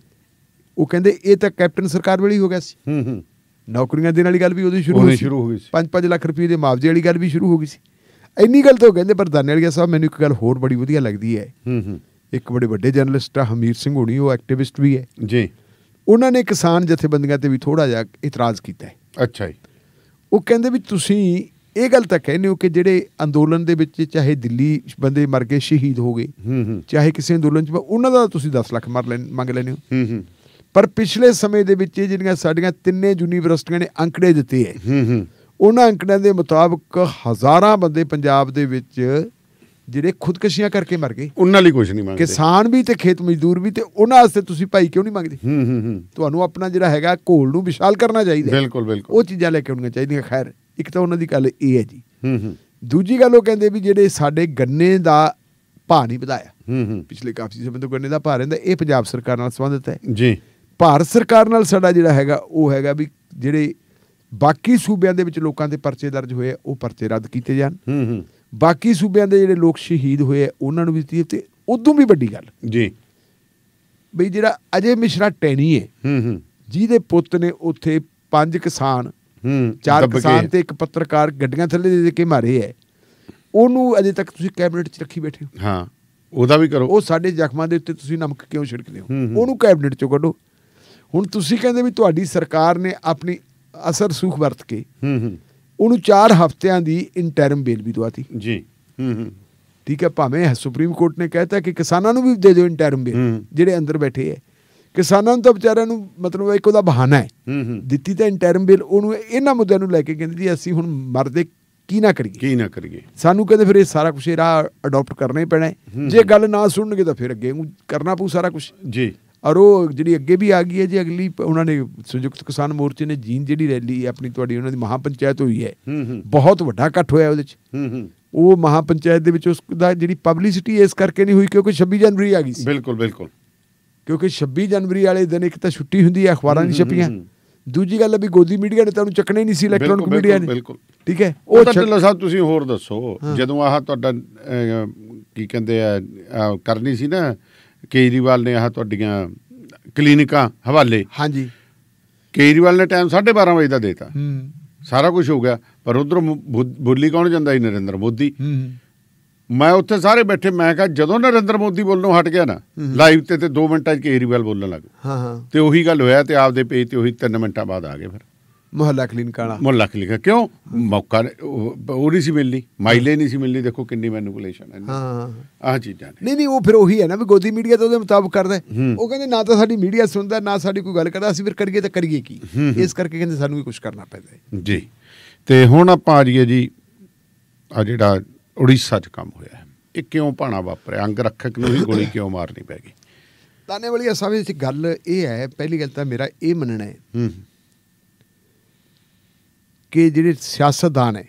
[SPEAKER 2] ਉਹ ਕਹਿੰਦੇ ਇਹ ਤਾਂ ਕੈਪਟਨ ਸਰਕਾਰ ਵੇਲੇ ਹੋ ਗਿਆ ਸੀ ਹੂੰ ਹੂੰ ਨੌਕਰੀਆਂ ਦੇਣ ਵਾਲੀ ਗੱਲ ਵੀ ਉਹਦੀ ਸ਼ੁਰੂ ਹੋਈ ਸ਼ੁਰੂ ਹੋ ਗਈ ਸੀ 5-5 ਲੱਖ ਰੁਪਏ ਦੇ ਮੁਆਵਜ਼ੇ ਵਾਲੀ ਗੱਲ ਵੀ ਸ਼ੁਰੂ ਹੋ ਗਈ ਸੀ ਇੰਨੀ ਗੱਲ ਤੋਂ ਕਹਿੰਦੇ ਪ੍ਰਧਾਨ ਵਾਲੀਆ ਸਾਹਿਬ ਮੈਨੂੰ ਇੱਕ ਗੱਲ ਹੋਰ ਬੜੀ ਵਧੀਆ ਲੱਗਦੀ ਹੈ ਹੂੰ ਹੂੰ ਇੱਕ ਬੜੇ ਵੱਡੇ ਜਰਨਲਿਸਟ ਆ ਹਮੀਰ ਸਿੰਘ ਹੋਣੀ ਉਹ ਐਕਟਿਵਿਸਟ ਵੀ ਹੈ ਜੀ ਉਹਨਾਂ ਨੇ ਕਿਸਾਨ ਜਥੇਬੰਦੀਆਂ ਤੇ ਵੀ ਥੋੜਾ ਜਿਹਾ ਇਤਰਾਜ਼ ਕੀਤਾ ਹੈ ਅੱਛਾ ਜੀ ਉਹ ਕਹਿੰਦੇ ਵੀ ਤੁਸੀਂ ਇਹ ਗੱਲ ਤਾਂ ਕਹਿੰਦੇ ਹੋ ਕਿ ਜਿਹੜੇ ਅੰਦੋਲਨ ਦੇ ਵਿੱਚ ਚਾਹੇ ਦਿੱਲੀ ਬੰਦੇ ਮਰ ਕੇ ਸ਼ਹੀਦ ਹੋ ਗਏ ਚਾਹੇ ਕਿਸੇ ਅੰਦੋਲਨ 'ਚ ਉਹਨਾਂ ਦਾ ਤੁਸੀਂ 10 ਲੱਖ ਮਰ ਲੈਣ ਮੰਗ ਲੈਣੇ ਹੋ ਪਰ ਪਿਛਲੇ ਸਮੇਂ ਦੇ ਵਿੱਚ ਜਿਹੜੀਆਂ ਸਾਡੀਆਂ ਤਿੰਨੇ ਯੂਨੀਵਰਸਿਟੀਆਂ ਨੇ ਅੰਕੜੇ ਦਿੱਤੇ ਐ ਉਹਨਾਂ ਅੰਕੜਿਆਂ ਦੇ ਮੁਤਾਬਕ ਹਜ਼ਾਰਾਂ ਬੰਦੇ ਪੰਜਾਬ ਦੇ ਵਿੱਚ ਜਿਹੜੇ ਖੁਦਕਸ਼ੀਆਂ ਕਰਕੇ ਮਰ ਗਏ ਉਹਨਾਂ ਲਈ ਕੁਝ ਨਹੀਂ ਮੰਗਦੇ ਕਿਸਾਨ ਵੀ ਤੇ ਖੇਤ ਮਜ਼ਦੂਰ ਵੀ ਤੇ ਉਹਨਾਂ ਵਾਸਤੇ ਤੁਸੀਂ ਭਾਈ ਕਿਉਂ ਨਹੀਂ ਮੰਗਦੇ ਹੂੰ ਹੂੰ ਤੁਹਾਨੂੰ ਆਪਣਾ ਜਿਹੜਾ ਹੈਗਾ ਘੋਲ ਨੂੰ ਵਿਸ਼ਾਲ ਕਰਨਾ ਚਾਹੀਦਾ ਬਿਲਕੁਲ ਬਿਲਕੁਲ ਉਹ ਚੀਜ਼ਾਂ ਲੈ ਕੇ ਆਉਣੀਆਂ ਚਾਹੀਦੀਆਂ ਖੈਰ ਇੱਕ ਤਾਂ ਉਹਨਾਂ ਦੀ ਗੱਲ ਇਹ ਹੈ ਜੀ ਹੂੰ ਹੂੰ ਦੂਜੀ ਗੱਲ ਉਹ ਕਹਿੰਦੇ ਵੀ ਜਿਹੜੇ ਸਾਡੇ ਗੰਨੇ ਦਾ ਭਾਅ ਨਹੀਂ ਵਧਾਇਆ ਹੂੰ ਹੂੰ ਪਿਛਲੇ ਕਾਫੀ ਸਮੇਂ ਤੋਂ ਗੰਨੇ ਦਾ ਭਾਅ ਰਹਿੰਦਾ ਇਹ ਪੰਜਾਬ ਸਰਕਾਰ ਨਾਲ ਸੰਬੰਧਿਤ ਹੈ ਜੀ ਭਾਰਤ ਸਰਕਾਰ ਨਾਲ ਸਾਡਾ ਜਿਹੜਾ ਹੈਗਾ ਉਹ ਹੈਗਾ ਵੀ ਜਿਹੜੇ ਬਾਕੀ ਸੂਬਿਆਂ ਦੇ ਵਿੱਚ ਲੋਕਾਂ ਦੇ ਪਰਚੇ ਦਰਜ ਹੋਏ ਉਹ ਪਰਚੇ ਰੱਦ ਕੀਤੇ ਜਾਣ ਹੂੰ ਹੂੰ ਬਾਕੀ ਸੂਬਿਆਂ ਦੇ ਜਿਹੜੇ ਲੋਕ ਸ਼ਹੀਦ ਹੋਏ ਉਹਨਾਂ ਨੂੰ ਵੀ ਤੇ ਉਦੋਂ ਵੀ ਵੱਡੀ ਗੱਲ ਜੀ ਬਈ ਜਿਹੜਾ ਅਜੇ ਮਿਸ਼ਰਾ ਟੈਣੀ ਹੈ ਹੂੰ ਹੂੰ ਜਿਹਦੇ ਪੁੱਤ ਨੇ ਉੱਥੇ ਪੰਜ ਕਿਸਾਨ ਹੂੰ ਚਾਰ ਕਿਸਾਨ ਤੇ ਇੱਕ ਪੱਤਰਕਾਰ ਗੱਡੀਆਂ ਥੱਲੇ ਦੇ ਦੇ ਕੇ ਮਾਰੇ ਐ ਉਹਨੂੰ ਅਜੇ ਤੱਕ ਤੁਸੀਂ ਕੈਬਨਿਟ 'ਚ ਰੱਖੀ ਬੈਠੇ ਹੋ ਹਾਂ ਉਹਦਾ ਵੀ ਕਰੋ ਉਹ ਸਾਡੇ ਜ਼ਖਮਾਂ ਦੇ ਉੱਤੇ ਤੁਸੀਂ ਨਮਕ ਕਿਉਂ ਛਿੜਕਦੇ ਹੋ ਉਹਨੂੰ ਕੈਬਨਿਟ 'ਚੋਂ ਕੱਢੋ ਹੁਣ ਤੁਸੀਂ ਕਹਿੰਦੇ ਵੀ ਤੁਹਾਡੀ ਸਰਕਾਰ ਨੇ ਆਪਣੀ ਅਸਰ ਸੂਖ ਵਰਤ ਕੇ ਹੂੰ ਹੂੰ ਉਹਨੂੰ 4 ਹਫ਼ਤਿਆਂ ਦੀ ਇੰਟਰਮ ਬੇਲ ਵੀ ਦਵਾਤੀ ਜੀ ਹੂੰ ਹੂੰ ਠੀਕ ਹੈ ਭਾਵੇਂ ਸੁਪਰੀਮ ਕੋਰਟ ਨੇ ਕਹਿਤਾ ਕਿ ਕਿਸਾਨਾਂ ਨੂੰ ਵੀ ਦੇ ਦਿਓ ਇੰਟਰਮ ਬੇਲ ਜਿਹੜੇ ਅੰਦਰ ਬੈਠੇ ਐ ਕਿਸਾਨਾਂ ਨੂੰ ਤਾਂ ਵਿਚਾਰਿਆਂ ਨੂੰ ਮਤਲਬ ਇੱਕ ਉਹਦਾ ਬਹਾਨਾ ਹੈ ਦਿੱਤੀ ਤਾਂ ਇੰਟਰਮ ਬਿੱਲ ਉਹਨੂੰ ਇਹਨਾਂ ਮੁੱਦਿਆਂ ਨੂੰ ਲੈ ਕੇ ਕਹਿੰਦੇ ਜੀ ਅਸੀਂ ਹੁਣ ਮਰਦੇ ਕੀ ਨਾ ਕਰੀਏ ਕੀ ਨਾ ਕਰੀਏ ਸਾਨੂੰ ਕਹਿੰਦੇ ਫਿਰ ਇਹ ਸਾਰਾ ਕੁਝ ਇਹ ਰਾਹ ਅਡਾਪਟ ਕਰਨਾ ਹੀ ਪੈਣਾ ਜੇ ਗੱਲ ਨਾ ਸੁਣਨਗੇ ਤਾਂ ਫਿਰ ਅੱਗੇ ਕਰਨਾ ਪਊ ਸਾਰਾ ਕੁਝ ਜੀ ਔਰ ਉਹ ਜਿਹੜੀ ਅੱਗੇ ਵੀ ਆ ਗਈ ਹੈ ਜੀ ਅਗਲੀ ਉਹਨਾਂ ਨੇ ਸੰਯੁਕਤ ਕਿਸਾਨ ਮੋਰਚੇ ਨੇ ਜੀਨ ਜਿਹੜੀ ਰੈਲੀ ਆਪਣੀ ਤੁਹਾਡੀ ਉਹਨਾਂ ਦੀ ਮਹਾਪੰਚਾਇਤ ਹੋਈ ਹੈ ਬਹੁਤ ਵੱਡਾ ਇਕੱਠ ਹੋਇਆ ਉਹਦੇ ਚ ਉਹ ਮਹਾਪੰਚਾਇਤ ਦੇ ਵਿੱਚ ਉਸ ਦਾ ਜਿਹੜੀ ਪਬਲਿਸਿਟੀ ਇਸ ਕਰਕੇ ਨਹੀਂ ਹੋਈ ਕਿਉਂਕਿ 26 ਜਨਵਰੀ ਆ ਗਈ ਸੀ ਬਿਲਕੁਲ ਬਿਲਕੁਲ ਕਿਉਂਕਿ 26 ਜਨਵਰੀ ਵਾਲੇ ਦਿਨ ਇੱਕ ਤਾਂ ਛੁੱਟੀ ਹੁੰਦੀ ਹੈ ਅਖਬਾਰਾਂ ਦੀ ਛਪੀਆਂ ਦੂਜੀ ਗੱਲ ਵੀ ਗੋਦੀ ਮੀਡੀਆ ਨੇ ਤਾਂ ਚੱਕਣਾ ਹੀ ਨਹੀਂ ਸੀ ਇਲੈਕਟ੍ਰੋਨਿਕ ਮੀਡੀਆ ਨੇ ਬਿਲਕੁਲ ਠੀਕ ਹੈ ਉਹ ਤਾਂ ਢਿੱਲੋਂ ਸਾਹਿਬ
[SPEAKER 1] ਤੁਸੀਂ ਹੋਰ ਦੱਸੋ ਜਦੋਂ ਆਹ ਤੁਹਾਡਾ ਕੀ ਕਹਿੰਦੇ ਆ ਕਰਨੀ ਸੀ ਨਾ ਕੇਜਰੀਵਾਲ ਨੇ ਆਹ ਤੁਹਾਡੀਆਂ ਕਲੀਨਿਕਾਂ ਹਵਾਲੇ ਹਾਂਜੀ ਕੇਜਰੀਵਾਲ ਨੇ ਟਾਈਮ 12:30 ਵਜੇ ਦਾ ਦੇਤਾ ਸਾਰਾ ਕੁਝ ਹੋ ਗਿਆ ਪਰ ਉਧਰ ਬੁੱਲੀ ਕੌਣ ਜਾਂਦਾ ਹੀ ਨਰਿੰਦਰ ਮੋਦੀ ਮੈਂ ਉੱਥੇ ਸਾਰੇ ਬੈਠੇ ਮੈਂ ਕਿਹਾ ਜਦੋਂ ਨਰਿੰਦਰ ਮੋਦੀ ਬੋਲਣੋਂ ਹਟ ਗਿਆ ਨਾ ਲਾਈਵ ਤੇ ਤੇ 2 ਮਿੰਟਾਂ 'ਚ ਕੇਰੀਵਾਲ ਬੋਲਣ ਲੱਗ ਹਾਂ ਹਾਂ ਤੇ ਉਹੀ ਗੱਲ ਹੋਇਆ ਤੇ ਆਪਦੇ ਪੇਜ ਤੇ ਉਹੀ 3 ਮਿੰਟਾਂ ਬਾਅਦ ਆ ਗਏ ਫਿਰ
[SPEAKER 2] ਮੁਹੱਲਾ ਕਲੀਨ ਕਾਣਾ
[SPEAKER 1] ਮੁਹੱਲਾ ਕਲੀਨਿਕ ਕਿਉਂ ਮੌਕਾ ਉਹ ਨਹੀਂ ਸੀ ਮਿਲਣੀ ਮਾਈਲੇ ਨਹੀਂ ਸੀ ਮਿਲਣੀ ਦੇਖੋ ਕਿੰਨੀ ਮੈਨੂਪੂਲੇਸ਼ਨ ਹੈ ਹਾਂ ਆਹ ਚੀਜ਼ਾਂ
[SPEAKER 2] ਨੇ ਨਹੀਂ ਨਹੀਂ ਉਹ ਫਿਰ ਉਹੀ ਹੈ ਨਾ ਵੀ ਗੋਦੀ ਮੀਡੀਆ ਤਾਂ ਉਹਦੇ ਮੁਤਾਬਕ ਕਰਦਾ ਉਹ ਕਹਿੰਦੇ ਨਾ ਤਾਂ ਸਾਡੀ ਮੀਡੀਆ ਸੁਣਦਾ ਨਾ ਸਾਡੀ ਕੋਈ ਗੱਲ ਕਰਦਾ ਅਸੀਂ ਫਿਰ ਕਰੀਏ ਤਾਂ ਕਰੀਏ ਕੀ ਇਸ ਕਰਕੇ ਕਹਿੰਦੇ ਸਾਨੂੰ ਵੀ ਕੁਝ ਕਰਨਾ ਪੈਂਦਾ
[SPEAKER 1] ਜੀ ਤੇ ਹੁਣ ਆਪਾਂ ਆ ਜੀ ਆ ਜਿਹੜਾ ਉੜੀਸਾ 'ਚ ਕੰਮ ਹੋਇਆ ਇਹ ਕਿਉਂ ਭਾਣਾ ਵਾਪਰਿਆ ਅੰਗ ਰੱਖਕ ਨੂੰ ਹੀ ਗੋਲੀ ਕਿਉਂ ਮਾਰਨੀ ਪੈ ਗਈ
[SPEAKER 2] ਤਾਨੇ ਵਾਲੀ ਅਸਾਂ ਵਿੱਚ ਗੱਲ ਇਹ ਹੈ ਪਹਿਲੀ ਗੱਲ ਤਾਂ ਮੇਰਾ ਇਹ ਮੰਨਣਾ ਹੈ ਕਿ ਜਿਹੜੇ ਸਿਆਸਤਦਾਨ ਹੈ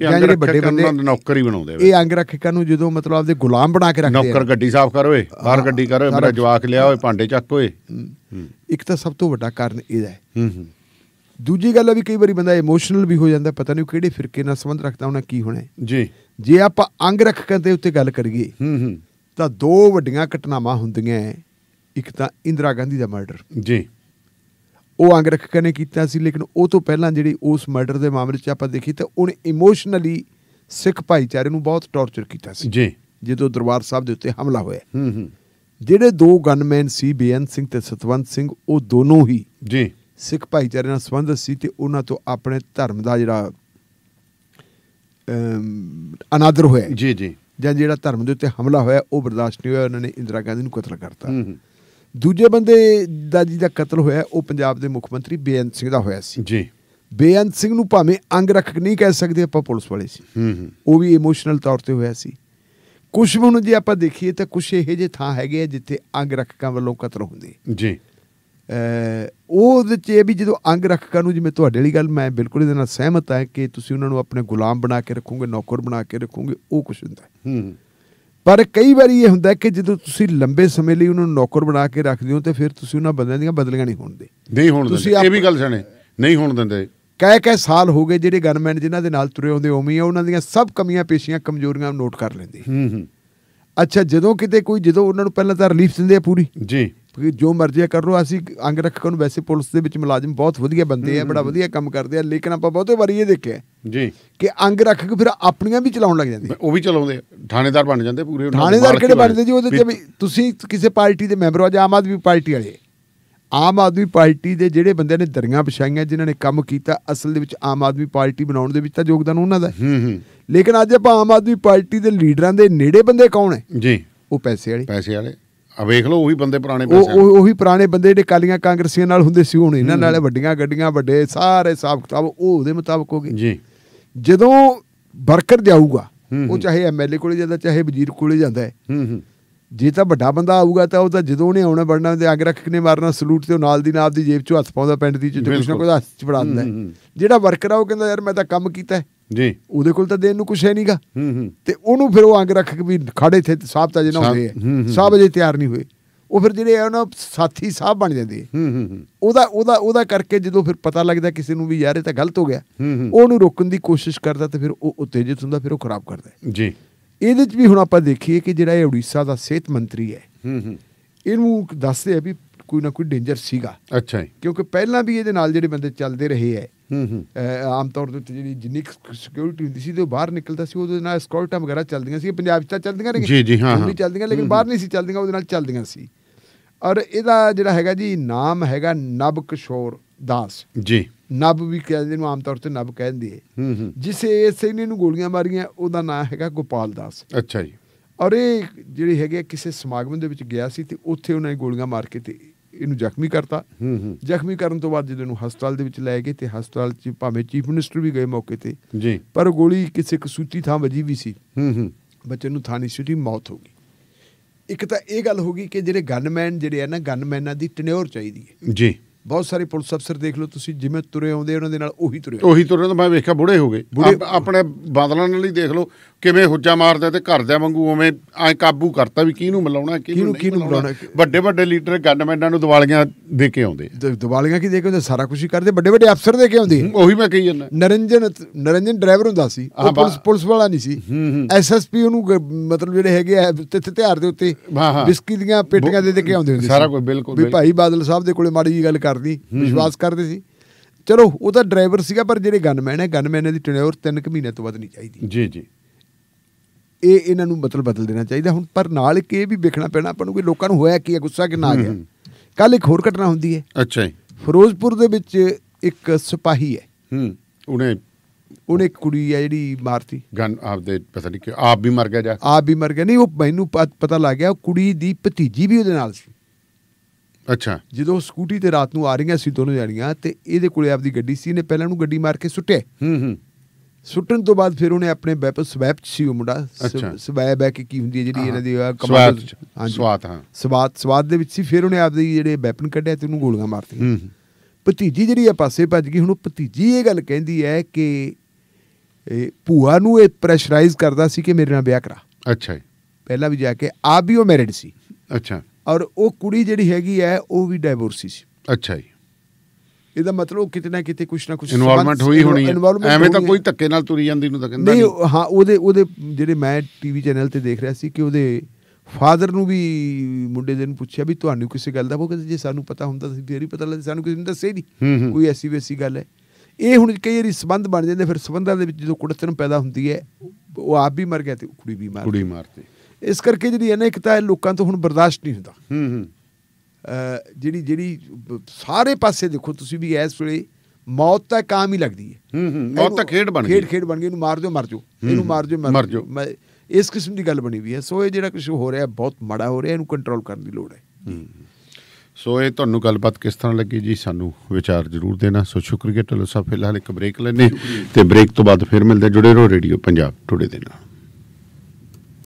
[SPEAKER 2] ਇਹ ਅੰਗ ਵੱਡੇ ਨੂੰ ਨੌਕਰੀ ਬਣਾਉਂਦੇ ਇਹ ਅੰਗ ਰੱਖਕਾਂ ਨੂੰ ਜਦੋਂ ਮਤਲਬ ਆਪਦੇ ਗੁਲਾਮ ਬਣਾ ਕੇ ਰੱਖਦੇ ਨੌਕਰ ਗੱਡੀ ਸਾਫ਼ ਕਰ ਓਏ ਬਾਹਰ ਗੱਡੀ ਕਰ ਓਏ ਮੇਰਾ ਜਵਾਕ ਲਿਆ ਓਏ ਭਾਂਡੇ ਚੱਕ ਓਏ ਇੱਕ ਤਾਂ ਸਭ ਤੋਂ ਵੱਡਾ ਕਾਰਨ ਇਹਦਾ ਹੈ ਦੂਜੀ ਗੱਲ ਆ ਵੀ ਕਈ ਵਾਰੀ ਬੰਦਾ ਇਮੋਸ਼ਨਲ ਵੀ ਹੋ ਜਾਂਦਾ ਪਤਾ ਨਹੀਂ ਕਿਹੜੇ ਫਿਰਕੇ ਨਾਲ ਸੰਬੰਧ ਰੱਖਦਾ ਉਹਨਾਂ ਕੀ ਹੋਣਾ ਜੀ ਜੇ ਆਪਾਂ ਅੰਗ ਰੱਖਣ ਦੇ ਉੱਤੇ ਗੱਲ ਕਰੀਏ ਹੂੰ ਹੂੰ ਤਾਂ ਦੋ ਵੱਡੀਆਂ ਘਟਨਾਵਾਂ ਹੁੰਦੀਆਂ ਇੱਕ ਤਾਂ ਇੰਦਰਾ ਗਾਂਧੀ ਦਾ ਮਰਡਰ ਜੀ ਉਹ ਅੰਗ ਰੱਖ ਨੇ ਕੀਤਾ ਸੀ ਲੇਕਿਨ ਉਹ ਤੋਂ ਪਹਿਲਾਂ ਜਿਹੜੀ ਉਸ ਮਰਡਰ ਦੇ ਮਾਮਲੇ 'ਚ ਆਪਾਂ ਦੇਖੀ ਤਾਂ ਉਹਨੇ ਇਮੋਸ਼ਨਲੀ ਸਿੱਖ ਭਾਈਚਾਰੇ ਨੂੰ ਬਹੁਤ ਟੌਰਚਰ ਕੀਤਾ ਸੀ ਜੀ ਜਦੋਂ ਦਰਬਾਰ ਸਾਹਿਬ ਦੇ ਉੱਤੇ ਹਮਲਾ ਹੋਇਆ ਹੂੰ ਹੂੰ ਜਿਹੜੇ ਦੋ ਗਨਮੈਨ ਸੀ ਬੀਐਨ ਸਿੰਘ ਤੇ ਸਤਵੰਤ ਸਿੰਘ ਉਹ ਦੋਨੋਂ ਹੀ ਜੀ ਸਿੱਖ ਭਾਈਚਾਰੇ ਨਾਲ ਸੰਬੰਧ ਸੀ ਤੇ ਉਹਨਾਂ ਤੋਂ ਆਪਣੇ ਧਰਮ ਦਾ ਜਿਹੜਾ ਅਨਾਦਰ ਹੋਇਆ ਜੀ ਜੀ ਜਾਂ ਜਿਹੜਾ ਧਰਮ ਦੇ ਉੱਤੇ ਹਮਲਾ ਹੋਇਆ ਉਹ ਬਰਦਾਸ਼ਤ ਨਹੀਂ ਹੋਇਆ ਉਹਨਾਂ ਨੇ ਇੰਦਰਾ ਗਾਂਧੀ ਨੂੰ ਕਤਲ ਕਰਤਾ ਦੂਜੇ ਬੰਦੇ ਦਾ ਜੀ ਦਾ ਕਤਲ ਹੋਇਆ ਉਹ ਪੰਜਾਬ ਦੇ ਮੁੱਖ ਮੰਤਰੀ ਬੇਅੰਤ ਸਿੰਘ ਦਾ ਹੋਇਆ ਸੀ ਜੀ ਬੇਅੰਤ ਸਿੰਘ ਨੂੰ ਭਾਵੇਂ ਅੰਗ ਰੱਖ ਨਹੀਂ ਕਹਿ ਸਕਦੇ ਆਪਾਂ ਪੁਲਿਸ ਵਾਲੇ ਸੀ ਹੂੰ ਹੂੰ ਉਹ ਵੀ ਇਮੋਸ਼ਨਲ ਤੌਰ ਤੇ ਹੋਇਆ ਸੀ ਕੁਝ ਨੂੰ ਜੇ ਆਪਾਂ ਦੇਖੀਏ ਤਾਂ ਕੁਝ ਇਹੋ ਜਿਹੇ ਥਾਂ ਹੈਗੇ ਆ ਜਿੱਥੇ ਅੰਗ ਰੱਖਕਾਂ ਵੱਲੋਂ ਕਤਲ ਹੁੰਦੇ ਜੀ ਉਹਦੇ 'ਚ ਵੀ ਜਦੋਂ ਅੰਗ ਰੱਖਕਾ ਨੂੰ ਜਿਵੇਂ ਤੁਹਾਡੇ ਵਾਲੀ ਗੱਲ ਮੈਂ ਬਿਲਕੁਲ ਇਹਦੇ ਨਾਲ ਸਹਿਮਤ ਹਾਂ ਕਿ ਤੁਸੀਂ ਉਹਨਾਂ ਨੂੰ ਆਪਣੇ ਗੁਲਾਮ ਬਣਾ ਕੇ ਰੱਖੋਗੇ ਨੌਕਰ ਬਣਾ ਕੇ ਰੱਖੋਗੇ ਉਹ ਕੁਝ ਹੁੰਦਾ ਹੈ ਪਰ ਕਈ ਵਾਰੀ ਇਹ ਹੁੰਦਾ ਕਿ ਜਦੋਂ ਤੁਸੀਂ ਲੰਬੇ ਸਮੇਂ ਲਈ ਉਹਨਾਂ ਨੂੰ ਨੌਕਰ ਬਣਾ ਕੇ ਰੱਖਦੇ ਹੋ ਤੇ ਫਿਰ ਤੁਸੀਂ ਉਹਨਾਂ ਬੰਦਿਆਂ ਦੀਆਂ ਬਦਲੀਆਂ ਨਹੀਂ ਹੋਣ ਦੇ ਨਹੀਂ ਹੋਣ ਦਿੰਦੇ ਇਹ ਵੀ
[SPEAKER 1] ਗੱਲ ਸਣੇ ਨਹੀਂ ਹੋਣ ਦਿੰਦੇ
[SPEAKER 2] ਕਹਿ ਕਹਿ ਸਾਲ ਹੋ ਗਏ ਜਿਹੜੇ ਗਨਮੈਨ ਜਿਨ੍ਹਾਂ ਦੇ ਨਾਲ ਤੁਰੇ ਹੁੰਦੇ ਉਵੇਂ ਉਹਨਾਂ ਦੀਆਂ ਸਭ ਕਮੀਆਂ ਪੇਸ਼ੀਆਂ ਕਮਜ਼ੋਰੀਆਂ ਨੋਟ ਕਰ ਲੈਂਦੇ ਹੂੰ ਹੂੰ ਅੱਛਾ ਜਦੋਂ ਕਿਤੇ ਕੋਈ ਜਦੋਂ ਉਹਨਾਂ ਨੂੰ ਪਹਿਲਾਂ ਤਾਂ ਰਿਲੀਫ ਦਿੰਦੇ ਆ ਪੂਰੀ ਜੀ ਜੋ ਮਰਜ਼ੀ ਕਰ ਲੋ ਅਸੀਂ ਅੰਗ ਰੱਖ ਨੂੰ ਵੈਸੇ ਪੁਲਿਸ ਦੇ ਵਿੱਚ ਮੁਲਾਜ਼ਮ ਬਹੁਤ ਵਧੀਆ ਬੰਦੇ ਆ ਬੜਾ ਵਧੀਆ ਕੰਮ ਕਰਦੇ ਆ ਲੇਕਿਨ ਆਪਾਂ ਬਹੁਤੇ ਵਾਰੀ ਇਹ ਦੇਖਿਆ ਜੀ ਕਿ ਅੰਗ ਰੱਖ ਕੇ ਫਿਰ ਆਪਣੀਆਂ ਵੀ ਚਲਾਉਣ ਲੱਗ ਜਾਂਦੇ ਉਹ ਵੀ ਚਲਾਉਂਦੇ
[SPEAKER 1] ਥਾਣੇਦਾਰ ਬਣ ਜਾਂਦੇ ਪੂਰੇ ਥਾਣੇਦਾਰ ਕਿਹੜੇ ਬਣਦੇ ਜੀ ਉਹਦੇ ਤੇ ਵੀ
[SPEAKER 2] ਤੁਸੀਂ ਕਿਸੇ ਪਾਰਟੀ ਦੇ ਮੈਂਬਰ ਹੋ ਜਾਂ ਆਮ ਆਦਮੀ ਪਾਰਟੀ ਵਾਲੇ ਆਮ ਆਦਮੀ ਪਾਰਟੀ ਦੇ ਜਿਹੜੇ ਬੰਦੇ ਨੇ ਦਰੀਆਂ ਵਿਛਾਈਆਂ ਜਿਨ੍ਹਾਂ ਨੇ ਕੰਮ ਕੀਤਾ ਅਸਲ ਦੇ ਵਿੱਚ ਆਮ ਆਦਮੀ ਪਾਰਟੀ ਬਣਾਉਣ ਦੇ ਵਿੱਚ ਤਾਂ ਯੋਗਦਾਨ ਉਹਨਾਂ ਦਾ ਹੂੰ ਹੂੰ ਲੇਕਿਨ ਅੱਜ ਆਪਾਂ ਆਮ ਆਦਮੀ ਪਾਰਟੀ ਦੇ ਲੀਡਰਾਂ ਦੇ ਨੇੜੇ ਬੰਦੇ ਕੌਣ ਹੈ ਜੀ ਉਹ ਪੈਸੇ ਵਾਲੇ ਪੈਸੇ ਵਾਲੇ ਆ ਵੇਖ ਲਓ ਉਹੀ ਬੰਦੇ ਪੁਰਾਣੇ ਪੈਸੇ ਉਹ ਉਹੀ ਪੁਰਾਣੇ ਬੰਦੇ ਜਿਹੜੇ ਕਾਲੀਆਂ ਕਾਂਗਰਸੀਆਂ ਨਾਲ ਹੁੰਦੇ ਸੀ ਹੁਣ ਇਹਨਾਂ ਨਾਲ ਵੱਡੀਆਂ ਗੱਡੀਆਂ ਵੱਡੇ ਸਾਰੇ ਹਿਸਾਬ ਕਿਤਾਬ ਉਹ ਉਹਦੇ ਮੁਤਾਬਕ ਹੋਗੇ ਜੀ ਜਦੋਂ ਵਰਕਰ ਜਾਊਗਾ ਉਹ ਚਾਹੇ ਐਮਐਲਏ ਕੋਲੇ ਜਾਂਦਾ ਚਾਹੇ ਵਜ਼ੀਰ ਕੋਲੇ ਜਾਂਦਾ ਹੈ ਜੇ ਤਾਂ ਵੱਡਾ ਬੰਦਾ ਆਊਗਾ ਤਾਂ ਉਹ ਤਾਂ ਜਦੋਂ ਉਹਨੇ ਆਉਣਾ ਬੜਨਾ ਤੇ ਅੱਗ ਰੱਖ ਕੇ ਮਾਰਨਾ ਸਲੂਟ ਤੇ ਨਾਲ ਦੀ ਨਾਲ ਦੀ ਜੇਬ ਚੋਂ ਹੱਥ ਪਾਉਂਦਾ ਪੈਂਟ ਦੀ ਚੋਂ ਕੁਛ ਨਾ ਕੁਛ ਹੱਥ ਚ ਫੜਾ ਦਿੰਦਾ ਜਿਹੜਾ ਵਰਕਰ ਆ ਉਹ ਕਹਿੰਦਾ ਯਾਰ ਮੈਂ ਤਾਂ ਕੰਮ ਕੀਤਾ ਜੀ ਉਹਦੇ ਕੋਲ ਤਾਂ ਦੇਣ ਨੂੰ ਕੁਛ ਹੈ ਨਹੀਂਗਾ ਹੂੰ ਹੂੰ ਤੇ ਉਹਨੂੰ ਫਿਰ ਉਹ ਅੰਗ ਰੱਖ ਕੇ ਵੀ ਖੜੇ ਤੇ ਸਾਹਿਬ ਤਾਂ ਜੇ ਨਾ ਹੋਏ ਸਾਹਿਬ ਜੇ ਤਿਆਰ ਨਹੀਂ ਹੋਏ ਉਹ ਫਿਰ ਜਿਹੜੇ ਉਹਨਾਂ ਸਾਥੀ ਸਾਹਿਬ ਬਣ ਜਾਂਦੇ ਹੂੰ ਹੂੰ ਉਹਦਾ ਉਹਦਾ ਉਹਦਾ ਕਰਕੇ ਜਦੋਂ ਫਿਰ ਪਤਾ ਲੱਗਦਾ ਕਿਸੇ ਨੂੰ ਵੀ ਯਾਰ ਇਹ ਤਾਂ ਗਲਤ ਹੋ ਗਿਆ ਉਹਨੂੰ ਰੋਕਣ ਦੀ ਕੋਸ਼ਿਸ਼ ਕਰਦਾ ਤੇ ਫਿਰ ਉਹ ਉਤੇਜਿਤ ਹੁੰਦਾ ਫਿਰ ਉਹ ਖਰਾਬ ਕਰਦਾ ਜੀ ਇਹਦੇ ਵਿੱਚ ਵੀ ਹੁਣ ਆਪਾਂ ਦੇਖੀਏ ਕਿ ਜਿਹੜਾ ਇਹ ਉੜੀਸਾ ਦਾ ਸਿਹਤ ਮੰਤਰੀ ਹੈ ਹੂੰ ਹੂੰ ਇਹਨੂੰ ਦੱਸਦੇ ਆ ਵੀ ਕੋਈ ਨਾ ਕੋਈ ਡੇਂਜਰ ਸੀਗਾ ਅੱਛਾ ਜੀ ਕਿਉਂਕਿ ਪਹਿਲਾਂ ਵੀ ਇਹਦੇ ਨਾਲ ਜਿਹੜੇ ਬੰਦੇ ਚੱਲਦੇ ਰਹੇ ਐ ਆਮ ਤੌਰ ਤੇ ਜਿਹੜੀ ਜਿੰਨੀ ਸਿਕਿਉਰਿਟੀ ਹੁੰਦੀ ਸੀ ਤੇ ਬਾਹਰ ਨਿਕਲਦਾ ਸੀ ਉਹਦੇ ਨਾਲ ਸਕਾਰਟਾਂ ਵਗੈਰਾ ਚੱਲਦੀਆਂ ਸੀ ਪੰਜਾਬ 'ਚ ਚੱਲਦੀਆਂ ਨੇ ਜੀ ਜੀ ਹਾਂ ਹਾਂ ਚੱਲਦੀਆਂ ਲੇਕਿਨ ਬਾਹਰ ਨਹੀਂ ਸੀ ਚੱਲਦੀਆਂ ਉਹਦੇ ਨਾਲ ਚੱਲਦੀਆਂ ਸੀ ਔਰ ਇਹਦਾ ਜਿਹੜਾ ਹੈਗਾ ਜੀ ਨਾਮ ਹੈਗਾ ਨਬ ਕਿਸ਼ੋਰ ਦਾਸ ਜੀ ਨਬ ਵੀ ਕਹਿੰਦੇ ਨੂੰ ਆਮ ਤੌਰ ਤੇ ਨਬ ਕਹਿੰਦੇ ਹੈ ਜਿਸ ਸੈਨੇ ਨੂੰ ਗੋਲੀਆਂ ਮਾਰੀਆਂ ਉਹਦਾ ਨਾਮ ਹੈਗਾ ਗੋਪਾਲ ਦਾਸ ਅੱਛਾ ਜੀ ਔਰ ਇਹ ਜਿਹੜੀ ਹੈਗੇ ਕਿਸੇ ਸਮਾਗਮ ਦੇ ਵਿੱਚ ਗਿਆ ਸੀ ਤੇ ਉੱਥੇ ਉਹਨਾਂ ਨੇ ਗੋਲੀਆਂ ਮਾਰ ਕੇ ਤੇ ਇਹਨੂੰ ਜ਼ਖਮੀ ਕਰਤਾ ਜ਼ਖਮੀ ਕਰਨ ਤੋਂ ਬਾਅਦ ਜਦੋਂ ਇਹਨੂੰ ਹਸਪਤਾਲ ਦੇ ਵਿੱਚ ਲੈ ਗਏ ਤੇ ਹਸਪਤਾਲ 'ਚ ਭਾਵੇਂ ਚੀਫ ਮਿਨਿਸਟਰ ਵੀ ਗਏ ਮੌਕੇ ਤੇ ਜੀ ਪਰ ਗੋਲੀ ਕਿਸੇ ਕਸੂਤੀ ਥਾਂ ਵਜੀ ਵੀ ਸੀ ਹੂੰ ਹੂੰ ਬੱਚੇ ਨੂੰ ਥਾਣੀ ਸਿਟੀ ਮੌਤ ਹੋ ਗਈ ਇੱਕ ਤਾਂ ਇਹ ਗੱਲ ਹੋ ਗਈ ਕਿ ਜਿਹੜੇ ਗਨਮੈਨ ਜਿਹੜੇ ਆ ਨਾ ਗਨਮੈਨਾਂ ਦੀ ਟਨਿਓਰ ਚਾਹੀਦੀ ਹੈ ਜੀ ਬਹੁਤ ਸਾਰੇ ਪੁਲਿਸ ਅਫਸਰ ਦੇਖ ਲਓ ਤੁਸੀਂ ਜਿਵੇਂ ਤੁਰੇ ਆਉਂਦੇ ਉਹਨਾਂ ਦੇ ਨਾਲ ਉਹੀ ਤੁਰੇ ਉਹੀ
[SPEAKER 1] ਤੁਰੇ ਤਾਂ ਮੈਂ ਵੇਖਿਆ ਬੁੜੇ ਹੋ ਗਏ
[SPEAKER 2] ਆਪਣੇ ਬਾਦਲਾਂ ਨਾਲ ਹੀ ਦੇਖ ਲਓ ਕਿਵੇਂ ਹੁੱਜਾ ਮਾਰਦੇ ਤੇ ਘਰਦਿਆਂ
[SPEAKER 1] ਵਾਂਗੂ ਉਵੇਂ ਐ ਕਾਬੂ ਕਰਤਾ ਵੀ ਕਿਹਨੂੰ ਮਿਲਾਉਣਾ ਕਿਹਨੂੰ ਕਿਹਨੂੰ ਮਿਲਾਉਣਾ ਵੱਡੇ ਵੱਡੇ ਲੀਡਰ ਗਨਮੈਨਾਂ ਨੂੰ
[SPEAKER 2] ਦਿਵਾਲੀਆਂ ਦੇ ਕੇ ਆਉਂਦੇ ਦਿਵਾਲੀਆਂ ਕੀ ਦੇ ਕੇ ਆਉਂਦੇ ਸਾਰਾ ਕੁਝ ਹੀ ਕਰਦੇ ਵੱਡੇ ਵੱਡੇ ਅਫਸਰ ਦੇ ਕੇ ਆਉਂਦੇ ਉਹੀ ਮੈਂ ਕਹੀ ਜਾਂਦਾ ਨਰਿੰਜਨ ਨਰਿੰਜਨ ਡਰਾਈਵਰ ਹੁੰਦਾ ਸੀ ਉਹ ਪੁਲਿਸ ਪੁਲਿਸ ਵਾਲਾ ਨਹੀਂ ਸੀ ਐਸਐਸਪੀ ਉਹਨੂੰ ਮਤਲਬ ਜਿਹੜੇ ਹੈਗੇ ਤੇ ਤਿਹਾਰ ਦੇ ਉੱਤੇ ਬਿਸਕੀ ਦੀਆਂ ਪੇਟੀਆਂ ਦੇ ਦੇ ਕੇ ਆਉਂਦੇ ਹੁੰਦੇ ਸਾਰਾ ਕੁਝ ਬਿਲਕੁਲ ਵੀ ਭਾਈ ਬਾਦਲ ਸਾਹਿਬ ਦੇ ਕੋਲੇ ਮਾੜੀ ਜੀ ਗੱਲ ਕਰ ਕਰਦੀ ਵਿਸ਼ਵਾਸ ਕਰਦੇ ਸੀ ਚਲੋ ਉਹ ਤਾਂ ਡਰਾਈਵਰ ਸੀਗਾ ਪਰ ਜਿਹੜੇ ਗਨਮੈਨ ਹੈ ਗਨਮੈਨ ਦੀ ਟੈਨਿਓਰ 3 ਕੁ ਮਹੀਨੇ ਤੋਂ ਵੱਧ ਨਹੀਂ ਚਾਹੀਦੀ ਜੀ ਜੀ ਇਹ ਇਹਨਾਂ ਨੂੰ ਮਤਲਬ ਬਦਲ ਦੇਣਾ ਚਾਹੀਦਾ ਹੁਣ ਪਰ ਨਾਲ ਕੇ ਇਹ ਵੀ ਵੇਖਣਾ ਪੈਣਾ ਆਪਾਂ ਨੂੰ ਕਿ ਲੋਕਾਂ ਨੂੰ ਹੋਇਆ ਕੀ ਹੈ ਗੁੱਸਾ ਕਿੰਨਾ ਆ ਗਿਆ ਕੱਲ ਇੱਕ ਹੋਰ ਘਟਨਾ ਹੁੰਦੀ ਹੈ ਅੱਛਾ ਜੀ ਫਿਰੋਜ਼ਪੁਰ ਦੇ ਵਿੱਚ ਇੱਕ ਸਿਪਾਹੀ ਹੈ ਹੂੰ ਉਹਨੇ ਉਹਨੇ ਕੁੜੀ ਆ ਜਿਹੜੀ ਮਾਰਤੀ ਗਨ ਆਪਦੇ ਪਤਾ ਨਹੀਂ ਕਿ ਆਪ ਵੀ ਮਰ ਗਿਆ ਜਾਂ ਆਪ ਵੀ ਮਰ ਗਿਆ ਨਹੀਂ ਉਹ ਮੈਨੂੰ ਪਤਾ ਲੱਗ ਗਿਆ ਕੁੜੀ ਦੀ ਭਤੀਜੀ ਵੀ ਉਹਦੇ ਨਾਲ ਸੀ ਅੱਛਾ ਜਦੋਂ ਸਕੂਟੀ ਤੇ ਰਾਤ ਨੂੰ ਆ ਰਹੀਆਂ ਸੀ ਦੋਨੋਂ ਜਾਣੀਆਂ ਤੇ ਇਹਦੇ ਕੋਲੇ ਆਪਦੀ ਗੱਡੀ ਸੀ ਨੇ ਪਹਿਲਾਂ ਨੂੰ ਗੱਡੀ ਮਾਰ ਕੇ ਸੁੱਟਿਆ ਹੂੰ ਹੂੰ ਸੁੱਟਣ ਤੋਂ ਬਾਅਦ ਫਿਰ ਉਹਨੇ ਆਪਣੇ ਵੈਪਨ ਸਵੈਪ ਸੀ ਉਹ ਮੁੰਡਾ ਸਵੈਬ ਹੈ ਕਿ ਕੀ ਹੁੰਦੀ ਹੈ ਜਿਹੜੀ ਇਹਨਾਂ ਦੀ ਕਮਾਂਡ ਹਾਂਜੀ ਸਵਾਤ ਹਾਂ ਸਵਾਤ ਸਵਾਤ ਦੇ ਵਿੱਚ ਸੀ ਫਿਰ ਉਹਨੇ ਆਪਦੀ ਜਿਹੜੇ ਵੈਪਨ ਕੱਢਿਆ ਤੇ ਉਹਨੂੰ ਗੋਲੀਆਂ ਮਾਰਤੀਆਂ ਭਤੀਜੀ ਜਿਹੜੀ ਆ ਪਾਸੇ ਭੱਜ ਗਈ ਹੁਣ ਉਹ ਭਤੀਜੀ ਇਹ ਗੱਲ ਕਹਿੰਦੀ ਹੈ ਕਿ ਇਹ ਭੂਆ ਨੂੰ ਇਹ ਪ੍ਰੈਸ਼ਰਾਈਜ਼ ਕਰਦਾ ਸੀ ਕਿ ਮੇਰੇ ਨਾਲ ਵਿਆਹ ਕਰਾ ਅੱਛਾ ਪਹਿਲਾਂ ਵੀ ਜਾ ਕੇ ਆਪ ਵੀ ਉਹ ਮੈਰਿਡ ਸੀ ਅੱਛਾ ਔਰ ਉਹ ਕੁੜੀ ਜਿਹੜੀ ਹੈਗੀ ਐ ਉਹ ਵੀ ਡਾਈਵੋਰਸੀ ਸੀ ਅੱਛਾ ਜੀ ਇਹਦਾ ਮਤਲਬ ਕਿਤੇ ਨਾ ਕਿਤੇ ਕੁਛ ਨਾ ਕੁਛ ਇਨਵੋਲਵਮੈਂਟ ਹੋਈ ਹੋਣੀ ਐ ਐਵੇਂ ਤਾਂ ਕੋਈ ਧੱਕੇ ਨਾਲ ਤੁਰੀ ਜਾਂਦੀ ਨੂੰ ਤਾਂ ਕਹਿੰਦਾ ਨਹੀਂ ਹਾਂ ਉਹਦੇ ਉਹਦੇ ਜਿਹੜੇ ਮੈਂ ਟੀਵੀ ਚੈਨਲ ਤੇ ਦੇਖ ਰਿਹਾ ਸੀ ਕਿ ਉਹਦੇ ਫਾਦਰ ਨੂੰ ਵੀ ਮੁੰਡੇ ਦੇ ਨੂੰ ਪੁੱਛਿਆ ਵੀ ਤੁਹਾਨੂੰ ਕਿਸੇ ਗੱਲ ਦਾ ਉਹ ਕਹਿੰਦੇ ਜੇ ਸਾਨੂੰ ਪਤਾ ਹੁੰਦਾ ਸੀ ਫੇਰ ਹੀ ਪਤਾ ਲੱਗਦਾ ਸਾਨੂੰ ਕਿਸੇ ਨੇ ਦੱਸੇ ਨਹੀਂ ਕੋਈ ਐਸੀ ਵੈਸੀ ਗੱਲ ਹੈ ਇਹ ਹੁਣ ਕਈ ਵਾਰੀ ਸਬੰਧ ਬਣ ਜਾਂਦੇ ਫਿਰ ਸਬੰਧਾਂ ਦੇ ਵਿੱਚ ਜਦੋਂ ਕੁੜਤਨ ਪੈਦਾ ਹੁੰਦੀ ਹੈ ਉਹ ਆਪ ਵੀ ਮਰ ਗਿਆ ਤੇ ਕੁੜੀ ਵੀ ਮਾਰ ਕੁੜੀ ਮਾਰਦੇ ਇਸ ਕਰਕੇ ਜਿਹੜੀ ਅਨੇਕਤਾ ਹੈ ਲੋਕਾਂ ਤੋਂ ਹੁਣ ਬਰਦਾਸ਼ਤ ਨਹੀਂ ਹੁੰਦਾ ਹੂੰ ਹੂੰ ਜਿਹੜੀ ਜਿਹੜੀ ਸਾਰੇ ਪਾਸੇ ਦੇਖੋ ਤੁਸੀਂ ਵੀ ਇਸ ਵੇਲੇ ਮੌਤ ਤਾਂ ਕਾਮ ਹੀ ਲੱਗਦੀ ਹੈ ਹੂੰ ਹੂੰ ਮੌਤ ਤਾਂ ਖੇਡ ਬਣ ਗਈ ਖੇਡ ਖੇਡ ਬਣ ਗਈ ਇਹਨੂੰ ਮਾਰ ਦਿਓ ਮਰ ਜਾਓ ਇਹਨੂੰ ਮਾਰ ਦਿਓ ਮਰ ਜਾਓ ਇਸ ਕਿਸਮ ਦੀ ਗੱਲ ਬਣੀ ਵੀ ਹੈ ਸੋ ਇਹ ਜਿਹੜਾ ਕੁਝ ਹੋ ਰਿਹਾ ਬਹੁਤ ਮਾੜਾ ਹੋ ਰਿਹਾ ਇਹਨੂੰ ਕੰਟਰੋਲ ਕਰਨ ਦੀ ਲੋੜ
[SPEAKER 1] ਹੈ ਸੋ ਇਹ ਤੁਹਾਨੂੰ ਗੱਲਬਾਤ ਕਿਸ ਤਰ੍ਹਾਂ ਲੱਗੀ ਜੀ ਸਾਨੂੰ ਵਿਚਾਰ ਜ਼ਰੂਰ ਦੇਣਾ ਸੋ ਸ਼ੁਕਰੀਆ ਢਿੱਲੋਂ ਸਾਹਿਬ ਫਿਲਹਾਲ ਇੱਕ ਬ੍ਰੇਕ ਲੈਨੇ ਤੇ ਬ੍ਰੇਕ ਤੋਂ ਬਾਅਦ ਫਿਰ ਮਿਲਦੇ ਜੁੜੇ ਰਹੋ ਰੇਡੀਓ ਪੰਜਾਬ ਟੁਡੇ ਦੇ ਨਾਲ